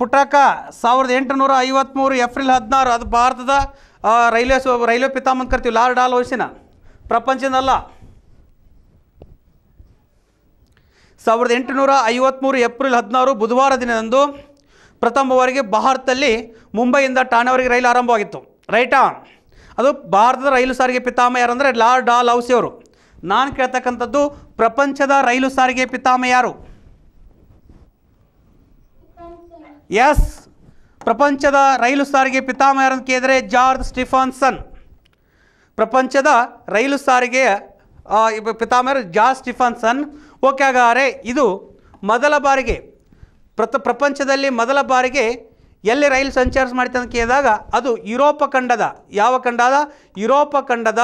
ಪುಟಾಕ ಸಾವಿರದ ಎಂಟುನೂರ ಐವತ್ತ್ಮೂರು ಏಪ್ರಿಲ್ ಹದಿನಾರು ಅದು ಭಾರತದ ರೈಲ್ವೆ ರೈಲ್ವೆ ಪಿತಾಮ ಅಂತ ಕರಿತೀವಿ ಲಾರ್ಡ್ ಆಲ್ ಹೌಸಿನ ಪ್ರಪಂಚದಲ್ಲ ಸಾವಿರದ ಎಂಟುನೂರ ಐವತ್ತ್ಮೂರು ಏಪ್ರಿಲ್ ಹದಿನಾರು ಬುಧವಾರ ದಿನದಂದು ಪ್ರಥಮವಾಗಿ ಭಾರತದಲ್ಲಿ ಮುಂಬೈಯಿಂದ ಠಾಣೆವರೆಗೆ ರೈಲು ಆರಂಭವಾಗಿತ್ತು ರೈಟಾ ಅದು ಭಾರತದ ರೈಲು ಸಾರಿಗೆ ಪಿತಾಮ ಯಾರಂದರೆ ಲಾರ್ಡ್ ಡಾಲ್ ಹೌಸಿಯವರು ನಾನು ಕೇಳ್ತಕ್ಕಂಥದ್ದು ಪ್ರಪಂಚದ ರೈಲು ಸಾರಿಗೆ ಪಿತಾಮ ಯಾರು ಎಸ್ ಪ್ರಪಂಚದ ರೈಲು ಸಾರಿಗೆ ಅಂತ ಕೇಳಿದರೆ ಜಾರ್ಜ್ ಸ್ಟಿಫಾನ್ಸನ್ ಪ್ರಪಂಚದ ರೈಲು ಸಾರಿಗೆಯ ಪಿತಾಮಹರು ಜಾರ್ಜ್ ಸ್ಟಿಫಾನ್ಸನ್ ಓಕೆ ಆಗಾರೆ ಇದು ಮೊದಲ ಬಾರಿಗೆ ಪ್ರತ ಪ್ರಪಂಚದಲ್ಲಿ ಮೊದಲ ಬಾರಿಗೆ ಎಲ್ಲಿ ರೈಲು ಸಂಚಾರ ಮಾಡಿತು ಅಂತ ಕೇಳಿದಾಗ ಅದು ಯುರೋಪ ಖಂಡದ ಯಾವ ಖಂಡದ ಯುರೋಪ ಖಂಡದ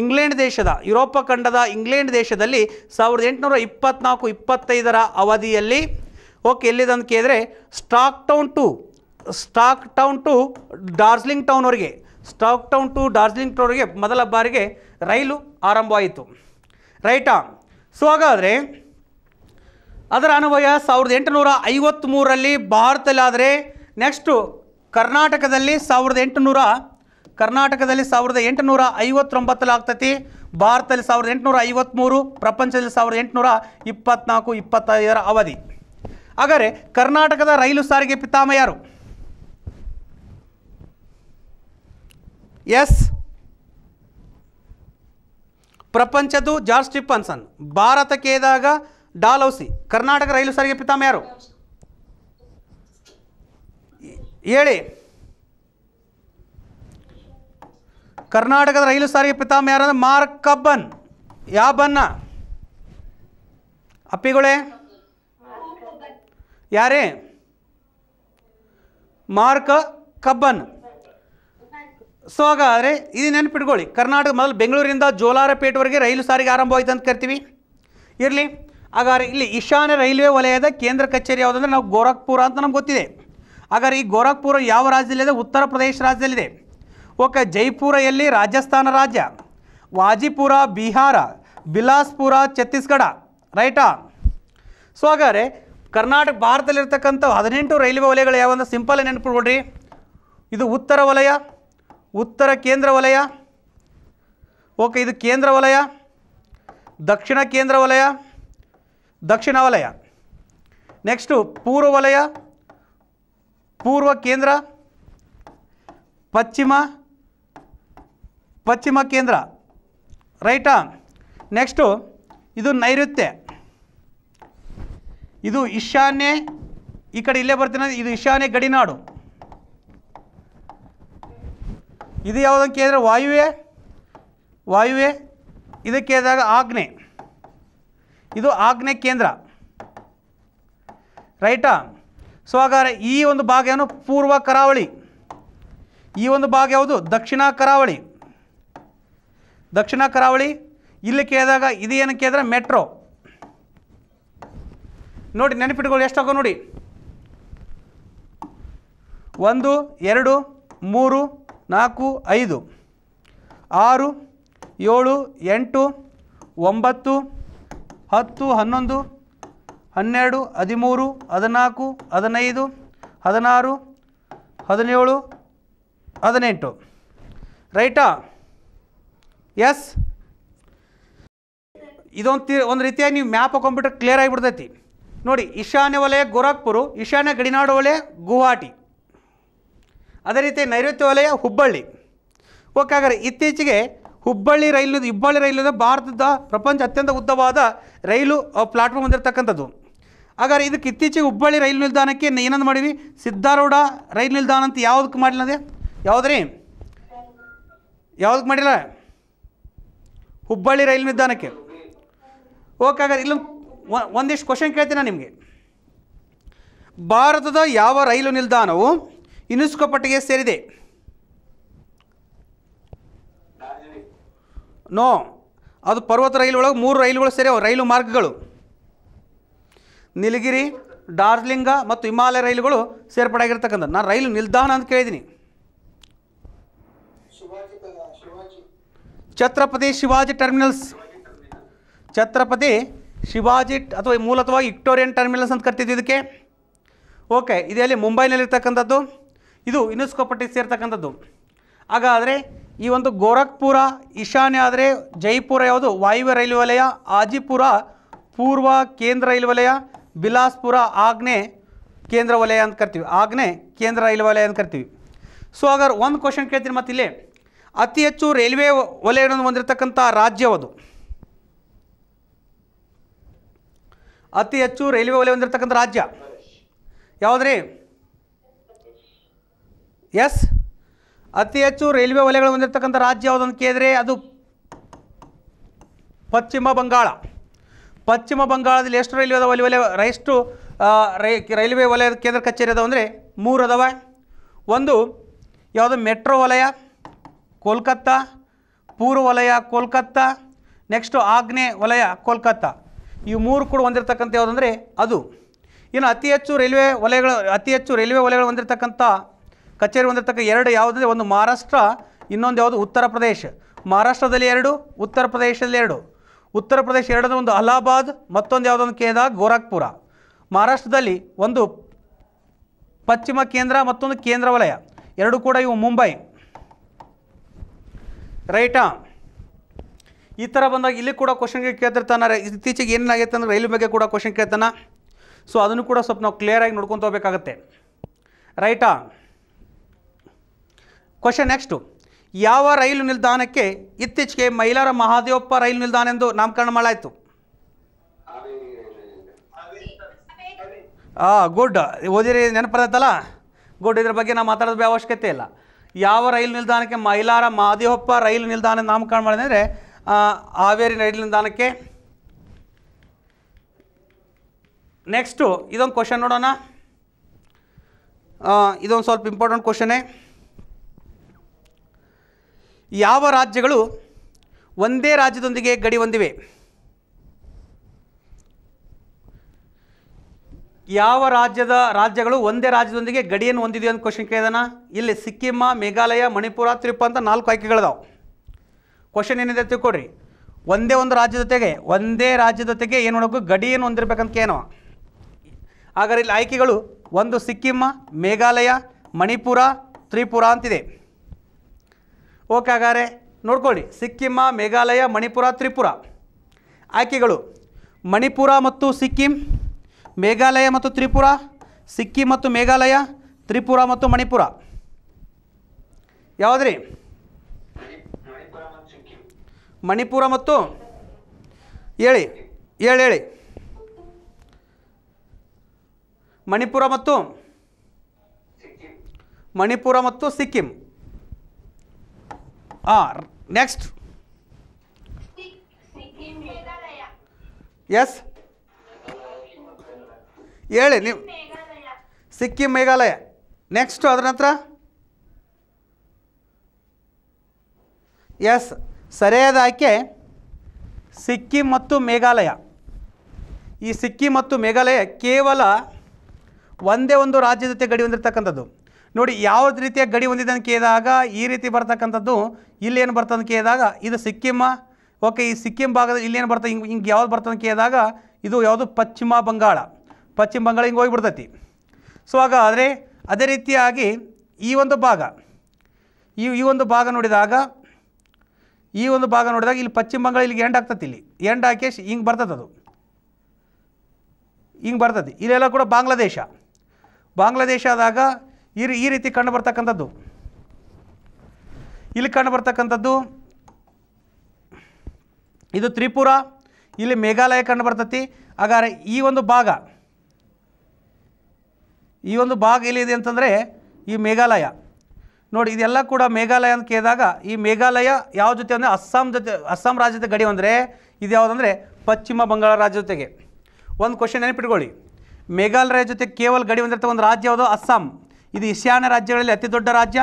ಇಂಗ್ಲೆಂಡ್ ದೇಶದ ಯುರೋಪ ಖಂಡದ ಇಂಗ್ಲೆಂಡ್ ದೇಶದಲ್ಲಿ ಸಾವಿರದ ಎಂಟುನೂರ ಇಪ್ಪತ್ತ್ನಾಲ್ಕು ಇಪ್ಪತ್ತೈದರ ಅವಧಿಯಲ್ಲಿ ಓಕೆ ಎಲ್ಲಿದಂತ ಅಂತ ಕೇಳಿದರೆ stock town to stock town to Darjeeling ಟೌನ್ವರೆಗೆ ಸ್ಟಾಕ್ ಟೌನ್ ಟು ಡಾರ್ಜ್ಲಿಂಗ್ ಟೌನ್ವರೆಗೆ ಮೊದಲ ಬಾರಿಗೆ ರೈಲು ಆರಂಭವಾಯಿತು ರೈಟಾ ಸೊ ಹಾಗಾದರೆ ಅದರ ಅನ್ವಯ ಸಾವಿರದ ಎಂಟುನೂರ ಐವತ್ತ್ಮೂರಲ್ಲಿ ಭಾರತದಲ್ಲಾದರೆ ನೆಕ್ಸ್ಟು ಕರ್ನಾಟಕದಲ್ಲಿ ಸಾವಿರದ ಎಂಟುನೂರ ಕರ್ನಾಟಕದಲ್ಲಿ ಸಾವಿರದ ಎಂಟುನೂರ ಐವತ್ತೊಂಬತ್ತಲ್ಲಿ ಆಗ್ತೈತಿ ಭಾರತದಲ್ಲಿ ಸಾವಿರದ ಎಂಟುನೂರ ಐವತ್ತ್ಮೂರು ಪ್ರಪಂಚದಲ್ಲಿ ಸಾವಿರದ ಎಂಟುನೂರ ಇಪ್ಪತ್ತ್ನಾಲ್ಕು ಇಪ್ಪತ್ತೈದರ ಅವಧಿ ಹಾಗಾದರೆ ಕರ್ನಾಟಕದ ರೈಲು ಸಾರಿಗೆ ಪಿತಾಮ ಯಾರು ಎಸ್ ಪ್ರಪಂಚದ್ದು ಜಾರ್ಜ್ ಸ್ಟಿಫನ್ಸನ್ ಭಾರತಕ್ಕೇದಾಗ ಡಾಲೌಸಿ ಕರ್ನಾಟಕ ರೈಲು ಸಾರಿಗೆ ಪಿತಾಮ ಯಾರು ಹೇಳಿ ಕರ್ನಾಟಕದ ರೈಲು ಸಾರಿಗೆ ಪಿತಾಮ ಯಾರಂದ್ರೆ ಮಾರ್ಕ್ ಕಬ್ಬನ್ ಯಾವ ಬನ್ನ ಅಪ್ಪಿಗಳೇ ಯಾರೇ ಮಾರ್ಕ ಕಬ್ಬನ್ ಸೊ ಹಾಗಾದರೆ ಇದು ನೆನಪಿಟ್ಕೊಳ್ಳಿ ಕರ್ನಾಟಕ ಮೊದಲು ಬೆಂಗಳೂರಿಂದ ಜೋಲಾರಪೇಟೆವರೆಗೆ ರೈಲು ಸಾರಿಗೆ ಆರಂಭವಾಯಿತು ಅಂತ ಕರಿತೀವಿ ಇರಲಿ ಹಾಗಾದ್ರೆ ಇಲ್ಲಿ ಈಶಾನ್ಯ ರೈಲ್ವೆ ವಲಯದ ಕೇಂದ್ರ ಕಚೇರಿ ಯಾವುದಂದ್ರೆ ನಾವು ಗೋರಖ್ಪುರ ಅಂತ ನಮ್ಗೆ ಗೊತ್ತಿದೆ ಹಾಗಾದ್ರೆ ಈ ಗೋರಖ್ಪುರ ಯಾವ ರಾಜ್ಯದಲ್ಲಿದೆ ಉತ್ತರ ಪ್ರದೇಶ ರಾಜ್ಯದಲ್ಲಿದೆ ಓಕೆ ಜೈಪುರ ಎಲ್ಲಿ ರಾಜಸ್ಥಾನ ರಾಜ್ಯ ವಾಜಿಪುರ ಬಿಹಾರ ಬಿಲಾಸ್ಪುರ ಛತ್ತೀಸ್ಗಢ ರೈಟಾ ಸೊ ಹಾಗಾದರೆ ಕರ್ನಾಟಕ ಭಾರತದಲ್ಲಿರ್ತಕ್ಕಂಥ ಹದಿನೆಂಟು ರೈಲ್ವೆ ವಲಯಗಳು ಯಾವಂದ್ರೆ ಸಿಂಪಲ್ ನೆನಪುಕೊಡ್ರಿ ಇದು ಉತ್ತರ ವಲಯ ಉತ್ತರ ಕೇಂದ್ರ ವಲಯ ಓಕೆ ಇದು ಕೇಂದ್ರ ವಲಯ ದಕ್ಷಿಣ ಕೇಂದ್ರ ವಲಯ ದಕ್ಷಿಣ ವಲಯ ನೆಕ್ಸ್ಟು ಪೂರ್ವ ವಲಯ ಪೂರ್ವ ಕೇಂದ್ರ ಪಶ್ಚಿಮ ಪಶ್ಚಿಮ ಕೇಂದ್ರ ರೈಟಾ ನೆಕ್ಸ್ಟು ಇದು ನೈಋತ್ಯ ಇದು ಈಶಾನ್ಯ ಈ ಕಡೆ ಇಲ್ಲೇ ಬರ್ತೀನಿ ಇದು ಈಶಾನ್ಯ ಗಡಿನಾಡು ಇದು ಯಾವುದಕ್ಕೆ ಕೇಳಿದ್ರೆ ವಾಯುವೆ ವಾಯುವೆ ಇದಕ್ಕೆ ಕೇಳಿದಾಗ ಆಗ್ನೆ ಇದು ಆಗ್ನೆ ಕೇಂದ್ರ ರೈಟಾ ಸೊ ಹಾಗಾದರೆ ಈ ಒಂದು ಭಾಗ ಏನು ಪೂರ್ವ ಕರಾವಳಿ ಈ ಒಂದು ಭಾಗ ಯಾವುದು ದಕ್ಷಿಣ ಕರಾವಳಿ ದಕ್ಷಿಣ ಕರಾವಳಿ ಇಲ್ಲಿ ಕೇಳಿದಾಗ ಇದು ಏನಕ್ಕೆ ಕೇಳಿದ್ರೆ ಮೆಟ್ರೋ ನೋಡಿ ನೆನಪಿಟ್ಕೊಳ್ಳಿ ಎಷ್ಟಾಗೋ ನೋಡಿ ಒಂದು ಎರಡು ಮೂರು ನಾಲ್ಕು ಐದು ಆರು ಏಳು ಎಂಟು ಒಂಬತ್ತು ಹತ್ತು ಹನ್ನೊಂದು ಹನ್ನೆರಡು ಹದಿಮೂರು ಹದಿನಾಲ್ಕು ಹದಿನೈದು ಹದಿನಾರು ಹದಿನೇಳು ಹದಿನೆಂಟು ರೈಟಾ ಎಸ್ ಇದೊಂದು ತಿ ಒಂದು ರೀತಿಯಾಗಿ ನೀವು ಮ್ಯಾಪ್ ಕಂಪ್ಯೂಟರ್ ಕ್ಲಿಯರ್ ಆಗಿಬಿಡ್ತೈತಿ ನೋಡಿ ಈಶಾನ್ಯ ವಲಯ ಗೋರಖ್ಪುರು ಈಶಾನ್ಯ ಗಡಿನಾಡು ವಲಯ ಗುವಾಹಟಿ ಅದೇ ರೀತಿ ನೈಋತ್ಯ ವಲಯ ಹುಬ್ಬಳ್ಳಿ ಓಕೆ ಹಾಗಾದರೆ ಇತ್ತೀಚೆಗೆ ಹುಬ್ಬಳ್ಳಿ ರೈಲು ಹುಬ್ಬಳ್ಳಿ ರೈಲು ಭಾರತದ ಪ್ರಪಂಚ ಅತ್ಯಂತ ಉದ್ದವಾದ ರೈಲು ಪ್ಲಾಟ್ಫಾರ್ಮ್ ಹೊಂದಿರತಕ್ಕಂಥದ್ದು ಹಾಗಾದ್ರೆ ಇದಕ್ಕೆ ಇತ್ತೀಚೆಗೆ ಹುಬ್ಬಳ್ಳಿ ರೈಲು ನಿಲ್ದಾಣಕ್ಕೆ ಏನಂದು ಮಾಡಿವಿ ಸಿದ್ಧಾರೂಢ ರೈಲು ನಿಲ್ದಾಣ ಅಂತ ಯಾವುದಕ್ಕೆ ಮಾಡಿಲ್ಲ ಅದೇ ಯಾವುದ್ರಿ ಯಾವುದಕ್ಕೆ ಮಾಡಿಲ್ಲ ಹುಬ್ಬಳ್ಳಿ ರೈಲು ನಿಲ್ದಾಣಕ್ಕೆ ಓಕೆ ಹಾಗಾದ್ರೆ ಇಲ್ಲೊಂದು ಒಂದಿಷ್ಟು ಕ್ವಶನ್ ಕೇಳ್ತೀನಿ ನಿಮಗೆ ಭಾರತದ ಯಾವ ರೈಲು ನಿಲ್ದಾಣವು ಯುನೆಸ್ಕೋ ಪಟ್ಟಿಗೆ ಸೇರಿದೆ ನೋ ಅದು ಪರ್ವತ ರೈಲು ಒಳಗೆ ಮೂರು ರೈಲುಗಳು ಸೇರಿ ರೈಲು ಮಾರ್ಗಗಳು ನೀಲಗಿರಿ ಡಾರ್ಜಿಲಿಂಗ ಮತ್ತು ಹಿಮಾಲಯ ರೈಲುಗಳು ಸೇರ್ಪಡೆಯಾಗಿರ್ತಕ್ಕಂಥ ನಾನು ರೈಲು ನಿಲ್ದಾಣ ಅಂತ ಕೇಳಿದ್ದೀನಿ ಛತ್ರಪತಿ ಶಿವಾಜಿ ಟರ್ಮಿನಲ್ಸ್ ಛತ್ರಪತಿ ಶಿವಾಜಿ ಅಥವಾ ಮೂಲತವಾಗಿ ವಿಕ್ಟೋರಿಯನ್ ಟರ್ಮಿನಲ್ಸ್ ಅಂತ ಕರ್ತಿದ್ದು ಇದಕ್ಕೆ ಓಕೆ ಇದೆಯಲ್ಲಿ ಮುಂಬೈನಲ್ಲಿರ್ತಕ್ಕಂಥದ್ದು ಇದು ಯುನೆಸ್ಕೋ ಪಟ್ಟಿ ಸೇರ್ತಕ್ಕಂಥದ್ದು ಹಾಗಾದರೆ ಈ ಒಂದು ಗೋರಖ್ಪುರ ಈಶಾನ್ಯ ಆದರೆ ಜೈಪುರ ಯಾವುದು ವಾಯುವ್ಯ ರೈಲ್ವೆ ವಲಯ ಆಜಿಪುರ ಪೂರ್ವ ಕೇಂದ್ರ ರೈಲ್ವೆ ವಲಯ ಬಿಲಾಸ್ಪುರ ಆಗ್ನೇ ಕೇಂದ್ರ ವಲಯ ಅಂತ ಕರಿತೀವಿ ಆಗ್ನೇ ಕೇಂದ್ರ ರೈಲ್ವೆ ವಲಯ ಅಂತ ಕರಿತೀವಿ ಸೊ ಹಾಗಾದ್ರೆ ಒಂದು ಕ್ವಶನ್ ಕೇಳ್ತೀನಿ ಮತ್ತು ಇಲ್ಲಿ ಅತಿ ಹೆಚ್ಚು ರೈಲ್ವೆ ವಲಯವನ್ನು ಹೊಂದಿರತಕ್ಕಂಥ ರಾಜ್ಯವದು ಅತಿ ಹೆಚ್ಚು ರೈಲ್ವೆ ವಲಯ ಹೊಂದಿರತಕ್ಕಂಥ ರಾಜ್ಯ ಯಾವುದ್ರಿ ಎಸ್ ಅತಿ ಹೆಚ್ಚು ರೈಲ್ವೆ ವಲಯಗಳು ಹೊಂದಿರತಕ್ಕಂಥ ರಾಜ್ಯ ಯಾವುದಂತ ಕೇಳಿದ್ರೆ ಅದು ಪಶ್ಚಿಮ ಬಂಗಾಳ ಪಶ್ಚಿಮ ಬಂಗಾಳದಲ್ಲಿ ಎಷ್ಟು ರೈಲ್ವೆ ಅದಾವ ವಲಯ ವಲಯ ಎಷ್ಟು ರೈ ರೈಲ್ವೆ ವಲಯದ ಕೇಂದ್ರ ಕಚೇರಿ ಅದಾವ ಅಂದರೆ ಮೂರು ಅದಾವೆ ಒಂದು ಯಾವುದು ಮೆಟ್ರೋ ವಲಯ ಕೋಲ್ಕತ್ತಾ ಪೂರ್ವ ವಲಯ ಕೋಲ್ಕತ್ತಾ ನೆಕ್ಸ್ಟು ಆಗ್ನೇಯ ವಲಯ ಕೋಲ್ಕತ್ತಾ ಇವು ಮೂರು ಕೂಡ ಹೊಂದಿರತಕ್ಕಂಥ ಯಾವುದಂದರೆ ಅದು ಇನ್ನು ಅತಿ ಹೆಚ್ಚು ರೈಲ್ವೆ ವಲಯಗಳು ಅತಿ ಹೆಚ್ಚು ರೈಲ್ವೆ ವಲಯಗಳು ಹೊಂದಿರತಕ್ಕಂಥ ಕಚೇರಿ ಹೊಂದಿರತಕ್ಕ ಎರಡು ಯಾವುದಂದ್ರೆ ಒಂದು ಮಹಾರಾಷ್ಟ್ರ ಇನ್ನೊಂದು ಯಾವುದು ಉತ್ತರ ಪ್ರದೇಶ ಮಹಾರಾಷ್ಟ್ರದಲ್ಲಿ ಎರಡು ಉತ್ತರ ಪ್ರದೇಶದಲ್ಲಿ ಎರಡು ಉತ್ತರ ಪ್ರದೇಶ ಎರಡನೇ ಒಂದು ಅಲಹಾಬಾದ್ ಮತ್ತೊಂದು ಯಾವುದೊಂದು ಕೇಂದ್ರ ಗೋರಖ್ಪುರ ಮಹಾರಾಷ್ಟ್ರದಲ್ಲಿ ಒಂದು ಪಶ್ಚಿಮ ಕೇಂದ್ರ ಮತ್ತೊಂದು ಕೇಂದ್ರ ವಲಯ ಎರಡು ಕೂಡ ಇವು ಮುಂಬೈ ರೈಟಾ ಈ ಥರ ಬಂದಾಗ ಇಲ್ಲಿ ಕೂಡ ಕ್ವಶನ್ಗೆ ಕೇಳ್ತಿರ್ತಾನೆ ಇತ್ತೀಚೆಗೆ ಏನಾಗೈತೆ ಅಂದರೆ ರೈಲು ಬಗ್ಗೆ ಕೂಡ ಕ್ವಶನ್ ಕೇಳ್ತಾನೆ ಸೊ ಅದನ್ನು ಕೂಡ ಸ್ವಲ್ಪ ನಾವು ಕ್ಲಿಯರಾಗಿ ನೋಡ್ಕೊತ ಹೋಗ್ಬೇಕಾಗತ್ತೆ ರೈಟಾ ಕ್ವಶನ್ ನೆಕ್ಸ್ಟು ಯಾವ ರೈಲು ನಿಲ್ದಾಣಕ್ಕೆ ಇತ್ತೀಚೆಗೆ ಮೈಲಾರ ಮಹಾದೇವಪ್ಪ ರೈಲು ನಿಲ್ದಾಣ ಎಂದು ನಾಮಕರಣ ಮಾಡಾಯಿತು ಗುಡ್ ಓದಿರಿ ನೆನಪದೈತಲ್ಲ ಗುಡ್ ಇದ್ರ ಬಗ್ಗೆ ನಾವು ಮಾತಾಡೋದು ಅವಶ್ಯಕತೆ ಇಲ್ಲ ಯಾವ ರೈಲು ನಿಲ್ದಾಣಕ್ಕೆ ಮೈಲಾರ ಮಹಾದೇವಪ್ಪ ರೈಲು ನಿಲ್ದಾಣ ನಾಮಕರಣ ಮಾಡಿದೆ ಅಂದರೆ ಹಾವೇರಿ ರೈಲು ನಿಲ್ದಾಣಕ್ಕೆ ನೆಕ್ಸ್ಟು ಇದೊಂದು ಕ್ವಶನ್ ನೋಡೋಣ ಇದೊಂದು ಸ್ವಲ್ಪ ಇಂಪಾರ್ಟೆಂಟ್ ಕ್ವಶನೇ ಯಾವ ರಾಜ್ಯಗಳು ಒಂದೇ ರಾಜ್ಯದೊಂದಿಗೆ ಗಡಿ ಹೊಂದಿವೆ ಯಾವ ರಾಜ್ಯದ ರಾಜ್ಯಗಳು ಒಂದೇ ರಾಜ್ಯದೊಂದಿಗೆ ಗಡಿಯನ್ನು ಹೊಂದಿದೆಯೋ ಅಂತ ಕ್ವಶನ್ ಕೇಳಿದಾನ ಇಲ್ಲಿ ಸಿಕ್ಕಿಮ್ಮ ಮೇಘಾಲಯ ಮಣಿಪುರ ತ್ರಿಪ ಅಂತ ನಾಲ್ಕು ಆಯ್ಕೆಗಳಿದಾವೆ ಕ್ವಶನ್ ಏನಿದೆ ತಿಳ್ಕೊಡ್ರಿ ಒಂದೇ ಒಂದು ರಾಜ್ಯದ ಜೊತೆಗೆ ಒಂದೇ ರಾಜ್ಯದ ಜೊತೆಗೆ ಏನು ಮಾಡಬೇಕು ಗಡಿಯನ್ನು ಹೊಂದಿರಬೇಕಂತ ಏನು ಹಾಗಾದ್ರೆ ಇಲ್ಲಿ ಆಯ್ಕೆಗಳು ಒಂದು ಸಿಕ್ಕಿಮ ಮೇಘಾಲಯ ಮಣಿಪುರ ತ್ರಿಪುರ ಅಂತಿದೆ ಓಕೆ ಹಾಗಾದರೆ ನೋಡ್ಕೊಳ್ಳಿ ಸಿಕ್ಕಿಮ್ಮ ಮೇಘಾಲಯ ಮಣಿಪುರ ತ್ರಿಪುರ ಆಯ್ಕೆಗಳು ಮಣಿಪುರ ಮತ್ತು ಸಿಕ್ಕಿಂ ಮೇಘಾಲಯ ಮತ್ತು ತ್ರಿಪುರ ಸಿಕ್ಕಿಂ ಮತ್ತು ಮೇಘಾಲಯ ತ್ರಿಪುರ ಮತ್ತು ಮಣಿಪುರ ಯಾವುದ್ರಿ ಮಣಿಪುರ ಮತ್ತು ಹೇಳಿ ಹೇಳಿ ಹೇಳಿ ಮಣಿಪುರ ಮತ್ತು ಮಣಿಪುರ ಮತ್ತು ಸಿಕ್ಕಿಂ ನೆಕ್ಸ್ಟ್ ಎಸ್ ಹೇಳಿ ನೀವು ಸಿಕ್ಕಿಂ ಮೇಘಾಲಯ ನೆಕ್ಸ್ಟ್ ಅದರ ನಂತರ ಎಸ್ ಸರಿಯಾದ ಆಯ್ಕೆ ಸಿಕ್ಕಿಂ ಮತ್ತು ಮೇಘಾಲಯ ಈ ಸಿಕ್ಕಿಂ ಮತ್ತು ಮೇಘಾಲಯ ಕೇವಲ ಒಂದೇ ಒಂದು ರಾಜ್ಯದಂತೆ ಜೊತೆ ಗಡಿ ಹೊಂದಿರತಕ್ಕಂಥದ್ದು ನೋಡಿ ಯಾವ್ದು ರೀತಿಯ ಗಡಿ ಅಂತ ಕೇಳಿದಾಗ ಈ ರೀತಿ ಬರ್ತಕ್ಕಂಥದ್ದು ಇಲ್ಲೇನು ಬರ್ತದೆ ಕೇಳಿದಾಗ ಇದು ಸಿಕ್ಕಿಮ್ಮ ಓಕೆ ಈ ಸಿಕ್ಕಿಂ ಭಾಗದ ಇಲ್ಲೇನು ಬರ್ತದೆ ಹಿಂಗೆ ಹಿಂಗೆ ಯಾವ್ದು ಬರ್ತಂದು ಕೇಳಿದಾಗ ಇದು ಯಾವುದು ಪಶ್ಚಿಮ ಬಂಗಾಳ ಪಶ್ಚಿಮ ಬಂಗಾಳ ಹಿಂಗೆ ಹೋಗಿಬಿಡ್ತೈತಿ ಸೊ ಆದರೆ ಅದೇ ರೀತಿಯಾಗಿ ಈ ಒಂದು ಭಾಗ ಈ ಈ ಒಂದು ಭಾಗ ನೋಡಿದಾಗ ಈ ಒಂದು ಭಾಗ ನೋಡಿದಾಗ ಇಲ್ಲಿ ಪಶ್ಚಿಮ ಬಂಗಾಳ ಇಲ್ಲಿಗೆ ಎಂಡ್ ಆಗ್ತತಿ ಇಲ್ಲಿ ಎಂಡ್ ಹಾಕಿ ಹಿಂಗೆ ಬರ್ತದೆ ಅದು ಹಿಂಗೆ ಬರ್ತದೆ ಇಲ್ಲೆಲ್ಲ ಕೂಡ ಬಾಂಗ್ಲಾದೇಶ ಬಾಂಗ್ಲಾದೇಶ ಆದಾಗ ಈ ಈ ರೀತಿ ಕಂಡು ಬರ್ತಕ್ಕಂಥದ್ದು ಇಲ್ಲಿ ಕಂಡು ಬರ್ತಕ್ಕಂಥದ್ದು ಇದು ತ್ರಿಪುರ ಇಲ್ಲಿ ಮೇಘಾಲಯ ಕಂಡು ಬರ್ತತಿ ಹಾಗಾದರೆ ಈ ಒಂದು ಭಾಗ ಈ ಒಂದು ಭಾಗ ಎಲ್ಲಿದೆ ಅಂತಂದರೆ ಈ ಮೇಘಾಲಯ ನೋಡಿ ಇದೆಲ್ಲ ಕೂಡ ಮೇಘಾಲಯ ಅಂತ ಕೇಳಿದಾಗ ಈ ಮೇಘಾಲಯ ಯಾವ ಜೊತೆ ಅಂದರೆ ಅಸ್ಸಾಂ ಜೊತೆ ಅಸ್ಸಾಂ ರಾಜ್ಯದ ಗಡಿ ಅಂದರೆ ಇದು ಯಾವುದಂದರೆ ಪಶ್ಚಿಮ ಬಂಗಾಳ ರಾಜ್ಯ ಜೊತೆಗೆ ಒಂದು ಕ್ವಶನ್ ನೆನಪಿಟ್ಕೊಳ್ಳಿ ಮೇಘಾಲಯ ಜೊತೆ ಕೇವಲ ಗಡಿ ಹೊಂದಿರ್ತಕ್ಕ ಒಂದು ರಾಜ್ಯ ಯಾವುದು ಅಸ್ಸಾಂ ಇದು ಈಶಾನ್ಯ ರಾಜ್ಯಗಳಲ್ಲಿ ಅತಿ ದೊಡ್ಡ ರಾಜ್ಯ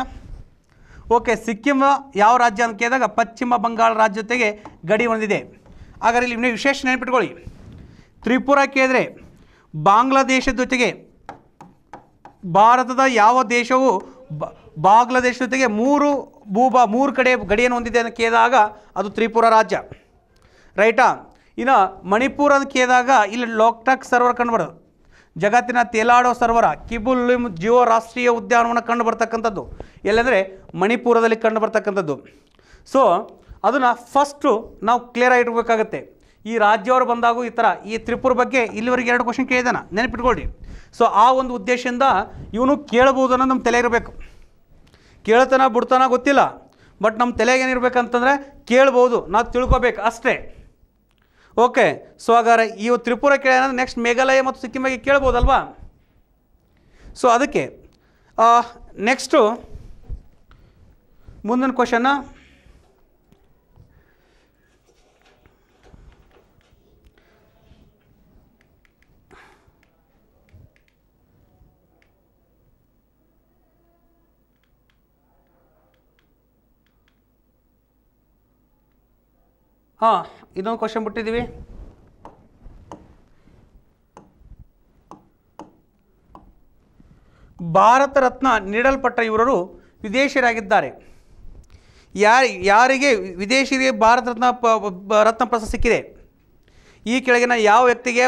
ಓಕೆ ಸಿಕ್ಕಿಂ ಯಾವ ರಾಜ್ಯ ಅಂತ ಕೇಳಿದಾಗ ಪಶ್ಚಿಮ ಬಂಗಾಳ ರಾಜ್ಯ ಜೊತೆಗೆ ಗಡಿ ಹೊಂದಿದೆ ಹಾಗಾದ್ರೆ ಇಲ್ಲಿ ನೀವು ವಿಶೇಷ ನೆನಪಿಟ್ಕೊಳ್ಳಿ ತ್ರಿಪುರ ಕೇಳಿದ್ರೆ ಬಾಂಗ್ಲಾದೇಶದ ಜೊತೆಗೆ ಭಾರತದ ಯಾವ ದೇಶವು ಬಾಂಗ್ಲಾದೇಶ ಜೊತೆಗೆ ಮೂರು ಭೂಭಾ ಮೂರು ಕಡೆ ಗಡಿಯನ್ನು ಹೊಂದಿದೆ ಅಂತ ಕೇಳಿದಾಗ ಅದು ತ್ರಿಪುರ ರಾಜ್ಯ ರೈಟಾ ಇನ್ನು ಮಣಿಪುರ ಅಂತ ಕೇಳಿದಾಗ ಇಲ್ಲಿ ಲೋಕ್ಟಾಕ್ ಸರ್ವರ್ ಕಂಡುಬರೋದು ಜಗತ್ತಿನ ತೇಲಾಡೋ ಸರೋವರ ಕಿಬುಲ್ ಜಿಯೋ ರಾಷ್ಟ್ರೀಯ ಉದ್ಯಾನವನ ಕಂಡು ಬರ್ತಕ್ಕಂಥದ್ದು ಎಲ್ಲೆಂದರೆ ಮಣಿಪುರದಲ್ಲಿ ಕಂಡು ಬರ್ತಕ್ಕಂಥದ್ದು ಸೊ ಅದನ್ನು ಫಸ್ಟು ನಾವು ಕ್ಲಿಯರ್ ಆಗಿಟ್ಬೇಕಾಗತ್ತೆ ಈ ರಾಜ್ಯವರು ಬಂದಾಗೂ ಈ ಥರ ಈ ತ್ರಿಪುರ ಬಗ್ಗೆ ಇಲ್ಲಿವರೆಗೆ ಎರಡು ಕ್ವಶನ್ ಕೇಳಿದಾನ ನೆನಪಿಟ್ಕೊಳ್ಳಿ ಸೊ ಆ ಒಂದು ಉದ್ದೇಶದಿಂದ ಇವನು ಕೇಳಬಹುದು ಅನ್ನೋದು ನಮ್ಮ ತಲೆ ಇರಬೇಕು ಕೇಳ್ತಾನ ಬಿಡ್ತಾನ ಗೊತ್ತಿಲ್ಲ ಬಟ್ ನಮ್ಮ ತಲೆಗೇನಿರಬೇಕಂತಂದರೆ ಕೇಳ್ಬೋದು ನಾವು ತಿಳ್ಕೊಬೇಕು ಅಷ್ಟೇ ಓಕೆ ಸೊ ಹಾಗಾದ್ರೆ ಇವು ತ್ರಿಪುರ ಕೇಳ ನೆಕ್ಸ್ಟ್ ಮೇಘಾಲಯ ಮತ್ತು ಬಗ್ಗೆ ಕೇಳ್ಬೋದಲ್ವಾ ಸೊ ಅದಕ್ಕೆ ನೆಕ್ಸ್ಟು ಮುಂದಿನ ಕ್ವಶನ್ನ ಹಾಂ ಇದೊಂದು ಕ್ವಶನ್ ಬಿಟ್ಟಿದ್ದೀವಿ ಭಾರತ ರತ್ನ ನೀಡಲ್ಪಟ್ಟ ಇವರು ವಿದೇಶಿಯರಾಗಿದ್ದಾರೆ ಯಾರು ಯಾರಿಗೆ ವಿದೇಶಿಗೆ ಭಾರತ ರತ್ನ ರತ್ನ ಪ್ರಶಸ್ತಿ ಸಿಕ್ಕಿದೆ ಈ ಕೆಳಗಿನ ಯಾವ ವ್ಯಕ್ತಿಗೆ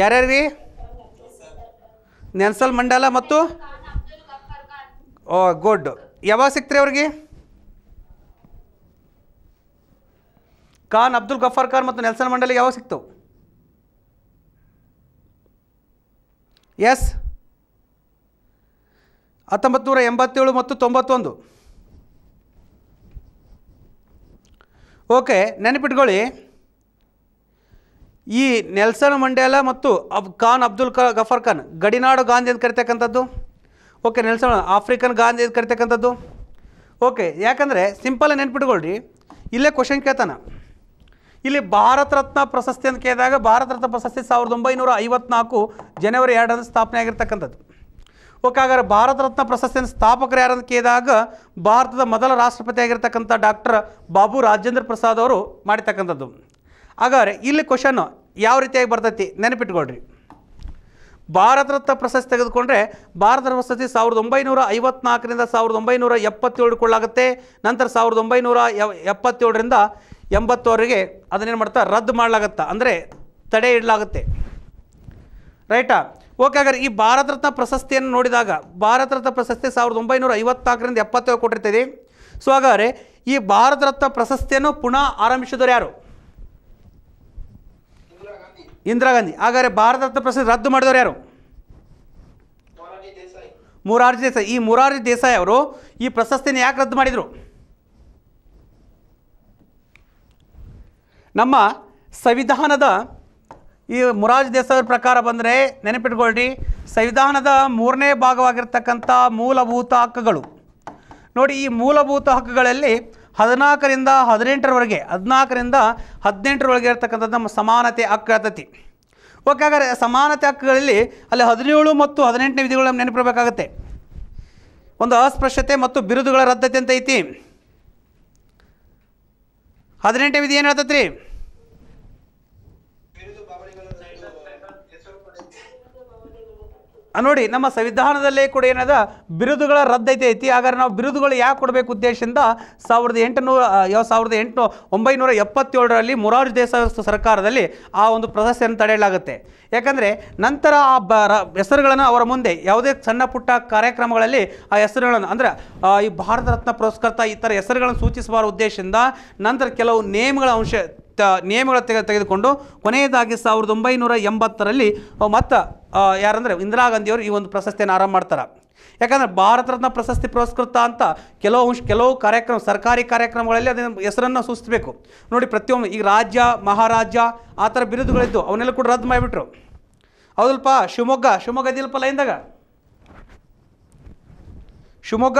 ಯಾರ್ಯಾರೀ ನೆನ್ಸಲ್ ಮಂಡಲ ಮತ್ತು ಓ ಗುಡ್ ಯಾವಾಗ ಸಿಕ್ತಾರೆ ಅವ್ರಿಗೆ ಖಾನ್ ಅಬ್ದುಲ್ ಗಫರ್ ಖಾನ್ ಮತ್ತು ನೆಲ್ಸನ್ ಮಂಡಲ ಯಾವಾಗ ಸಿಕ್ತು ಎಸ್ ಹತ್ತೊಂಬತ್ತು ನೂರ ಎಂಬತ್ತೇಳು ಮತ್ತು ತೊಂಬತ್ತೊಂದು ಓಕೆ ನೆನಪಿಟ್ಕೊಳ್ಳಿ ಈ ನೆಲ್ಸನ್ ಮಂಡೇಲ ಮತ್ತು ಅಬ್ ಖಾನ್ ಅಬ್ದುಲ್ ಖಾ ಗಫರ್ ಖಾನ್ ಗಡಿನಾಡು ಗಾಂಧಿ ಅಂತ ಕರಿತಕ್ಕಂಥದ್ದು ಓಕೆ ನೆಲ್ಸನ್ ಆಫ್ರಿಕನ್ ಗಾಂಧಿ ಅಂತ ಕರಿತಕ್ಕಂಥದ್ದು ಓಕೆ ಯಾಕಂದರೆ ಸಿಂಪಲ್ ನೆನ್ಪಿಟ್ಕೊಳ್ಳ್ರಿ ಇಲ್ಲೇ ಕ್ವಶನ್ ಕೇಳ್ತಾನೆ ಇಲ್ಲಿ ಭಾರತ ರತ್ನ ಪ್ರಶಸ್ತಿ ಅಂತ ಕೇಳಿದಾಗ ಭಾರತ ರತ್ನ ಪ್ರಶಸ್ತಿ ಸಾವಿರದ ಒಂಬೈನೂರ ಐವತ್ನಾಲ್ಕು ಜನವರಿ ಎರಡರಂದು ಸ್ಥಾಪನೆ ಆಗಿರ್ತಕ್ಕಂಥದ್ದು ಓಕೆ ಹಾಗಾದ್ರೆ ಭಾರತ ರತ್ನ ಪ್ರಶಸ್ತಿಯನ್ನು ಸ್ಥಾಪಕರು ಯಾರಂತ ಕೇಳಿದಾಗ ಭಾರತದ ಮೊದಲ ರಾಷ್ಟ್ರಪತಿ ಆಗಿರ್ತಕ್ಕಂಥ ಡಾಕ್ಟರ್ ಬಾಬು ರಾಜೇಂದ್ರ ಪ್ರಸಾದ್ ಅವರು ಮಾಡಿರ್ತಕ್ಕಂಥದ್ದು ಹಾಗಾದ್ರೆ ಇಲ್ಲಿ ಕ್ವಶನ್ ಯಾವ ರೀತಿಯಾಗಿ ಬರ್ತೈತಿ ನೆನಪಿಟ್ಕೊಳ್ರಿ ಭಾರತ ರತ್ನ ಪ್ರಶಸ್ತಿ ತೆಗೆದುಕೊಂಡ್ರೆ ಭಾರತ ಪ್ರಶಸ್ತಿ ಸಾವಿರದ ಒಂಬೈನೂರ ಐವತ್ನಾಲ್ಕರಿಂದ ಸಾವಿರದ ಒಂಬೈನೂರ ಎಪ್ಪತ್ತೇಳು ಕೊಳ್ಳಾಗುತ್ತೆ ನಂತರ ಸಾವಿರದ ಒಂಬೈನೂರ ಎಪ್ಪತ್ತೇಳರಿಂದ ಎಂಬತ್ತುವರೆಗೆ ಅದನ್ನೇನು ಮಾಡ್ತಾ ರದ್ದು ಮಾಡಲಾಗತ್ತಾ ಅಂದರೆ ತಡೆ ಇಡಲಾಗುತ್ತೆ ರೈಟಾ ಓಕೆ ಹಾಗಾದ್ರೆ ಈ ಭಾರತ ರತ್ನ ಪ್ರಶಸ್ತಿಯನ್ನು ನೋಡಿದಾಗ ಭಾರತ ರತ್ನ ಪ್ರಶಸ್ತಿ ಸಾವಿರದ ಒಂಬೈನೂರ ಐವತ್ನಾಲ್ಕರಿಂದ ಎಪ್ಪತ್ತೇಳು ಕೊಟ್ಟಿರ್ತದೆ ಸೊ ಹಾಗಾದರೆ ಈ ಭಾರತ ರತ್ನ ಪ್ರಶಸ್ತಿಯನ್ನು ಪುನಃ ಆರಂಭಿಸಿದವರು ಯಾರು ಇಂದಿರಾ ಗಾಂಧಿ ಹಾಗಾದರೆ ಭಾರತ ರತ್ನ ಪ್ರಶಸ್ತಿ ರದ್ದು ಮಾಡಿದವರು ಯಾರು ಮೊರಾರ್ಜಿ ದೇಸಾಯಿ ಈ ಮೊರಾರಿ ದೇಸಾಯಿ ಅವರು ಈ ಪ್ರಶಸ್ತಿಯನ್ನು ಯಾಕೆ ರದ್ದು ಮಾಡಿದರು ನಮ್ಮ ಸಂವಿಧಾನದ ಈ ಮುರಾಜ್ ದೇಸಾಯಿ ಪ್ರಕಾರ ಬಂದರೆ ನೆನಪಿಟ್ಕೊಳ್ರಿ ಸಂವಿಧಾನದ ಮೂರನೇ ಭಾಗವಾಗಿರ್ತಕ್ಕಂಥ ಮೂಲಭೂತ ಹಕ್ಕುಗಳು ನೋಡಿ ಈ ಮೂಲಭೂತ ಹಕ್ಕುಗಳಲ್ಲಿ ಹದಿನಾಲ್ಕರಿಂದ ಹದಿನೆಂಟರವರೆಗೆ ಹದಿನಾಲ್ಕರಿಂದ ಹದಿನೆಂಟರವರೆಗೆ ಇರತಕ್ಕಂಥದ್ದು ನಮ್ಮ ಸಮಾನತೆ ಹಕ್ಕು ಇರ್ತತಿ ಓಕೆ ಹಾಗಾದರೆ ಸಮಾನತೆ ಹಕ್ಕುಗಳಲ್ಲಿ ಅಲ್ಲಿ ಹದಿನೇಳು ಮತ್ತು ಹದಿನೆಂಟನೇ ವಿಧಿಗಳು ನೆನಪಿರಬೇಕಾಗತ್ತೆ ಒಂದು ಅಸ್ಪೃಶ್ಯತೆ ಮತ್ತು ಬಿರುದುಗಳ ರದ್ದತೆ ಅಂತ ಐತಿ ಹದಿನೆಂಟು ವಿಧಿ ಏನು ಹೇಳ್ತತ್ರಿ ನೋಡಿ ನಮ್ಮ ಸಂವಿಧಾನದಲ್ಲೇ ಕೂಡ ಏನದ ಬಿರುದುಗಳ ರದ್ದೈತೆ ಐತಿ ಹಾಗಾದ್ರೆ ನಾವು ಬಿರುದುಗಳು ಯಾಕೆ ಕೊಡಬೇಕು ಉದ್ದೇಶದಿಂದ ಸಾವಿರದ ಎಂಟುನೂರ ಸಾವಿರದ ಎಂಟುನೂ ಒಂಬೈನೂರ ಎಪ್ಪತ್ತೇಳರಲ್ಲಿ ಮೊರಾರ್ಜ್ ದೇಸಾಯಿ ಸರ್ಕಾರದಲ್ಲಿ ಆ ಒಂದು ಪ್ರಶಸ್ತಿಯನ್ನು ತಡೆಯಲಾಗುತ್ತೆ ಯಾಕಂದರೆ ನಂತರ ಆ ಬ ಹೆಸರುಗಳನ್ನು ಅವರ ಮುಂದೆ ಯಾವುದೇ ಸಣ್ಣ ಪುಟ್ಟ ಕಾರ್ಯಕ್ರಮಗಳಲ್ಲಿ ಆ ಹೆಸರುಗಳನ್ನು ಅಂದರೆ ಈ ಭಾರತ ರತ್ನ ಪುರಸ್ಕೃತ ಈ ಥರ ಹೆಸರುಗಳನ್ನು ಸೂಚಿಸುವ ಉದ್ದೇಶದಿಂದ ನಂತರ ಕೆಲವು ನೇಮ್ಗಳ ಅಂಶ ನಿಯಮಗಳ ತೆಗೆ ತೆಗೆದುಕೊಂಡು ಕೊನೆಯದಾಗಿ ಸಾವಿರದ ಒಂಬೈನೂರ ಎಂಬತ್ತರಲ್ಲಿ ಮತ್ತು ಯಾರಂದರೆ ಇಂದಿರಾ ಗಾಂಧಿಯವರು ಈ ಒಂದು ಪ್ರಶಸ್ತಿಯನ್ನು ಆರಂಭ ಮಾಡ್ತಾರೆ ಯಾಕಂದರೆ ಭಾರತ ರತ್ನ ಪ್ರಶಸ್ತಿ ಪುರಸ್ಕೃತ ಅಂತ ಕೆಲವು ಕೆಲವು ಕಾರ್ಯಕ್ರಮ ಸರ್ಕಾರಿ ಕಾರ್ಯಕ್ರಮಗಳಲ್ಲಿ ಅದನ್ನು ಹೆಸರನ್ನು ಸೂಚಿಸಬೇಕು ನೋಡಿ ಪ್ರತಿಯೊಂದು ಈಗ ರಾಜ್ಯ ಮಹಾರಾಜ್ಯ ಆ ಥರ ಬಿರುದುಗಳಿದ್ದು ಅವನ್ನೆಲ್ಲ ಕೂಡ ರದ್ದು ಮಾಡಿಬಿಟ್ರು ಹೌದಲ್ಪ ಶಿವಮೊಗ್ಗ ಶಿವಮೊಗ್ಗ ಇದಿಲ್ಲಪ್ಪಲ್ಲ ಇಂದಾಗ ಶಿವಮೊಗ್ಗ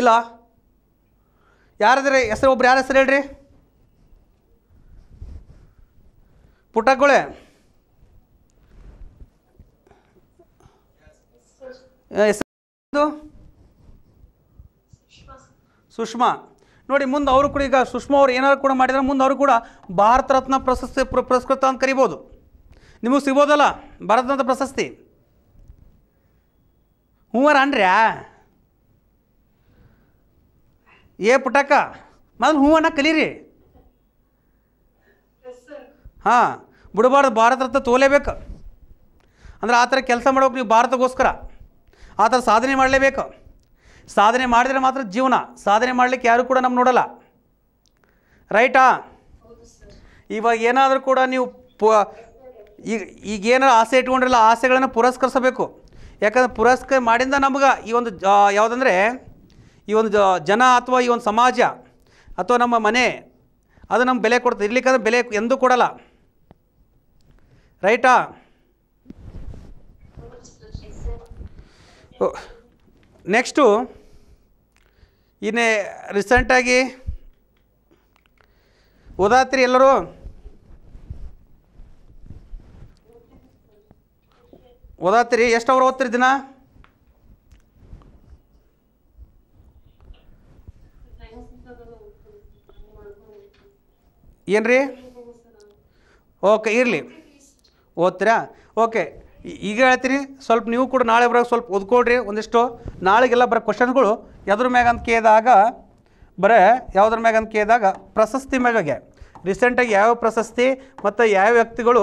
ಇಲ್ಲ ಯಾರಾದ್ರೆ ಹೆಸರು ಒಬ್ರು ಯಾರ ಹೆಸರು ಹೇಳ್ರಿ ಪುಟಗಳೆ ಹೆಸರು ಸುಷ್ಮಾ ನೋಡಿ ಮುಂದೆ ಅವರು ಕೂಡ ಈಗ ಸುಷ್ಮಾ ಅವರು ಏನಾದ್ರು ಕೂಡ ಮಾಡಿದರೆ ಮುಂದೆ ಅವರು ಕೂಡ ಭಾರತ ರತ್ನ ಪ್ರಶಸ್ತಿ ಪುರಸ್ಕೃತ ಅಂತ ಕರಿಬೋದು ನಿಮಗೆ ಸಿಗ್ಬೋದಲ್ಲ ಭಾರತ ರತ್ನ ಪ್ರಶಸ್ತಿ ಹೂವರ ಅನ್ರಿ ಏ ಪುಟಕ ಮೊದಲು ಹೂವನ್ನ ಕಲೀರಿ ಹಾಂ ಬಿಡಬಾರ್ದು ಭಾರತ ರತ್ನ ತೋಲೇಬೇಕು ಅಂದ್ರೆ ಆ ಥರ ಕೆಲಸ ಮಾಡೋಕೆ ನೀವು ಭಾರತಕ್ಕೋಸ್ಕರ ಆ ಥರ ಸಾಧನೆ ಮಾಡಲೇಬೇಕು ಸಾಧನೆ ಮಾಡಿದರೆ ಮಾತ್ರ ಜೀವನ ಸಾಧನೆ ಮಾಡಲಿಕ್ಕೆ ಯಾರು ಕೂಡ ನಮ್ಮ ನೋಡಲ್ಲ ರೈಟಾ ಇವಾಗ ಏನಾದರೂ ಕೂಡ ನೀವು ಪು ಈಗ ಈಗೇನಾರು ಆಸೆ ಇಟ್ಕೊಂಡಿರಲ್ಲ ಆಸೆಗಳನ್ನು ಪುರಸ್ಕರಿಸಬೇಕು ಯಾಕಂದರೆ ಪುರಸ್ಕಾರ ಮಾಡಿಂದ ನಮ್ಗೆ ಈ ಒಂದು ಯಾವುದಂದರೆ ಈ ಒಂದು ಜನ ಅಥವಾ ಈ ಒಂದು ಸಮಾಜ ಅಥವಾ ನಮ್ಮ ಮನೆ ಅದು ನಮ್ಗೆ ಬೆಲೆ ಕೊಡ್ತದೆ ಇರ್ಲಿಕ್ಕಂದ್ರೆ ಬೆಲೆ ಎಂದೂ ಕೊಡಲ್ಲ ರೈಟಾ ನೆಕ್ಸ್ಟು ಇನ್ನೇ ರೀಸೆಂಟಾಗಿ ಓದಾತ್ರಿ ಎಲ್ಲರೂ ಓದಾತ್ರಿ ಎಷ್ಟು ಅವ್ರು ಓದ್ತೀರಿ ದಿನ ಏನು ರೀ ಓಕೆ ಇರಲಿ ಓದ್ತೀರಾ ಓಕೆ ಈಗ ಹೇಳ್ತೀರಿ ಸ್ವಲ್ಪ ನೀವು ಕೂಡ ನಾಳೆ ಬರೋ ಸ್ವಲ್ಪ ಓದ್ಕೊಳ್ರಿ ಒಂದಿಷ್ಟು ನಾಳೆಗೆಲ್ಲ ಬರೋ ಕ್ವಶನ್ಗಳು ಯಾವ್ದ್ರ ಮ್ಯಾಗ ಅಂತ ಕೇಳಿದಾಗ ಬರೇ ಯಾವುದ್ರ ಮ್ಯಾಗ ಅಂತ ಕೇಳಿದಾಗ ಪ್ರಶಸ್ತಿ ಮ್ಯಾಗೆ ರೀಸೆಂಟಾಗಿ ಯಾವ ಪ್ರಶಸ್ತಿ ಮತ್ತು ಯಾವ ವ್ಯಕ್ತಿಗಳು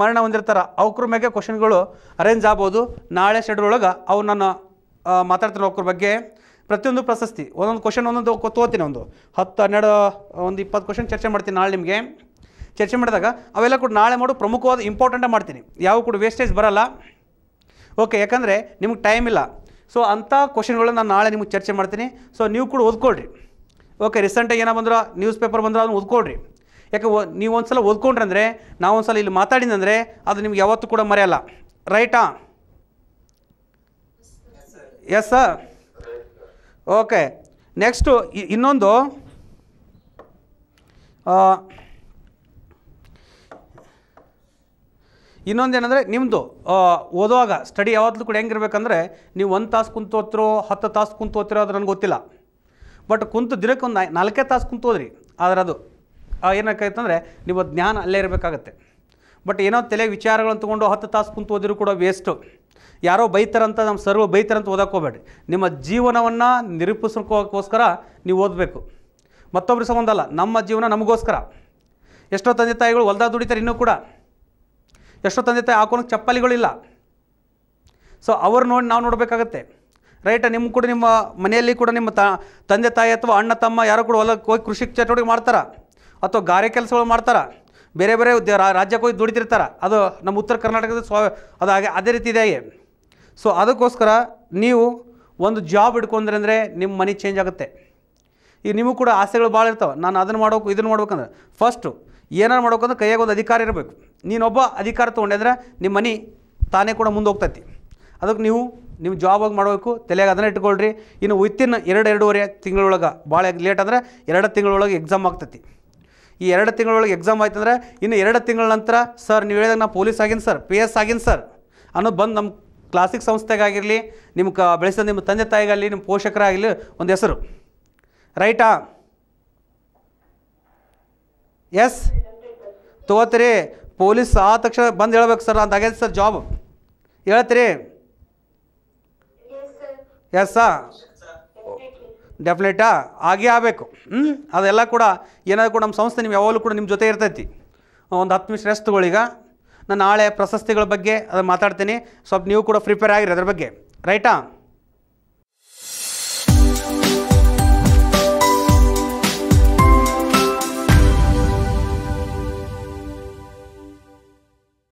ಮರಣ ಹೊಂದಿರ್ತಾರೆ ಅವ್ರ ಮ್ಯಾಗೆ ಕ್ವಶನ್ಗಳು ಅರೇಂಜ್ ಆಗ್ಬೋದು ನಾಳೆ ಶೆಡ್ಯೂಲ್ ಒಳಗೆ ಅವು ನಾನು ಮಾತಾಡ್ತೀನಿ ಅವ್ರ ಬಗ್ಗೆ ಪ್ರತಿಯೊಂದು ಪ್ರಶಸ್ತಿ ಒಂದೊಂದು ಕ್ವಶನ್ ಒಂದೊಂದು ತೋತೀನಿ ಒಂದು ಹತ್ತು ಹನ್ನೆರಡು ಒಂದು ಇಪ್ಪತ್ತು ಕ್ವಶನ್ ಚರ್ಚೆ ಮಾಡ್ತೀನಿ ನಾಳೆ ನಿಮಗೆ ಚರ್ಚೆ ಮಾಡಿದಾಗ ಅವೆಲ್ಲ ಕೂಡ ನಾಳೆ ಮಾಡು ಪ್ರಮುಖವಾದ ಇಂಪಾರ್ಟೆಂಟಾಗಿ ಮಾಡ್ತೀನಿ ಯಾವ ಕೂಡ ವೇಸ್ಟೇಜ್ ಬರಲ್ಲ ಓಕೆ ಯಾಕಂದರೆ ನಿಮ್ಗೆ ಟೈಮ್ ಇಲ್ಲ ಸೊ ಅಂಥ ಕ್ವಶನ್ಗಳನ್ನ ನಾನು ನಾಳೆ ನಿಮಗೆ ಚರ್ಚೆ ಮಾಡ್ತೀನಿ ಸೊ ನೀವು ಕೂಡ ಓದ್ಕೊಳ್ರಿ ಓಕೆ ರೀಸೆಂಟಾಗಿ ಏನೋ ಬಂದ್ರೆ ನ್ಯೂಸ್ ಪೇಪರ್ ಬಂದ್ರೆ ಅದನ್ನು ಓದ್ಕೊಳ್ರಿ ಯಾಕೆ ನೀವು ಒಂದು ಸಲ ಅಂದರೆ ನಾವು ಒಂದು ಸಲ ಇಲ್ಲಿ ಮಾತಾಡಿದಂದರೆ ಅದು ನಿಮ್ಗೆ ಯಾವತ್ತೂ ಕೂಡ ಮರೆಯಲ್ಲ ರೈಟಾ ಎಸ್ ಸರ್ ಓಕೆ ನೆಕ್ಸ್ಟು ಇನ್ನೊಂದು ಏನಂದರೆ ನಿಮ್ಮದು ಓದುವಾಗ ಸ್ಟಡಿ ಯಾವತ್ತೂ ಕೂಡ ಹೆಂಗಿರ್ಬೇಕಂದ್ರೆ ನೀವು ಒಂದು ತಾಸು ಕುಂತು ಓದ್ತಿರೋ ಹತ್ತು ತಾಸು ಕುಂತು ಓದ್ತಿರೋ ಅದು ನನಗೆ ಗೊತ್ತಿಲ್ಲ ಬಟ್ ಕುಂತು ದಿನಕ್ಕೆ ಒಂದು ನಾಲ್ಕೇ ತಾಸು ಕುಂತು ಹೋದ್ರಿ ಆದರೆ ಅದು ಏನಕ್ಕಾಯ್ತಂದರೆ ನೀವು ಜ್ಞಾನ ಅಲ್ಲೇ ಇರಬೇಕಾಗತ್ತೆ ಬಟ್ ಏನೋ ತಲೆ ವಿಚಾರಗಳನ್ನು ತೊಗೊಂಡು ಹತ್ತು ತಾಸು ಕುಂತು ಓದಿರೂ ಕೂಡ ವೇಸ್ಟು ಯಾರೋ ಬೈತಾರಂತ ನಮ್ಮ ಸರ್ವ ಬೈತಾರಂತ ಓದಕ್ಕೆ ಹೋಗ್ಬೇಡಿ ನಿಮ್ಮ ಜೀವನವನ್ನು ನಿರೂಪಿಸೋಕ್ಕೋಸ್ಕರ ನೀವು ಓದಬೇಕು ಮತ್ತೊಬ್ಬರು ಸಹ ಒಂದಲ್ಲ ನಮ್ಮ ಜೀವನ ನಮಗೋಸ್ಕರ ಎಷ್ಟೋ ತಂದೆ ತಾಯಿಗಳು ಹೊಲ್ದಾಗ ದುಡಿತಾರೆ ಇನ್ನೂ ಕೂಡ ಎಷ್ಟೋ ತಂದೆ ತಾಯಿ ಹಾಕೊಳಕ್ಕೆ ಚಪ್ಪಲಿಗಳಿಲ್ಲ ಸೊ ಅವ್ರು ನೋಡಿ ನಾವು ನೋಡಬೇಕಾಗತ್ತೆ ರೈಟ ನಿಮ್ಮ ಕೂಡ ನಿಮ್ಮ ಮನೆಯಲ್ಲಿ ಕೂಡ ನಿಮ್ಮ ತಂದೆ ತಾಯಿ ಅಥವಾ ಅಣ್ಣ ತಮ್ಮ ಯಾರೋ ಕೂಡ ಹೊಲಕ್ಕೆ ಹೋಗಿ ಕೃಷಿ ಚಟುವಟಿಕೆ ಮಾಡ್ತಾರ ಅಥವಾ ಗಾರೆ ಕೆಲಸಗಳು ಮಾಡ್ತಾರೆ ಬೇರೆ ಬೇರೆ ರಾಜ್ಯಕ್ಕೆ ಹೋಗಿ ದುಡಿತಿರ್ತಾರೆ ಅದು ನಮ್ಮ ಉತ್ತರ ಕರ್ನಾಟಕದ ಸ್ವ ಅದು ಹಾಗೆ ಅದೇ ರೀತಿ ಇದೆ ಸೊ ಅದಕ್ಕೋಸ್ಕರ ನೀವು ಒಂದು ಜಾಬ್ ಇಟ್ಕೊಂಡ್ರೆ ಅಂದರೆ ನಿಮ್ಮ ಮನೆ ಚೇಂಜ್ ಆಗುತ್ತೆ ಈಗ ನಿಮಗೂ ಕೂಡ ಆಸೆಗಳು ಭಾಳ ಇರ್ತವೆ ನಾನು ಅದನ್ನು ಮಾಡಬೇಕು ಇದನ್ನು ಮಾಡ್ಬೇಕಂದ್ರೆ ಫಸ್ಟು ಏನಾರು ಮಾಡ್ಬೇಕಂದ್ರೆ ಕೈಯಾಗ ಒಂದು ಅಧಿಕಾರ ಇರಬೇಕು ನೀನೊಬ್ಬ ಅಧಿಕಾರ ತೊಗೊಂಡಿದ್ರೆ ನಿಮ್ಮ ಮನೆ ತಾನೇ ಕೂಡ ಮುಂದೆ ಹೋಗ್ತೈತಿ ಅದಕ್ಕೆ ನೀವು ನಿಮ್ಮ ಜಾಬಾಗಿ ಮಾಡಬೇಕು ತಲೆಯಾಗ ಅದನ್ನ ಇಟ್ಕೊಳ್ರಿ ಇನ್ನು ವಿತಿನ್ ಎರಡು ಎರಡೂವರೆ ತಿಂಗಳೊಳಗೆ ಭಾಳ ಲೇಟ್ ಅಂದರೆ ಎರಡು ತಿಂಗಳೊಳಗೆ ಎಕ್ಸಾಮ್ ಆಗ್ತೈತಿ ಈ ಎರಡು ತಿಂಗಳೊಳಗೆ ಎಕ್ಸಾಮ್ ಆಯ್ತಂದ್ರೆ ಇನ್ನು ಎರಡು ತಿಂಗಳ ನಂತರ ಸರ್ ನೀವು ಹೇಳಿದಾಗ ನಾ ಪೊಲೀಸ್ ಆಗಿನ ಸರ್ ಪಿ ಎಸ್ ಆಗಿನ ಸರ್ ಅನ್ನೋದು ಬಂದು ನಮ್ಮ ಕ್ಲಾಸಿಕ್ ಸಂಸ್ಥೆಗಾಗಿರಲಿ ನಿಮ್ಗೆ ಕ ಬೆಳೆಸಿದ ನಿಮ್ಮ ತಂದೆ ತಾಯಿಗಾಗಲಿ ನಿಮ್ಮ ಪೋಷಕರಾಗಲಿ ಒಂದು ಹೆಸರು ರೈಟಾ ಎಸ್ ತೊಗೋತೀರಿ ಪೊಲೀಸ್ ಆ ತಕ್ಷಣ ಬಂದು ಹೇಳ್ಬೇಕು ಸರ್ ಅಂತ ಆಗೈತೆ ಸರ್ ಜಾಬ್ ಹೇಳ್ತೀರಿ ಎಸ್ ಸರ್ ಡೆಫಿನೆಟಾ ಆಗೇ ಆಗಬೇಕು ಹ್ಞೂ ಅದೆಲ್ಲ ಕೂಡ ಏನಾದರೂ ಕೂಡ ನಮ್ಮ ಸಂಸ್ಥೆ ನಿಮ್ಗೆ ಯಾವಾಗಲೂ ಕೂಡ ನಿಮ್ಮ ಜೊತೆ ಇರ್ತೈತಿ ಒಂದು ಹತ್ತು ನಿಮಿಷ ರೆಸ್ಟ್ ಈಗ ನಾನು ನಾಳೆ ಪ್ರಶಸ್ತಿಗಳ ಬಗ್ಗೆ ಅದು ಮಾತಾಡ್ತೀನಿ ಸ್ವಲ್ಪ ನೀವು ಕೂಡ ಪ್ರಿಪೇರ್ ಆಗಿರಿ ಅದ್ರ ಬಗ್ಗೆ ರೈಟಾ